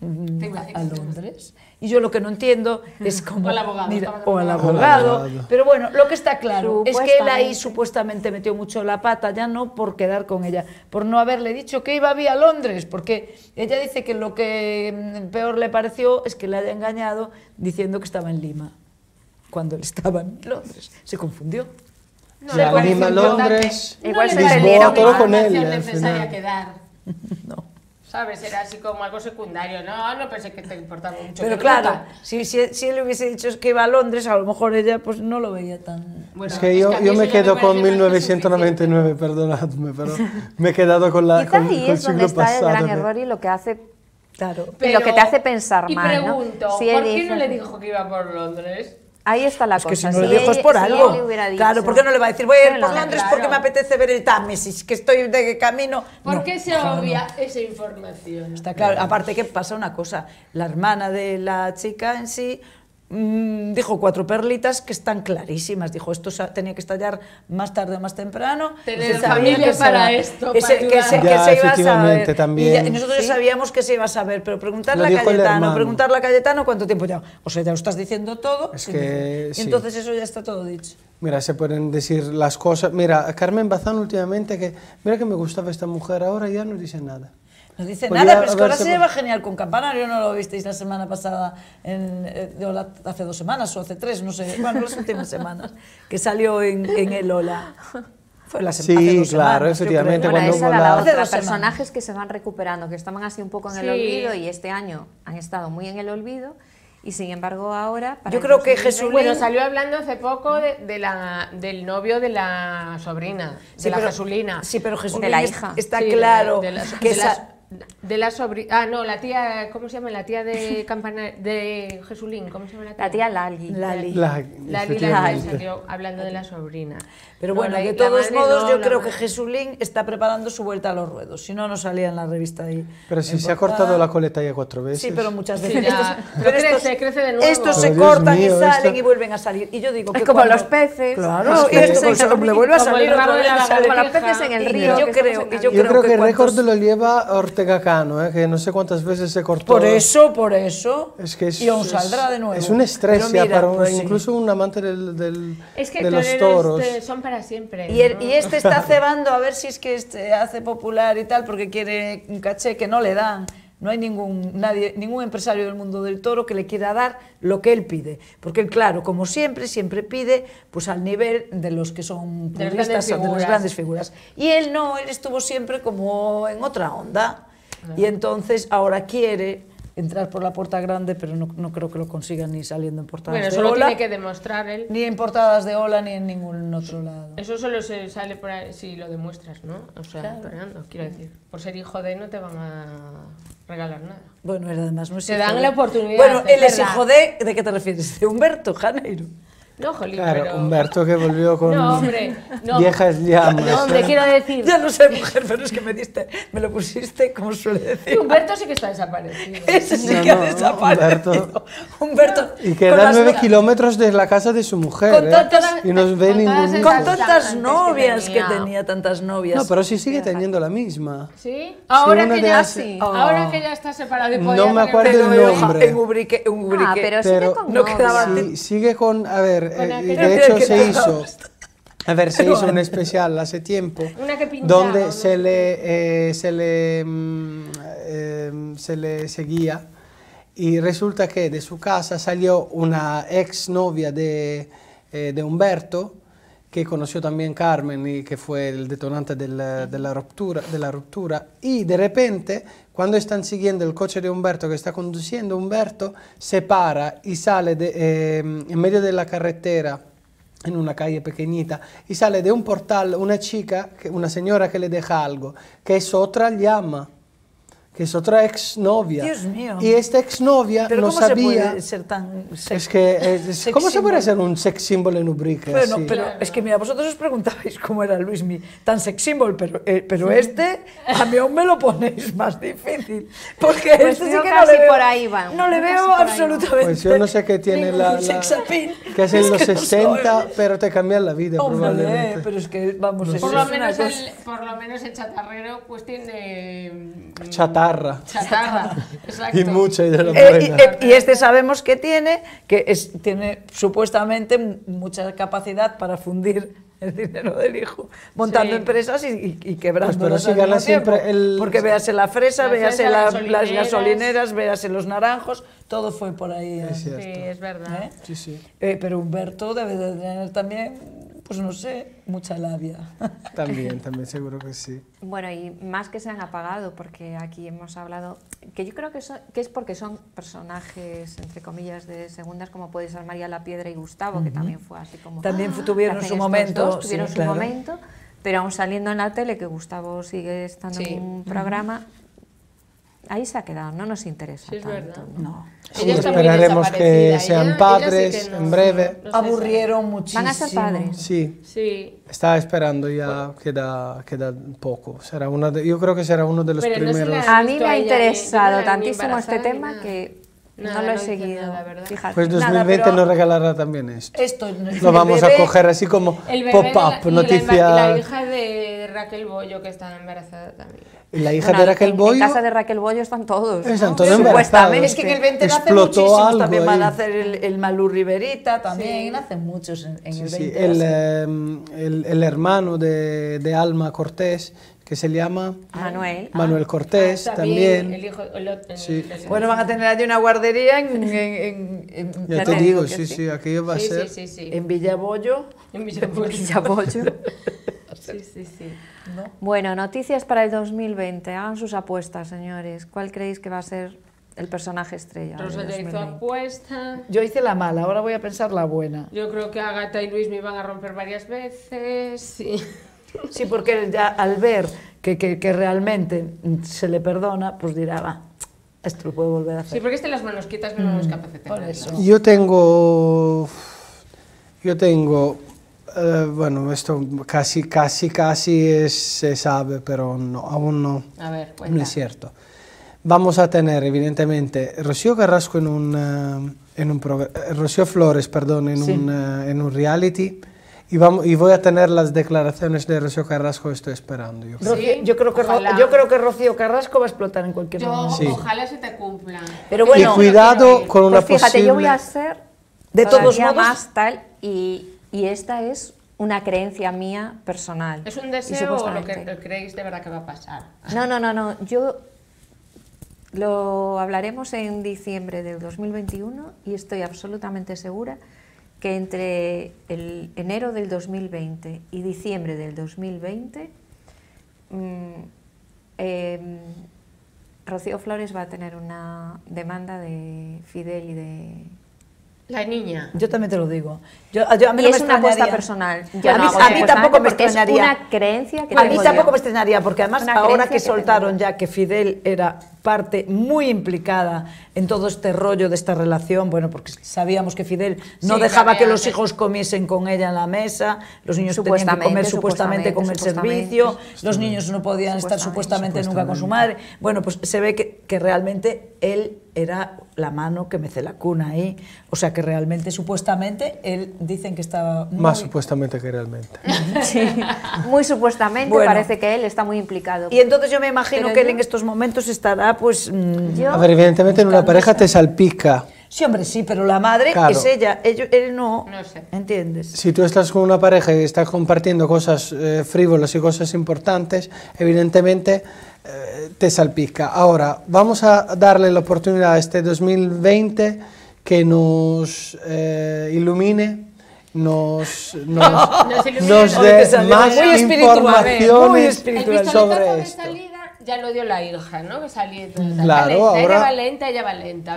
mm, a Londres. Y yo lo que no entiendo es cómo... o al abogado. o al abogado. Pero bueno, lo que está claro es que él ahí supuestamente metió mucho la pata, ya no por quedar con ella, por no haberle dicho que iba a a Londres, porque ella dice que lo que mm, peor le pareció es que le haya engañado diciendo que estaba en Lima, cuando él estaba en Londres. Se confundió. No, Lima, Londres, Igual se Lisboa, con él. no. ¿sabes? Era así como algo secundario. No, no pensé que te importaba mucho. Pero claro, si, si, él hubiese dicho que iba a Londres, a lo mejor ella pues no lo veía tan... Bueno, es que yo, yo me quedo con 1999, perdonadme, pero me he quedado con la... Con, ahí es donde está el gran error y lo que hace... Claro. lo que te hace pensar y mal, pregunto, ¿por qué no le dijo que iba por Londres? Ahí está la es Que si no lo dijo es por algo. claro, ¿por qué no le va a decir voy a ir por Londres porque me apetece ver el Támesis, que estoy de camino? ¿Por qué se obvia esa información? Está claro. Aparte que pasa una cosa, la hermana de la chica en sí Mm, dijo cuatro perlitas que están clarísimas. Dijo, esto tenía que estallar más tarde o más temprano. Tener familia para esto. Que, se, que, se, iba a saber. También. Y ya, nosotros sabíamos que se iba a saber, pero preguntarle a Cayetano, preguntarle a Cayetano cuánto tiempo ya. O sea, ya lo estás diciendo todo. y entonces eso ya está todo dicho. Mira, se pueden decir las cosas. Mira, Carmen Bazán últimamente, que mira que me gustaba esta mujer, ahora ya no dice nada. No dice pues nada, pero es que ahora se lleva genial con Campanario, ¿no lo visteis la semana pasada? En, eh, hace dos semanas o hace tres, no sé, bueno, las últimas semanas, que salió en, el hola. Fue la Sí, claro, efectivamente. Bueno, cuando esa la personajes que se van recuperando, que estaban así un poco en el olvido y este año han estado muy en el olvido. Y sin embargo ahora... yo creo que Jesús... Bueno, salió hablando hace poco de, la, del novio de la sobrina, sí, de la Jesulina. Sí, pero Jesulina de la hija. está claro que... De la sobre... Ah, no, la tía, ¿cómo se llama? La tía de Campana... de Jesulín, ¿cómo se llama la tía? La tía Lali. Lali, Lali, Lali, salió hablando de la sobrina. Pero bueno, de todos modos yo creo que Jesulín está preparando su vuelta a los ruedos, si no, no salía en la revista ahí. Pero si se ha cortado la coleta ya cuatro veces. Sí, pero muchas veces. estos, crece, crece de nuevo. Estos se cortan y salen y vuelven a salir. Y yo digo que Es como los peces. Claro, y esto le vuelve a salir otra vez. Como los peces en el río. Yo creo que... Yo creo que récord lo lleva Ortega manteca este no eh, que no sé cuántas veces se cortó. Por eso, por eso. Es que y aún saldrá de nuevo. Es una estrella para un, pues incluso un amante del, de los toros. Eh, son para siempre. Y, este está cebando a ver si es que este hace popular y tal, porque quiere un caché que no le dan. No hay ningún, nadie, ningún empresario del mundo del toro que le quiera dar lo que él pide. Porque él, claro, como siempre, siempre pide pues al nivel de los que son de las grandes figuras. Y él no, él estuvo siempre como en otra onda. Y entonces ahora quiere entrar por la puerta grande, pero no, no creo que lo consiga ni saliendo en portadas bueno, de Bueno, solo tiene que demostrar él. Ni en portadas de Ola ni en ningún otro lado. Eso solo se sale si lo demuestras, ¿no? O sea, quiero decir, por ser hijo de no te van a regalar nada. Bueno, él además no es Te dan la oportunidad. Bueno, él es hijo de, ¿de qué te refieres? De Humberto Janeiro. No, jolín, claro, Humberto que volvió con no, hombre, viejas llamas. No, hombre, quiero decir... Ya no sé, mujer, pero es que me diste, me lo pusiste, como suele decir. Humberto sí que está desaparecido. Ese sí que ha desaparecido. Humberto. Humberto y queda nueve kilómetros de la casa de su mujer, con eh, Y no ve ningún... Con tantas novias que tenía. tantas novias. No, pero sí sigue teniendo la misma. ¿Sí? Ahora, que ya, sí. Ah. Ahora que ya está separado. De no me acuerdo el nombre. En Ubrique, Ah, pero, con No quedaba... sigue con... A ver, eh, de hecho se hizo. A ver, se hizo un especial hace tiempo donde se le, eh, se, le, mm, eh, se le seguía y resulta que de su casa salió una ex novia de, Humberto que conoció también Carmen y que fue el detonante del, de, la ruptura, de la ruptura y de repente Quando stanno seguendo il coach di Umberto che sta conducendo, Umberto separa i sale de, eh, in medio della carretera, in una calle pequeñita, y sale de un portal una chica, una signora che le deja algo, que es gli ama. que es otra exnovia. Dios mío. Y esta exnovia ¿Pero no cómo sabía. Se puede ser tan sex... es que, ¿Cómo se puede ser un sex símbolo en Ubrique? Bueno, pero es que mira, vosotros os preguntabais cómo era Luis mi tan sex símbolo, pero, eh, pero este a mí aún me lo ponéis más difícil. Porque pues este sí que no le veo, por ahí va. No le veo absolutamente. Pues yo no sé qué tiene la. la que es en los 60, pero te cambian la vida Hombre, probablemente. pero es que vamos, no por, lo menos el, por lo menos el chatarrero pues tiene. Mm, chatarrero chatarra. Y eh, eh, y, este sabemos que tiene, que tiene supuestamente mucha capacidad para fundir el dinero del hijo, montando empresas y, quebrando. Pues pero gana siempre Porque véase la fresa, la véase las, gasolineras. véase los naranjos, todo fue por ahí. ¿eh? sí, es verdad. pero Humberto debe de tener también pues no sé, mucha labia. También, también seguro que sí. Bueno, y más que se han apagado, porque aquí hemos hablado, que yo creo que, que es porque son personajes, entre comillas, de segundas, como puede ser María la Piedra y Gustavo, que también fue así como... También ah", tuvieron su momento. tuvieron su momento, pero aún saliendo en la tele, que Gustavo sigue estando en un programa, ahí se ha quedado, no nos interesa. esperaremos que sean padres en breve. Aburrieron muchísimo. Van a ser padres. Sí. sí. Está esperando ya, queda, poco. Será yo creo que será uno de los primeros. a mí me ha interesado tantísimo este tema que no lo he seguido. Pues Nada, pues 2020 nos regalará también esto. Esto lo vamos a coger así como pop-up, noticia. Y la, hija de Raquel Bollo que está embarazada también. Y la hija de Raquel en, En casa de Raquel Boyo están todos. Están todos pues Supuestamente. Es que en el 20 nacen muchísimos. También ahí. van a hacer el, Malú Riverita, también sí. muchos en, el 20. Sí. El, em, el, el, hermano de, de Alma Cortés que se llama Manuel. Ah, Manuel ah, Cortés también. El hijo, Bueno, van a tener allí una guardería en... ya te digo, sí, sí, va a ser. En Villabollo. En sí, sí, sí. Bueno, noticias para el 2020. Hagan sus apuestas, señores. ¿Cuál creéis que va a ser el personaje estrella. Rosa ya hizo apuesta. Yo hice la mala, ahora voy a pensar la buena. Yo creo que Agatha y Luis me iban a romper varias veces. Sí. Sí, porque ya al ver que, que, realmente se le perdona, pues dirá, va, esto lo puedo volver a hacer. Sí, porque este las manos quietas no mm, es capaz de tener. Eso. Yo tengo... Yo tengo... Eh, bueno, esto casi, casi, casi se sabe, pero no, aún no. A ver, No es cierto. Vamos a tener, evidentemente, Rocío Carrasco en un, eh, en un eh, Rocío Flores, perdón, en, un, en un reality y, vamos, y voy a tener las declaraciones de Rocío Carrasco, estoy esperando. Yo creo, yo, creo que Rocío Carrasco va a explotar en cualquier momento. Ojalá se te cumpla. Pero bueno, y cuidado con una pues fíjate, yo voy a ser de todos modos más tal y, y esta es una creencia mía personal. ¿Es un deseo o lo que creéis de verdad que va a pasar? No, no, no, no. Yo lo hablaremos en diciembre del 2021 y estoy absolutamente segura que entre el enero del 2020 y diciembre del 2020, mm, em, Rocío Flores va a tener una demanda de Fidel y de la niña. Yo también te lo digo. Yo, a mí es una apuesta personal. a, mí, tampoco me estrenaría. Es una creencia que A mí tampoco me estrenaría porque además ahora que, soltaron ya que Fidel era parte muy implicada en todo este rollo de esta relación, bueno, porque sabíamos que Fidel no dejaba que los hijos comiesen con ella en la mesa, los niños tenían que comer supuestamente, con el servicio, los niños no podían estar supuestamente, nunca con su madre. Bueno, pues se ve que, realmente él era la mano que mece la cuna ahí. O sea que realmente, supuestamente, él dicen que estaba... Más supuestamente que realmente. sí, muy supuestamente parece que él está muy implicado. Y entonces yo me imagino que él en estos momentos estará pues... Mm, a ver, evidentemente en una pareja te salpica. Sí, hombre, sí, pero la madre es ella, él, no, no sé. ¿entiendes? Si tú estás con una pareja y estás compartiendo cosas eh, frívolas y cosas importantes, evidentemente eh, te salpica. Ahora, vamos a darle la oportunidad a este 2020 que eh, nos ilumine nos, nos, nos, nos dé más informaciones sobre esto ya lo dio la hija, ¿no? que salió claro, Ella valenta, ella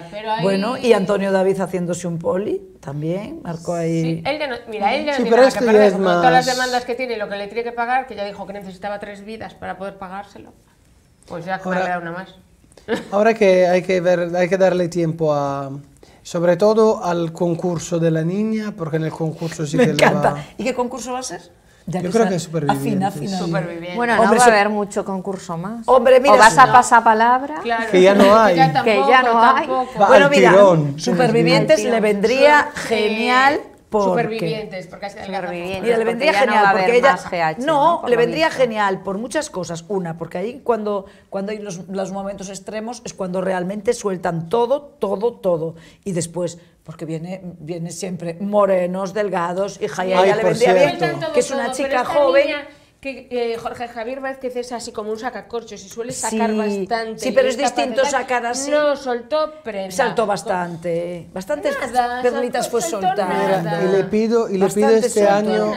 Pero Bueno, y Antonio David haciéndose un poli también, marcó ahí. Sí, él ya no, mira, él ya no tiene este que todas las demandas que tiene y lo que le tiene que pagar, que ya dijo que necesitaba tres vidas para poder pagárselo. Pues ya que una más. Ahora que hay que, ver, hay que darle tiempo a. Sobre todo al concurso de la niña, porque en el concurso sí que Le va... ¿Y qué concurso va a ser? Yo creo que es superviviente. Bueno, no va a haber mucho concurso más. Hombre, mira, o vas a pasar palabra. Que ya no hay. que ya no hay. bueno, mira, supervivientes le vendría genial porque, supervivientes, porque supervivientes, y le vendría genial no porque GH, no, le vendría genial por muchas cosas. Una, porque ahí cuando cuando hay los, momentos extremos es cuando realmente sueltan todo, todo, todo y después porque viene, viene siempre morenos, delgados, y Jaya le vendía bien, que es una chica joven. que eh, Jorge Javier Vázquez es así como un sacacorchos y suele sacar bastante. Sí, pero es distinto sacar así. No, soltó prenda. Saltó bastante. Bastantes nada, fue soltar. y le pido, y le pido este año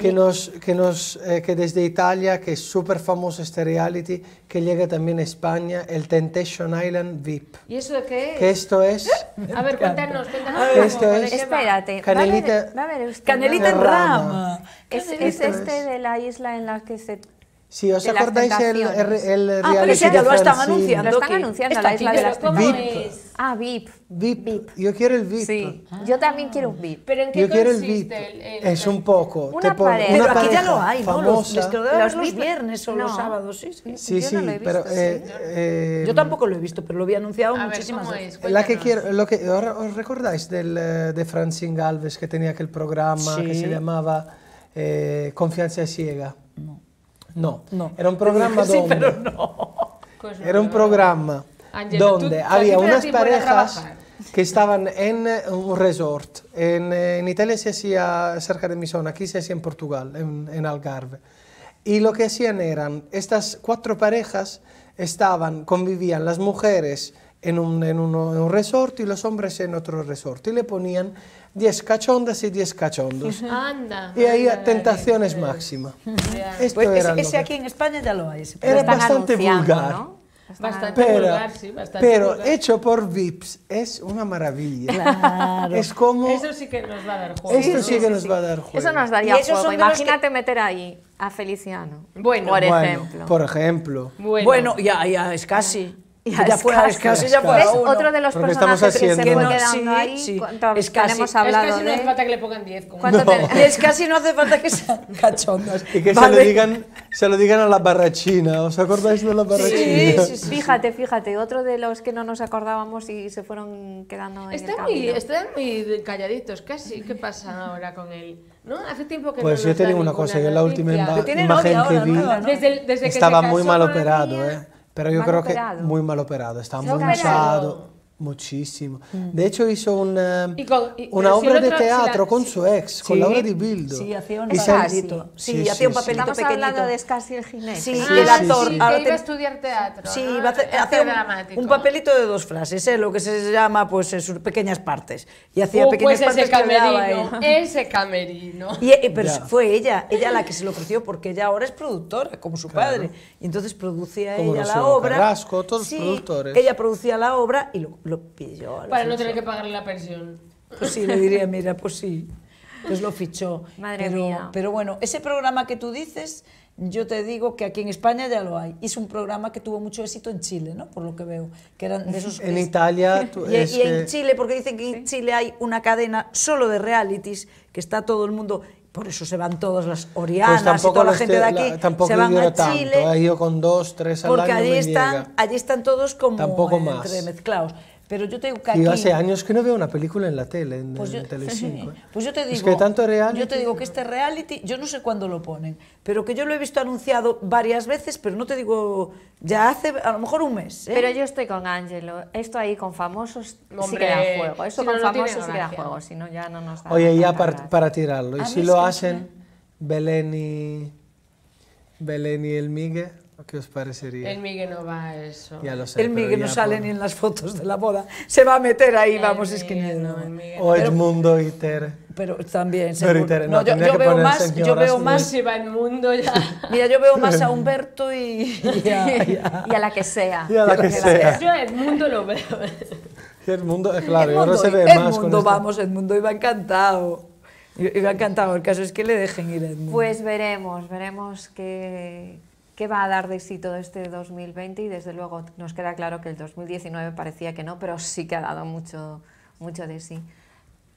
que nos, que nos, eh, que desde Italia, que es súper famoso este reality, que llega también a España, el Temptation Island VIP. ¿Y eso qué es? Que esto es... a ver, cuéntanos, cuéntanos. Espérate. Canelita, Canelita en Es, este de la isla en la que se Sí, os acordáis el, el, el, Ah, pero ya lo están anunciando. Lo están anunciando, la isla de las tentaciones. Ah, VIP. VIP. Yo quiero el VIP. Sí. Yo también quiero un VIP. ¿Pero en qué Yo quiero el VIP. es un poco. Una, te pareja. pero aquí ya lo hay, ¿no? Los, los, los viernes o los sábados, sí. Sí, sí, Yo pero, eh, eh, Yo tampoco lo he visto, pero lo había anunciado muchísimas veces. La que quiero, lo que, ¿Os recordáis del, eh, de Francine Galvez que tenía aquel programa que se llamaba Confianza Ciega? No. No, no. era un programa donde... Pues era un programa. había unas parejas que estaban en eh, un resort. Eh, en, Italia se hacía cerca de mi aquí se hacía en Portugal, en, en Algarve. Y lo que hacían eran, estas cuatro parejas estaban, convivían las mujeres, en un, en en un resorte y los hombres en otro resort Y le ponían 10 cachondas y 10 cachondos. Anda. Y ahí anda, tentaciones máxima. Esto pues ese, aquí en España ya lo hay. era bastante vulgar. Bastante pero, vulgar, sí, bastante Pero hecho por VIPs es una maravilla. Claro. Es como... Eso sí que nos va a dar juego. eso sí, que nos va a dar juego. Eso nos daría juego. Imagínate meter ahí a Feliciano, bueno, por ejemplo. Por ejemplo. Bueno, bueno ya, ya es casi ya fue Es otro de los personajes que se fue quedando ahí. Es casi, no hace falta que le pongan 10. No. Te... Es casi no hace falta que sean cachondas Y que se, lo digan, se lo digan a la barrachina. ¿Os acordáis de la barrachina? Sí, sí Fíjate, fíjate. Otro de los que no nos acordábamos y se fueron quedando está en el muy, Están muy calladitos casi. ¿Qué pasa ahora con él? ¿No? Hace tiempo que pues yo te digo una cosa. Yo la última imagen que vi estaba muy mal operado. ¿eh? Pero yo creo que muy mal operado, está muy usado. Muchísimo. Mm. De hecho hizo una, obra de teatro con su ex, con Laura obra de Bildo. Sí, hacía un papelito. Sí, hacía un papelito Estamos hablando de Scassi el jinete. Sí, ah, el actor. Sí, iba a estudiar teatro. Sí, ¿no? hacer, un, papelito de dos frases, ¿eh? lo que se llama pues sus pequeñas partes. Y hacía uh, pues pequeñas partes ¿eh? ese camerino, ese eh, camerino. pero fue ella, ella la que se lo ofreció porque ella ahora es productora, como su padre. Y entonces producía ella la obra. Carrasco, todos los productores. Ella producía la obra y lo para no tener que pagarle la pensión. Pues sí, le diría, mira, pues sí. Pues lo fichó. Madre pero, mía. Pero bueno, ese programa que tú dices, yo te digo que aquí en España ya lo hay. Es un programa que tuvo mucho éxito en Chile, ¿no? Por lo que veo. Que eran de esos en Italia. y, en Chile, porque dicen que en Chile hay una cadena solo de realities, que está todo el mundo. Por eso se van todas las orianas y toda la gente de aquí. tampoco se van a Chile. Tanto. Ha ido con dos, tres al porque año allí, están, allí están todos como entremezclados. Pero yo te digo que hace años que no veo una película en la tele, en, yo, Pues yo te digo... que este reality, yo no sé cuándo lo ponen, pero que yo lo he visto anunciado varias veces, pero no te digo... Ya hace a lo mejor un mes. ¿eh? Pero yo estoy con Ángelo. Esto ahí con famosos Hombre, sí juego. Eso con famosos sí que juego, si no ya no nos da... Oye, ya para, tirarlo. ¿Y si lo hacen Belén y, Belén y el Migue... ¿Qué os parecería? El Miguel no va a eso. Ya lo sé, el Miguel no sale ni en las fotos de la boda. Se va a meter ahí, vamos, Miguel, es que no. O Edmundo y Tere. Pero también, se Pero Tere, no, yo, veo más, yo, veo más, va Edmundo ya. Mira, yo veo más a Humberto y, a, la que sea. Y a la, que, sea. Yo a Edmundo lo veo. Edmundo, eh, claro, Edmundo, ahora se ve Edmundo, más con esto. vamos, Edmundo iba encantado. Iba encantado, el caso es que le dejen ir Edmundo. Pues veremos, veremos qué ¿Qué va a dar de sí todo este 2020? Y desde luego nos queda claro que el 2019 parecía que no, pero sí que ha dado mucho, mucho de sí.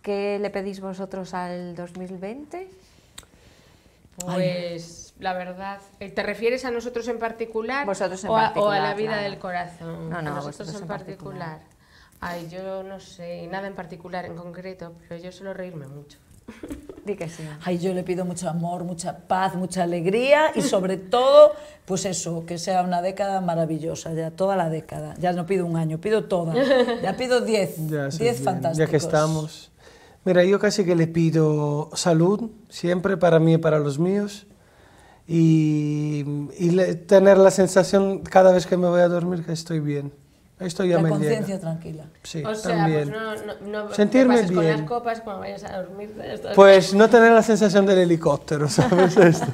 ¿Qué le pedís vosotros al 2020? Pues la verdad, eh, ¿te refieres a nosotros en particular? Vosotros en particular, a, o la vida del corazón. No, no, a nosotros en, particular. particular. Ay, yo no sé, nada en particular, en concreto, pero yo suelo reírme mucho. Di que Ay, yo le pido mucho amor, mucha paz, mucha alegría y sobre todo, pues eso, que sea una década maravillosa, ya toda la década. Ya no pido un año, pido toda. Ya pido diez, diez fantásticos. Ya que estamos. Mira, yo casi que le pido salud, siempre para mí y para los míos. y, tener la sensación cada vez que me voy a dormir que estoy bien. Esto ya la conciencia tranquila. Sí, o sea, también. Pues no, no, Sentirme bien. con las copas cuando vayas a dormir. Pues no tener la sensación del helicóptero, ¿sabes esto?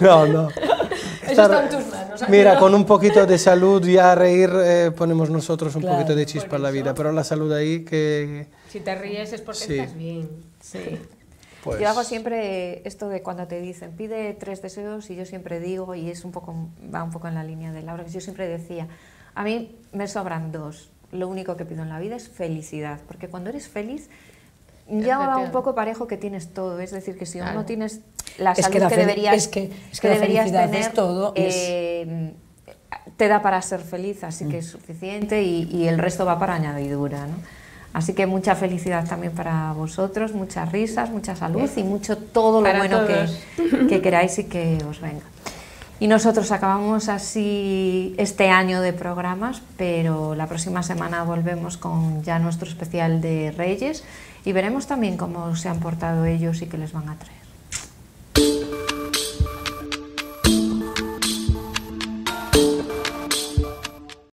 No, no. Eso está en tus manos. Mira, con un poquito de salud y a reír eh, ponemos nosotros un poquito de chispa a la vida, pero la salud ahí que... Si te ríes es porque estás bien. Sí. Pues... Yo hago siempre esto de cuando te dicen, pide tres deseos y yo siempre digo, y es un poco, va un poco en la línea de Laura, que yo siempre decía, a mí me sobran dos. Lo único que pido en la vida es felicidad, porque cuando eres feliz ya va un poco parejo que tienes todo. Es decir, que si uno uno tienes la salud que, deberías, tener, te da para ser feliz, así que es mm. suficiente y, el resto va para añadidura. ¿no? Así que mucha felicidad también para vosotros, muchas risas, mucha salud y mucho todo lo bueno que, que, queráis y que os venga. Y nosotros acabamos así este año de programas, pero la próxima semana volvemos con ya nuestro especial de Reyes y veremos también cómo se han portado ellos y qué les van a traer.